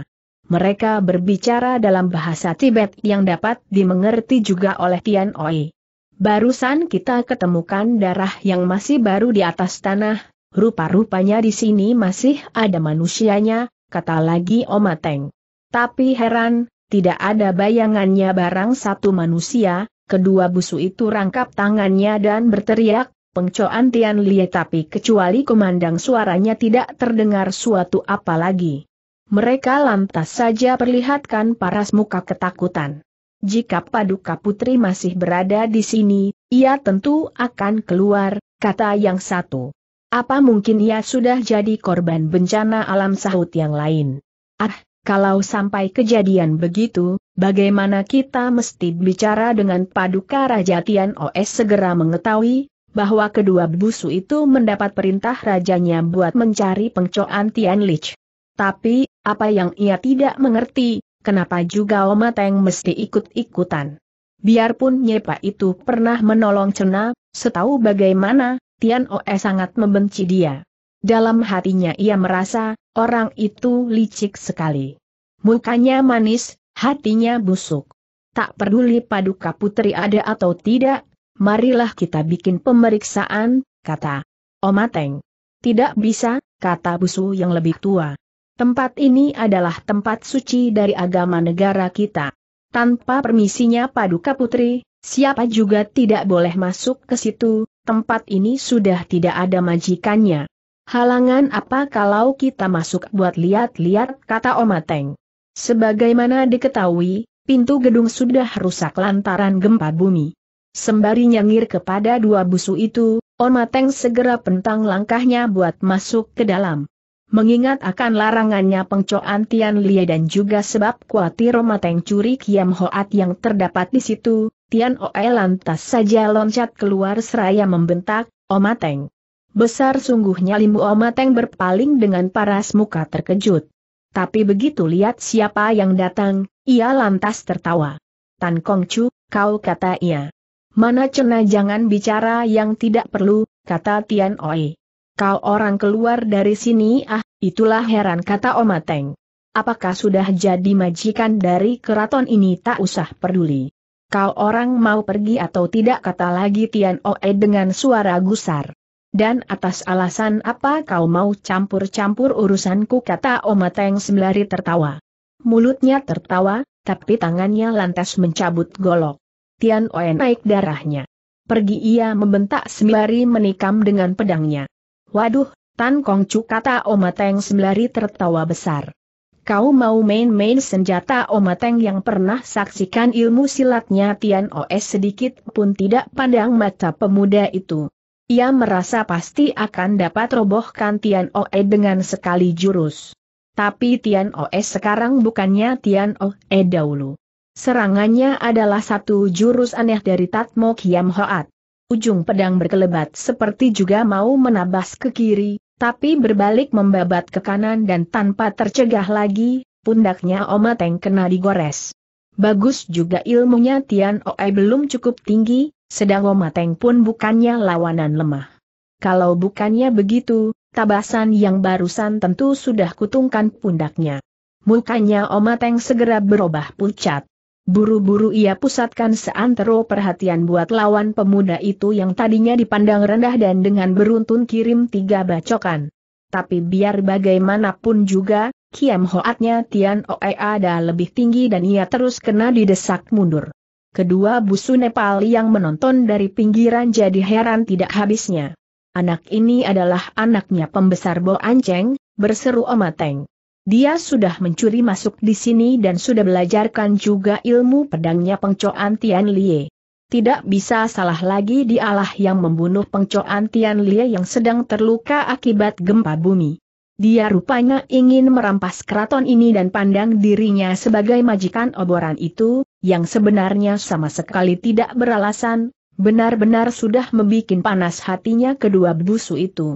Mereka berbicara dalam bahasa Tibet yang dapat dimengerti juga oleh Tian Oi. Barusan kita ketemukan darah yang masih baru di atas tanah, rupa-rupanya di sini masih ada manusianya, kata lagi Omateng. Tapi heran, tidak ada bayangannya barang satu manusia, kedua busu itu rangkap tangannya dan berteriak, pengcoan Tian Lie tapi kecuali kumandang suaranya tidak terdengar suatu apa lagi. Mereka lantas saja perlihatkan paras muka ketakutan. Jika Paduka Putri masih berada di sini, ia tentu akan keluar, kata yang satu. Apa mungkin ia sudah jadi korban bencana alam sahut yang lain? Ah, kalau sampai kejadian begitu, bagaimana kita mesti bicara dengan Paduka Raja Tian OS segera mengetahui bahwa kedua busu itu mendapat perintah rajanya buat mencari pengcoan Tian Lich. Tapi, apa yang ia tidak mengerti, kenapa juga Oma Teng mesti ikut-ikutan? Biarpun Nyepa itu pernah menolong Cena, setahu bagaimana, Tian Oe sangat membenci dia. Dalam hatinya ia merasa, orang itu licik sekali. Mukanya manis, hatinya busuk. Tak peduli paduka putri ada atau tidak, marilah kita bikin pemeriksaan, kata Oma teng, Tidak bisa, kata busu yang lebih tua. Tempat ini adalah tempat suci dari agama negara kita. Tanpa permisinya Paduka Putri, siapa juga tidak boleh masuk ke situ, tempat ini sudah tidak ada majikannya. Halangan apa kalau kita masuk buat lihat-lihat kata Omateng. Sebagaimana diketahui, pintu gedung sudah rusak lantaran gempa bumi. Sembari nyengir kepada dua busu itu, Omateng segera pentang langkahnya buat masuk ke dalam mengingat akan larangannya pengcoan Tian Lie dan juga sebab kuatir Teng curi Kiam Hoat yang terdapat di situ, Tian Oe lantas saja loncat keluar seraya membentak, Omateng. Besar sungguhnya limu Omateng berpaling dengan paras muka terkejut. Tapi begitu lihat siapa yang datang, ia lantas tertawa. Tan Kong Chu, kau kata ia. Mana cena jangan bicara yang tidak perlu, kata Tian Oe. Kau orang keluar dari sini ah, itulah heran kata Omateng. Apakah sudah jadi majikan dari keraton ini tak usah peduli. Kau orang mau pergi atau tidak kata lagi Tian Oe dengan suara gusar. Dan atas alasan apa kau mau campur-campur urusanku kata Omateng sembari tertawa. Mulutnya tertawa, tapi tangannya lantas mencabut golok. Tian Oe naik darahnya. Pergi ia membentak sembari menikam dengan pedangnya. Waduh, Tan Kong Chu kata Omateng sembari tertawa besar. Kau mau main-main senjata Teng yang pernah saksikan ilmu silatnya Tian Os sedikit pun tidak pandang mata pemuda itu. Ia merasa pasti akan dapat robohkan Tian Oe dengan sekali jurus. Tapi Tian Oe sekarang bukannya Tian Oe dahulu. Serangannya adalah satu jurus aneh dari Tatmo Kiam Hoat. Ujung pedang berkelebat seperti juga mau menabas ke kiri, tapi berbalik membabat ke kanan dan tanpa tercegah lagi, pundaknya Oma Omateng kena digores. Bagus juga ilmunya Tian Oe belum cukup tinggi, sedang Oma Omateng pun bukannya lawanan lemah. Kalau bukannya begitu, tabasan yang barusan tentu sudah kutungkan pundaknya. Mukanya Omateng segera berubah pucat. Buru-buru ia pusatkan seantero perhatian buat lawan pemuda itu yang tadinya dipandang rendah dan dengan beruntun kirim tiga bacokan. Tapi biar bagaimanapun juga, Kiam Hoatnya Tian Oe ada lebih tinggi dan ia terus kena didesak mundur. Kedua busu Nepal yang menonton dari pinggiran jadi heran tidak habisnya. Anak ini adalah anaknya pembesar Bo Anceng, berseru Omateng. Dia sudah mencuri masuk di sini dan sudah belajarkan juga ilmu pedangnya pengcoan Tian Lie. Tidak bisa salah lagi dialah yang membunuh pengcoan Tian Lie yang sedang terluka akibat gempa bumi. Dia rupanya ingin merampas keraton ini dan pandang dirinya sebagai majikan oboran itu, yang sebenarnya sama sekali tidak beralasan, benar-benar sudah membuat panas hatinya kedua busu itu.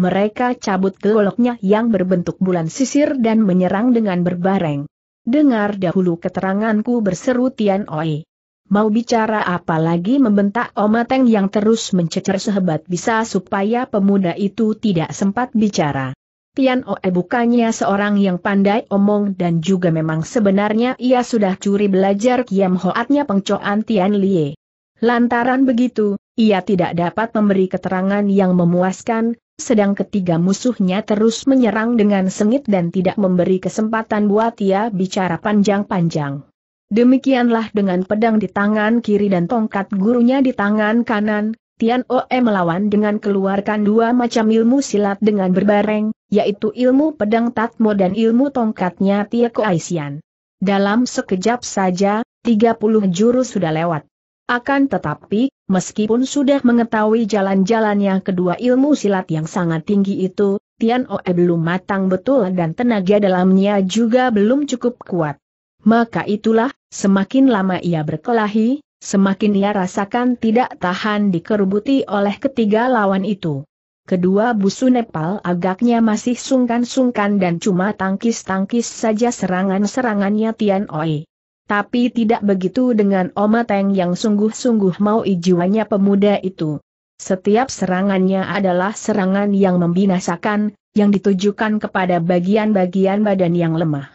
Mereka cabut goloknya yang berbentuk bulan sisir dan menyerang dengan berbareng. Dengar dahulu keteranganku berseru Tian Oi. Mau bicara apa lagi membentak Omateng yang terus mencecer sehebat bisa supaya pemuda itu tidak sempat bicara. Tian Oe bukannya seorang yang pandai omong dan juga memang sebenarnya ia sudah curi belajar Kiam Hoatnya pengcoan Tian Lie. Lantaran begitu, ia tidak dapat memberi keterangan yang memuaskan, sedang ketiga musuhnya terus menyerang dengan sengit dan tidak memberi kesempatan buat ia bicara panjang-panjang. Demikianlah dengan pedang di tangan kiri dan tongkat gurunya di tangan kanan, Tian Oe melawan dengan keluarkan dua macam ilmu silat dengan berbareng, yaitu ilmu pedang Tatmo dan ilmu tongkatnya Tia Koaisian. Dalam sekejap saja, 30 jurus sudah lewat. Akan tetapi, meskipun sudah mengetahui jalan jalannya kedua ilmu silat yang sangat tinggi itu, Tian Oe belum matang betul dan tenaga dalamnya juga belum cukup kuat. Maka itulah, semakin lama ia berkelahi, semakin ia rasakan tidak tahan dikerubuti oleh ketiga lawan itu. Kedua busu Nepal agaknya masih sungkan-sungkan dan cuma tangkis-tangkis saja serangan-serangannya Tian Oe tapi tidak begitu dengan Oma Teng yang sungguh-sungguh mau jiwanya pemuda itu. Setiap serangannya adalah serangan yang membinasakan, yang ditujukan kepada bagian-bagian badan yang lemah.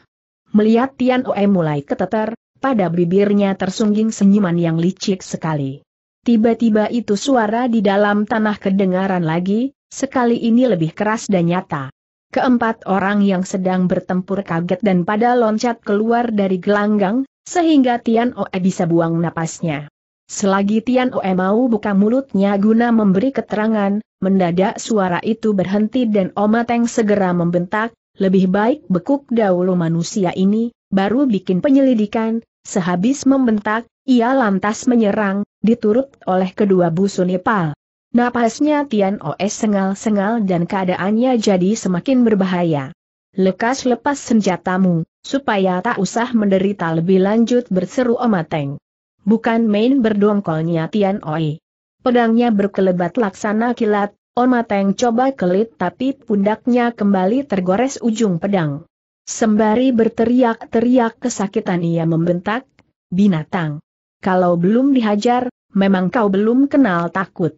Melihat Tian Oe mulai keteter, pada bibirnya tersungging senyuman yang licik sekali. Tiba-tiba itu suara di dalam tanah kedengaran lagi, sekali ini lebih keras dan nyata. Keempat orang yang sedang bertempur kaget dan pada loncat keluar dari gelanggang, sehingga Tian Oe bisa buang napasnya. Selagi Tian Oe mau buka mulutnya guna memberi keterangan, mendadak suara itu berhenti dan Oma Teng segera membentak, lebih baik bekuk dahulu manusia ini, baru bikin penyelidikan, sehabis membentak, ia lantas menyerang, diturut oleh kedua busu Nepal. Napasnya Tian Oe sengal-sengal dan keadaannya jadi semakin berbahaya. Lekas lepas senjatamu, supaya tak usah menderita lebih lanjut berseru Omateng. Bukan main berdongkolnya Tian Oi. Pedangnya berkelebat laksana kilat, Omateng coba kelit tapi pundaknya kembali tergores ujung pedang. Sembari berteriak-teriak kesakitan ia membentak, binatang. Kalau belum dihajar, memang kau belum kenal takut.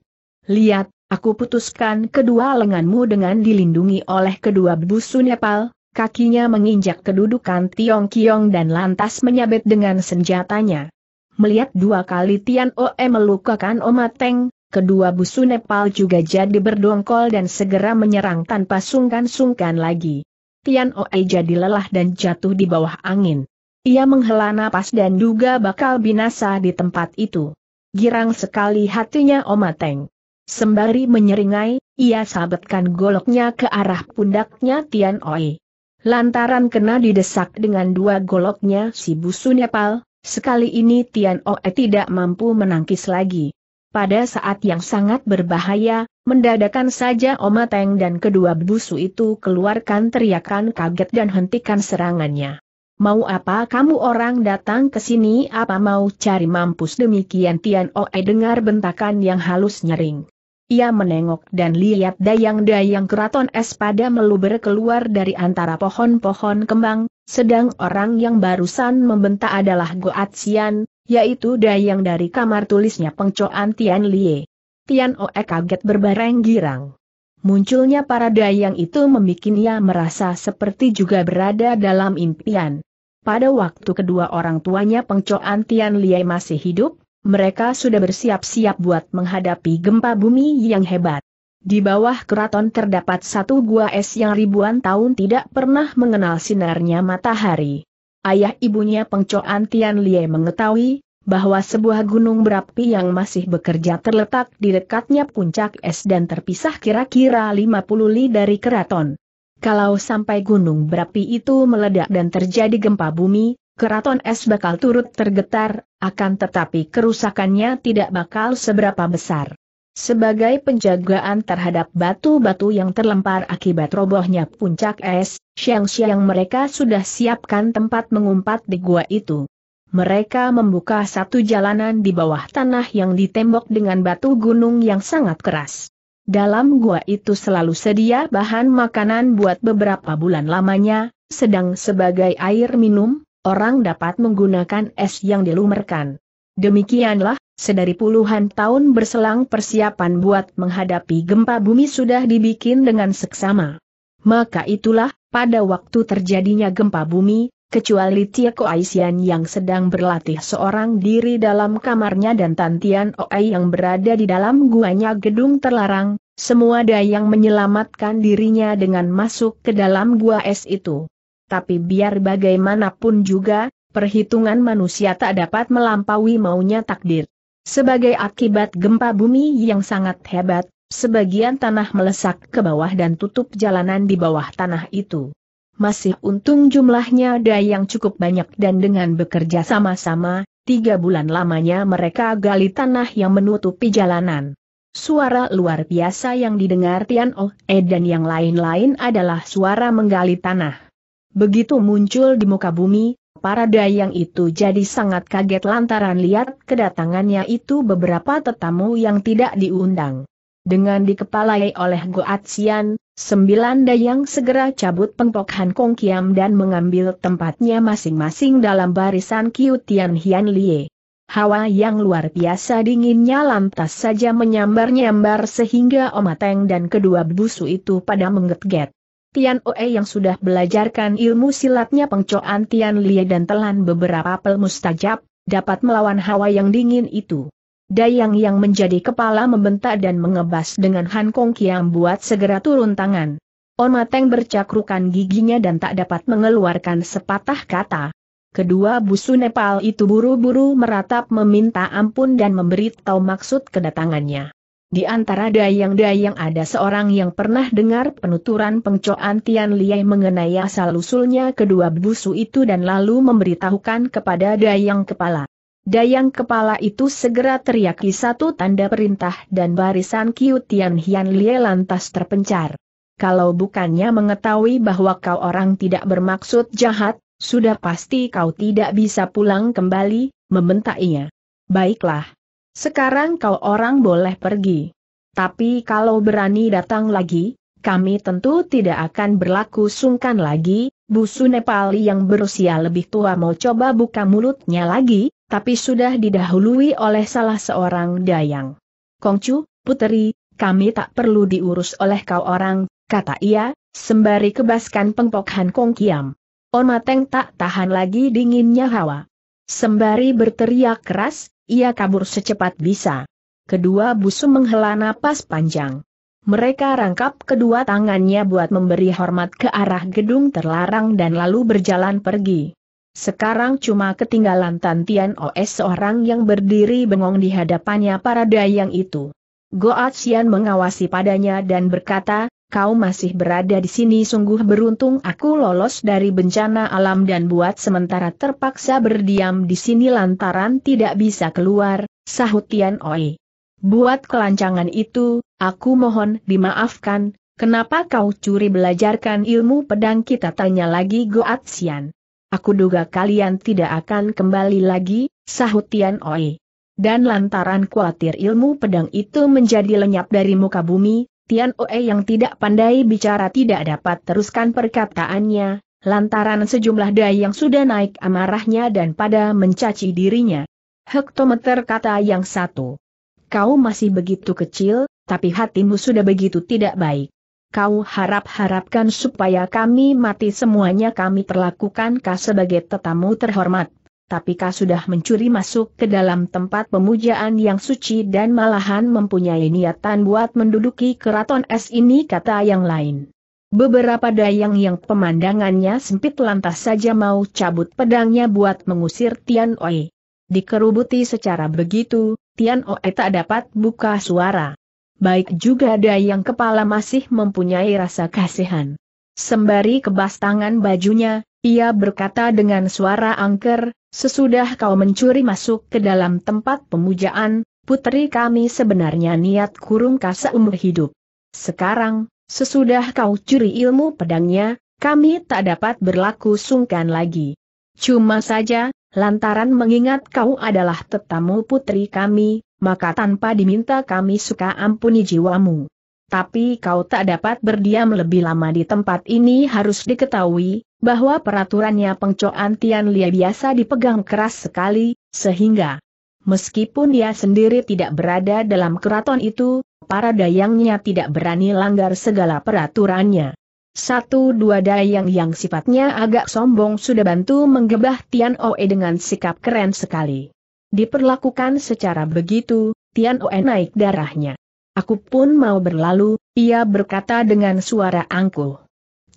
Lihat, aku putuskan kedua lenganmu dengan dilindungi oleh kedua busu Nepal, kakinya menginjak kedudukan Tiong Kiong dan lantas menyabet dengan senjatanya. Melihat dua kali Tian Oe melukakan Oma Teng, kedua busu Nepal juga jadi berdongkol dan segera menyerang tanpa sungkan-sungkan lagi. Tian Oe jadi lelah dan jatuh di bawah angin. Ia menghela napas dan duga bakal binasa di tempat itu. Girang sekali hatinya Oma Teng. Sembari menyeringai, ia sabetkan goloknya ke arah pundaknya Tian Oe. Lantaran kena didesak dengan dua goloknya si busu Nepal, sekali ini Tian Oe tidak mampu menangkis lagi. Pada saat yang sangat berbahaya, mendadakan saja Oma Teng dan kedua busu itu keluarkan teriakan kaget dan hentikan serangannya. Mau apa kamu orang datang ke sini apa mau cari mampus demikian Tian Oe dengar bentakan yang halus nyering. Ia menengok dan lihat dayang-dayang keraton es pada meluber keluar dari antara pohon-pohon kembang, sedang orang yang barusan membentak adalah Goat Sian, yaitu dayang dari kamar tulisnya pengcoan Tian Lie. Tian Oe kaget berbareng girang. Munculnya para dayang itu ia merasa seperti juga berada dalam impian. Pada waktu kedua orang tuanya pengcoan Tian Lie masih hidup, mereka sudah bersiap-siap buat menghadapi gempa bumi yang hebat. Di bawah keraton terdapat satu gua es yang ribuan tahun tidak pernah mengenal sinarnya matahari. Ayah ibunya Pengcoan Tian Lie mengetahui bahwa sebuah gunung berapi yang masih bekerja terletak di dekatnya puncak es dan terpisah kira-kira 50 li dari keraton. Kalau sampai gunung berapi itu meledak dan terjadi gempa bumi, keraton es bakal turut tergetar, akan tetapi kerusakannya tidak bakal seberapa besar. Sebagai penjagaan terhadap batu-batu yang terlempar akibat robohnya puncak es, siang-siang mereka sudah siapkan tempat mengumpat di gua itu. Mereka membuka satu jalanan di bawah tanah yang ditembok dengan batu gunung yang sangat keras. Dalam gua itu selalu sedia bahan makanan buat beberapa bulan lamanya, sedang sebagai air minum, orang dapat menggunakan es yang dilumerkan. Demikianlah, sedari puluhan tahun berselang persiapan buat menghadapi gempa bumi sudah dibikin dengan seksama. Maka itulah, pada waktu terjadinya gempa bumi, kecuali Tia Aisian yang sedang berlatih seorang diri dalam kamarnya dan Tantian Oai yang berada di dalam guanya gedung terlarang, semua ada yang menyelamatkan dirinya dengan masuk ke dalam gua es itu tapi biar bagaimanapun juga, perhitungan manusia tak dapat melampaui maunya takdir. Sebagai akibat gempa bumi yang sangat hebat, sebagian tanah melesak ke bawah dan tutup jalanan di bawah tanah itu. Masih untung jumlahnya ada yang cukup banyak dan dengan bekerja sama-sama, tiga bulan lamanya mereka gali tanah yang menutupi jalanan. Suara luar biasa yang didengar Tian Oh E dan yang lain-lain adalah suara menggali tanah. Begitu muncul di muka bumi, para dayang itu jadi sangat kaget lantaran lihat kedatangannya itu beberapa tetamu yang tidak diundang. Dengan dikepalai oleh Goatsian, sembilan dayang segera cabut pengpok Han Kong Kiam dan mengambil tempatnya masing-masing dalam barisan Kiu Tian Hian Lie. Hawa yang luar biasa dinginnya lantas saja menyambar-nyambar sehingga Omateng dan kedua busu itu pada mengget-get. Tian Oe yang sudah belajarkan ilmu silatnya pengcoan Tian Lie dan telan beberapa pel mustajab, dapat melawan hawa yang dingin itu. Dayang yang menjadi kepala membentak dan mengebas dengan Han Kong Kiam buat segera turun tangan. On Mateng bercakrukan giginya dan tak dapat mengeluarkan sepatah kata. Kedua busu Nepal itu buru-buru meratap meminta ampun dan memberitahu maksud kedatangannya. Di antara dayang-dayang ada seorang yang pernah dengar penuturan pengcoan Tian Liai mengenai asal-usulnya kedua busu itu dan lalu memberitahukan kepada dayang kepala. Dayang kepala itu segera teriaki satu tanda perintah dan barisan Kiu Tian Hian Liai lantas terpencar. Kalau bukannya mengetahui bahwa kau orang tidak bermaksud jahat, sudah pasti kau tidak bisa pulang kembali, membentaknya. Baiklah, sekarang kau orang boleh pergi. Tapi kalau berani datang lagi, kami tentu tidak akan berlaku sungkan lagi, busu Nepali yang berusia lebih tua mau coba buka mulutnya lagi, tapi sudah didahului oleh salah seorang dayang. Kongcu, puteri, kami tak perlu diurus oleh kau orang, kata ia, sembari kebaskan pengpokhan Kong Kiam. Omateng tak tahan lagi dinginnya hawa. Sembari berteriak keras, ia kabur secepat bisa. Kedua busu menghela napas panjang. Mereka rangkap kedua tangannya buat memberi hormat ke arah gedung terlarang dan lalu berjalan pergi. Sekarang cuma ketinggalan tantian OS seorang yang berdiri bengong di hadapannya para dayang itu. Goat Xian mengawasi padanya dan berkata, kau masih berada di sini sungguh beruntung aku lolos dari bencana alam dan buat sementara terpaksa berdiam di sini lantaran tidak bisa keluar, sahut Tian Oi. Buat kelancangan itu, aku mohon dimaafkan, kenapa kau curi belajarkan ilmu pedang kita tanya lagi Goat Xian. Aku duga kalian tidak akan kembali lagi, sahut Tian Oi. Dan lantaran khawatir ilmu pedang itu menjadi lenyap dari muka bumi, Tian Oe yang tidak pandai bicara tidak dapat teruskan perkataannya, lantaran sejumlah dai yang sudah naik amarahnya dan pada mencaci dirinya. Hektometer kata yang satu. Kau masih begitu kecil, tapi hatimu sudah begitu tidak baik. Kau harap-harapkan supaya kami mati semuanya kami perlakukan kau sebagai tetamu terhormat tapi kau sudah mencuri masuk ke dalam tempat pemujaan yang suci dan malahan mempunyai niatan buat menduduki keraton es ini kata yang lain. Beberapa dayang yang pemandangannya sempit lantas saja mau cabut pedangnya buat mengusir Tian Oi. Dikerubuti secara begitu, Tian Oi tak dapat buka suara. Baik juga dayang kepala masih mempunyai rasa kasihan. Sembari kebas tangan bajunya, ia berkata dengan suara angker, sesudah kau mencuri masuk ke dalam tempat pemujaan, putri kami sebenarnya niat kurung kasa umur hidup. Sekarang, sesudah kau curi ilmu pedangnya, kami tak dapat berlaku sungkan lagi. Cuma saja, lantaran mengingat kau adalah tetamu putri kami, maka tanpa diminta kami suka ampuni jiwamu tapi kau tak dapat berdiam lebih lama di tempat ini harus diketahui, bahwa peraturannya pengcoan Tian Lia biasa dipegang keras sekali, sehingga meskipun dia sendiri tidak berada dalam keraton itu, para dayangnya tidak berani langgar segala peraturannya. Satu dua dayang yang sifatnya agak sombong sudah bantu menggebah Tian Oe dengan sikap keren sekali. Diperlakukan secara begitu, Tian Oe naik darahnya. Aku pun mau berlalu, ia berkata dengan suara angkuh.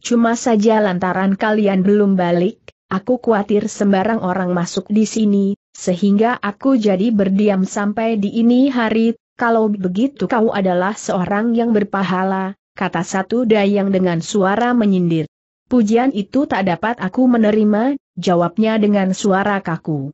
Cuma saja lantaran kalian belum balik, aku khawatir sembarang orang masuk di sini, sehingga aku jadi berdiam sampai di ini hari, kalau begitu kau adalah seorang yang berpahala, kata satu dayang dengan suara menyindir. Pujian itu tak dapat aku menerima, jawabnya dengan suara kaku.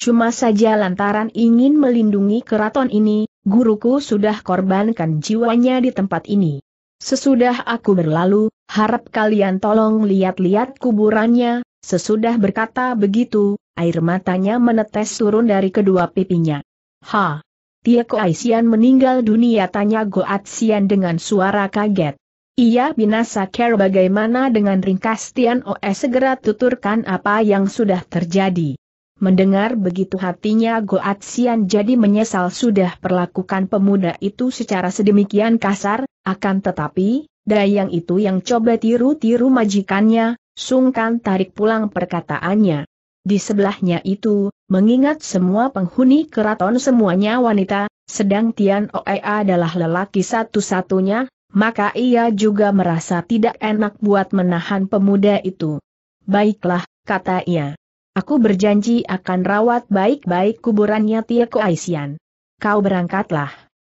Cuma saja lantaran ingin melindungi keraton ini, guruku sudah korbankan jiwanya di tempat ini. Sesudah aku berlalu, harap kalian tolong lihat-lihat kuburannya, sesudah berkata begitu, air matanya menetes turun dari kedua pipinya. Ha! Tia Aisian meninggal dunia tanya Goatsian dengan suara kaget. Ia binasa care bagaimana dengan ringkas Tian Oe segera tuturkan apa yang sudah terjadi. Mendengar begitu hatinya Goat Sian jadi menyesal sudah perlakukan pemuda itu secara sedemikian kasar, akan tetapi, dayang itu yang coba tiru-tiru majikannya, sungkan tarik pulang perkataannya. Di sebelahnya itu, mengingat semua penghuni keraton semuanya wanita, sedang Tian Oe adalah lelaki satu-satunya, maka ia juga merasa tidak enak buat menahan pemuda itu. Baiklah, kata ia. Aku berjanji akan rawat baik-baik kuburannya Tieko Aisian. Kau berangkatlah.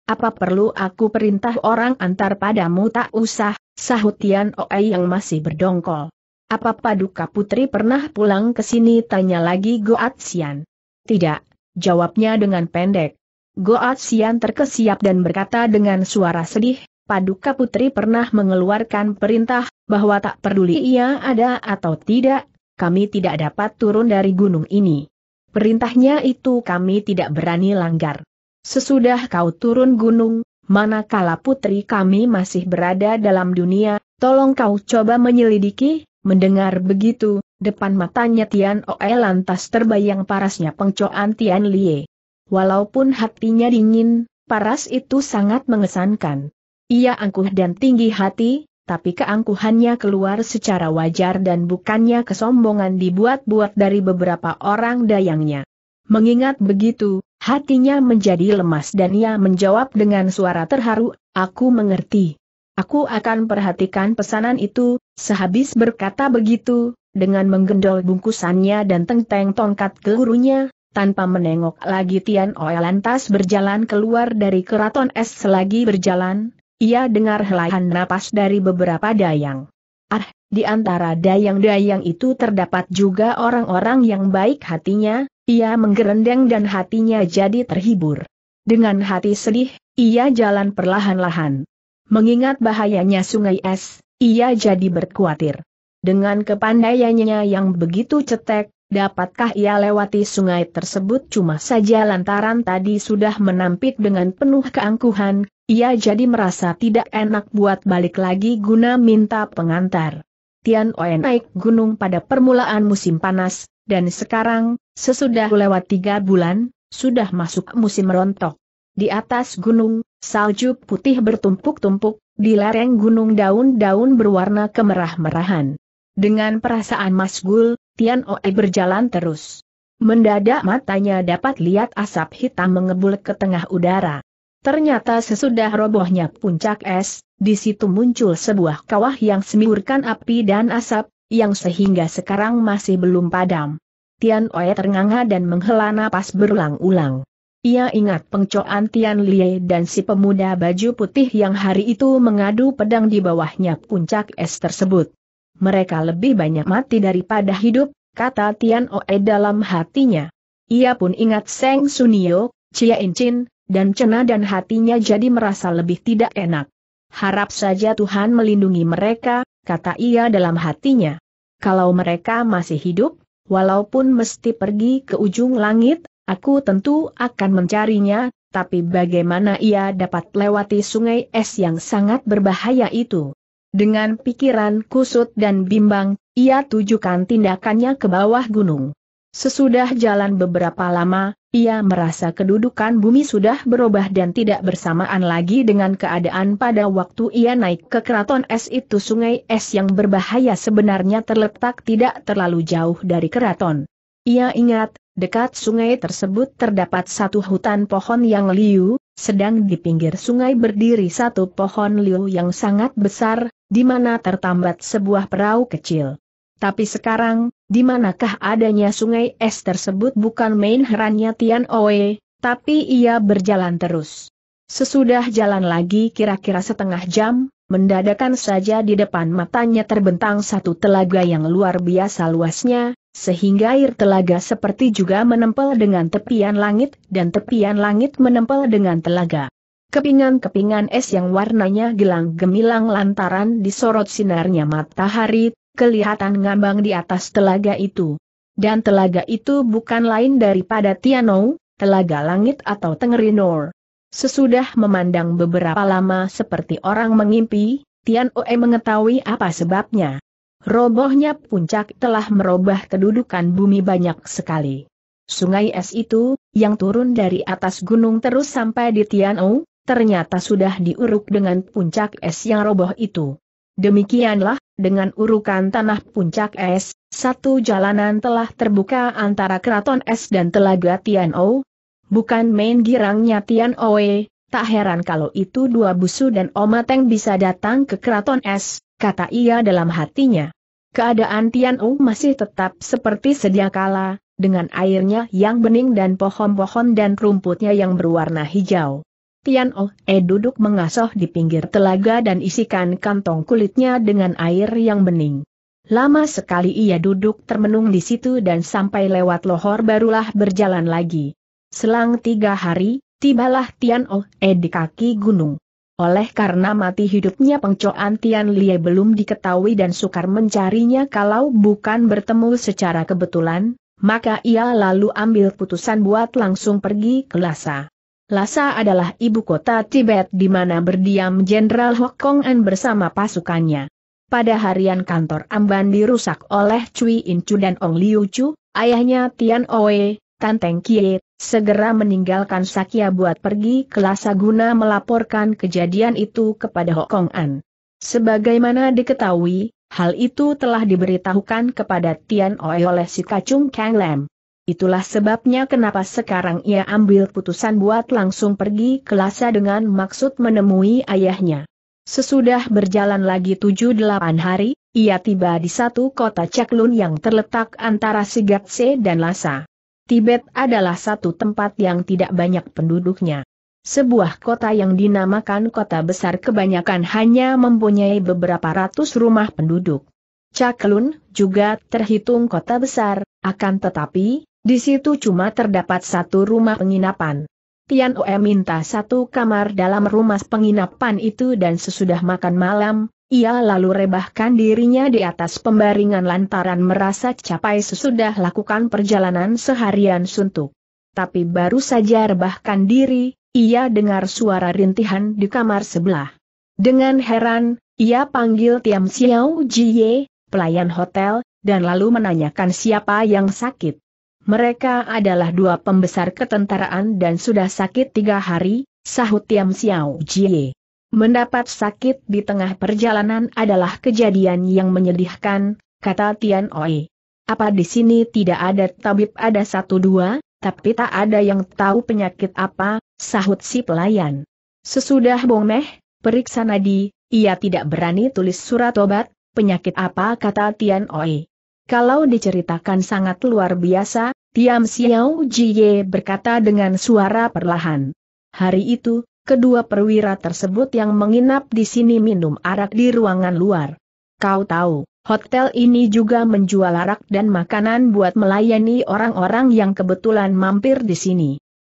Apa perlu aku perintah orang antar padamu tak usah, sahut Tian Oei yang masih berdongkol. Apa paduka putri pernah pulang ke sini tanya lagi Goat Sian. Tidak, jawabnya dengan pendek. Goat Sian terkesiap dan berkata dengan suara sedih, paduka putri pernah mengeluarkan perintah, bahwa tak peduli ia ada atau tidak, kami tidak dapat turun dari gunung ini. Perintahnya itu kami tidak berani langgar. Sesudah kau turun gunung, manakala putri kami masih berada dalam dunia, tolong kau coba menyelidiki, mendengar begitu, depan matanya Tian Oe lantas terbayang parasnya pengcoan Tian Lie. Walaupun hatinya dingin, paras itu sangat mengesankan. Ia angkuh dan tinggi hati, tapi keangkuhannya keluar secara wajar dan bukannya kesombongan dibuat-buat dari beberapa orang dayangnya. Mengingat begitu, hatinya menjadi lemas dan ia menjawab dengan suara terharu, aku mengerti. Aku akan perhatikan pesanan itu, sehabis berkata begitu, dengan menggendol bungkusannya dan tengteng tongkat gurunya, tanpa menengok lagi Tian Oe lantas berjalan keluar dari keraton es selagi berjalan, ia dengar helaian napas dari beberapa dayang. Ah, di antara dayang-dayang itu terdapat juga orang-orang yang baik hatinya, ia menggerendeng dan hatinya jadi terhibur. Dengan hati sedih, ia jalan perlahan-lahan. Mengingat bahayanya sungai es, ia jadi berkuatir. Dengan kepandaiannya yang begitu cetek, dapatkah ia lewati sungai tersebut cuma saja lantaran tadi sudah menampik dengan penuh keangkuhan, ia jadi merasa tidak enak buat balik lagi guna minta pengantar. Tian Oe naik gunung pada permulaan musim panas, dan sekarang, sesudah lewat tiga bulan, sudah masuk musim rontok. Di atas gunung, salju putih bertumpuk-tumpuk, di lereng gunung daun-daun berwarna kemerah-merahan. Dengan perasaan masgul, Tian Oe berjalan terus. Mendadak matanya dapat lihat asap hitam mengebul ke tengah udara. Ternyata sesudah robohnya puncak es, di situ muncul sebuah kawah yang semburkan api dan asap, yang sehingga sekarang masih belum padam. Tian Oe ternganga dan menghela napas berulang-ulang. Ia ingat pengcoan Tian Lie dan si pemuda baju putih yang hari itu mengadu pedang di bawahnya puncak es tersebut. Mereka lebih banyak mati daripada hidup, kata Tian Oe dalam hatinya. Ia pun ingat Seng Sunio, Chia Incin, dan cena dan hatinya jadi merasa lebih tidak enak. Harap saja Tuhan melindungi mereka, kata ia dalam hatinya. Kalau mereka masih hidup, walaupun mesti pergi ke ujung langit, aku tentu akan mencarinya, tapi bagaimana ia dapat lewati sungai es yang sangat berbahaya itu? Dengan pikiran kusut dan bimbang, ia tujukan tindakannya ke bawah gunung. Sesudah jalan beberapa lama, ia merasa kedudukan bumi sudah berubah dan tidak bersamaan lagi dengan keadaan pada waktu ia naik ke keraton es itu sungai es yang berbahaya sebenarnya terletak tidak terlalu jauh dari keraton. Ia ingat, dekat sungai tersebut terdapat satu hutan pohon yang liu, sedang di pinggir sungai berdiri satu pohon liu yang sangat besar, di mana tertambat sebuah perahu kecil. Tapi sekarang, di manakah adanya sungai es tersebut bukan main herannya Tian Oe, tapi ia berjalan terus. Sesudah jalan lagi kira-kira setengah jam, mendadakan saja di depan matanya terbentang satu telaga yang luar biasa luasnya, sehingga air telaga seperti juga menempel dengan tepian langit dan tepian langit menempel dengan telaga. Kepingan-kepingan es yang warnanya gelang gemilang lantaran disorot sinarnya matahari kelihatan ngambang di atas telaga itu. Dan telaga itu bukan lain daripada Tianou, telaga langit atau Tengerinor. Sesudah memandang beberapa lama seperti orang mengimpi, Tian mengetahui apa sebabnya. Robohnya puncak telah merubah kedudukan bumi banyak sekali. Sungai es itu, yang turun dari atas gunung terus sampai di Tianou, ternyata sudah diuruk dengan puncak es yang roboh itu. Demikianlah, dengan urukan tanah puncak es, satu jalanan telah terbuka antara keraton es dan telaga O. Bukan main girangnya Oe, tak heran kalau itu dua busu dan Omateng bisa datang ke keraton es, kata ia dalam hatinya. Keadaan O masih tetap seperti sedia kala, dengan airnya yang bening dan pohon-pohon dan rumputnya yang berwarna hijau. Tian Oh E duduk mengasoh di pinggir telaga dan isikan kantong kulitnya dengan air yang bening. Lama sekali ia duduk termenung di situ dan sampai lewat lohor barulah berjalan lagi. Selang tiga hari, tibalah Tian Oh E di kaki gunung. Oleh karena mati hidupnya pengcoan Tian Lie belum diketahui dan sukar mencarinya kalau bukan bertemu secara kebetulan, maka ia lalu ambil putusan buat langsung pergi ke Lhasa. Lhasa adalah ibu kota Tibet di mana berdiam Jenderal An bersama pasukannya. Pada harian kantor Amban dirusak oleh Cui Incu dan Ong Liu Chu, ayahnya Tian Oe, Tanteng Kie, segera meninggalkan Sakya buat pergi ke Lhasa guna melaporkan kejadian itu kepada An. Sebagaimana diketahui, hal itu telah diberitahukan kepada Tian Oe oleh si Kacung Kang Lam. Itulah sebabnya kenapa sekarang ia ambil putusan buat langsung pergi ke Lhasa dengan maksud menemui ayahnya. Sesudah berjalan lagi tujuh delapan hari, ia tiba di satu kota Ceklun yang terletak antara Sigatse dan Lhasa. Tibet adalah satu tempat yang tidak banyak penduduknya. Sebuah kota yang dinamakan kota besar kebanyakan hanya mempunyai beberapa ratus rumah penduduk. Caklun juga terhitung kota besar, akan tetapi, di situ cuma terdapat satu rumah penginapan. Tian Oe minta satu kamar dalam rumah penginapan itu dan sesudah makan malam, ia lalu rebahkan dirinya di atas pembaringan lantaran merasa capai sesudah lakukan perjalanan seharian suntuk. Tapi baru saja rebahkan diri, ia dengar suara rintihan di kamar sebelah. Dengan heran, ia panggil Tiam Xiao Jie, pelayan hotel, dan lalu menanyakan siapa yang sakit. Mereka adalah dua pembesar ketentaraan dan sudah sakit tiga hari, sahut Tiam Xiao Jie. Mendapat sakit di tengah perjalanan adalah kejadian yang menyedihkan, kata Tian Oi. Apa di sini tidak ada tabib ada satu dua, tapi tak ada yang tahu penyakit apa, sahut si pelayan. Sesudah Bongmeh, periksa nadi, ia tidak berani tulis surat obat, penyakit apa kata Tian Oi. Kalau diceritakan sangat luar biasa, Tiam Xiao Jie berkata dengan suara perlahan. Hari itu, kedua perwira tersebut yang menginap di sini minum arak di ruangan luar. Kau tahu, hotel ini juga menjual arak dan makanan buat melayani orang-orang yang kebetulan mampir di sini.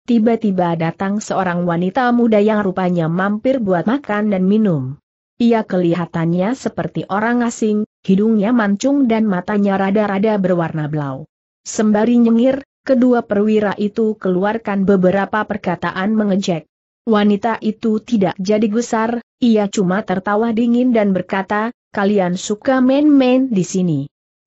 Tiba-tiba datang seorang wanita muda yang rupanya mampir buat makan dan minum. Ia kelihatannya seperti orang asing, hidungnya mancung dan matanya rada-rada berwarna blau. Sembari nyengir, kedua perwira itu keluarkan beberapa perkataan mengejek. Wanita itu tidak jadi gusar, ia cuma tertawa dingin dan berkata, kalian suka main-main di sini.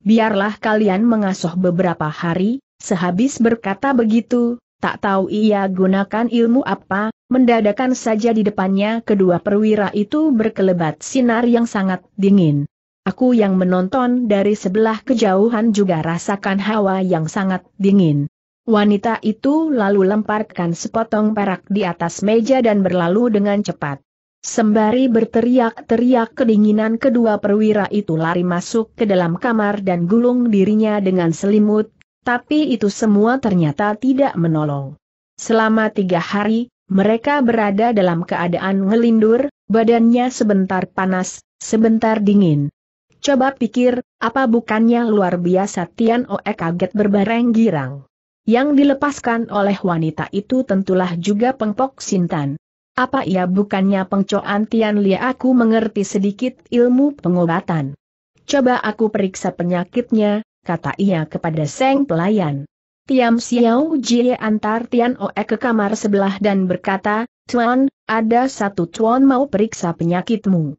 Biarlah kalian mengasuh beberapa hari, sehabis berkata begitu, tak tahu ia gunakan ilmu apa, mendadakan saja di depannya kedua perwira itu berkelebat sinar yang sangat dingin. Aku yang menonton dari sebelah kejauhan juga rasakan hawa yang sangat dingin. Wanita itu lalu lemparkan sepotong perak di atas meja dan berlalu dengan cepat. Sembari berteriak-teriak kedinginan kedua perwira itu lari masuk ke dalam kamar dan gulung dirinya dengan selimut, tapi itu semua ternyata tidak menolong. Selama tiga hari, mereka berada dalam keadaan ngelindur, badannya sebentar panas, sebentar dingin. Coba pikir, apa bukannya luar biasa Tian Oe kaget berbareng girang. Yang dilepaskan oleh wanita itu tentulah juga pengpok Sintan. Apa ia bukannya pengcoan Tian Lia aku mengerti sedikit ilmu pengobatan. Coba aku periksa penyakitnya, kata ia kepada Seng pelayan. Tiam Xiao Jie antar Tian Oe ke kamar sebelah dan berkata, Tuan, ada satu Tuan mau periksa penyakitmu.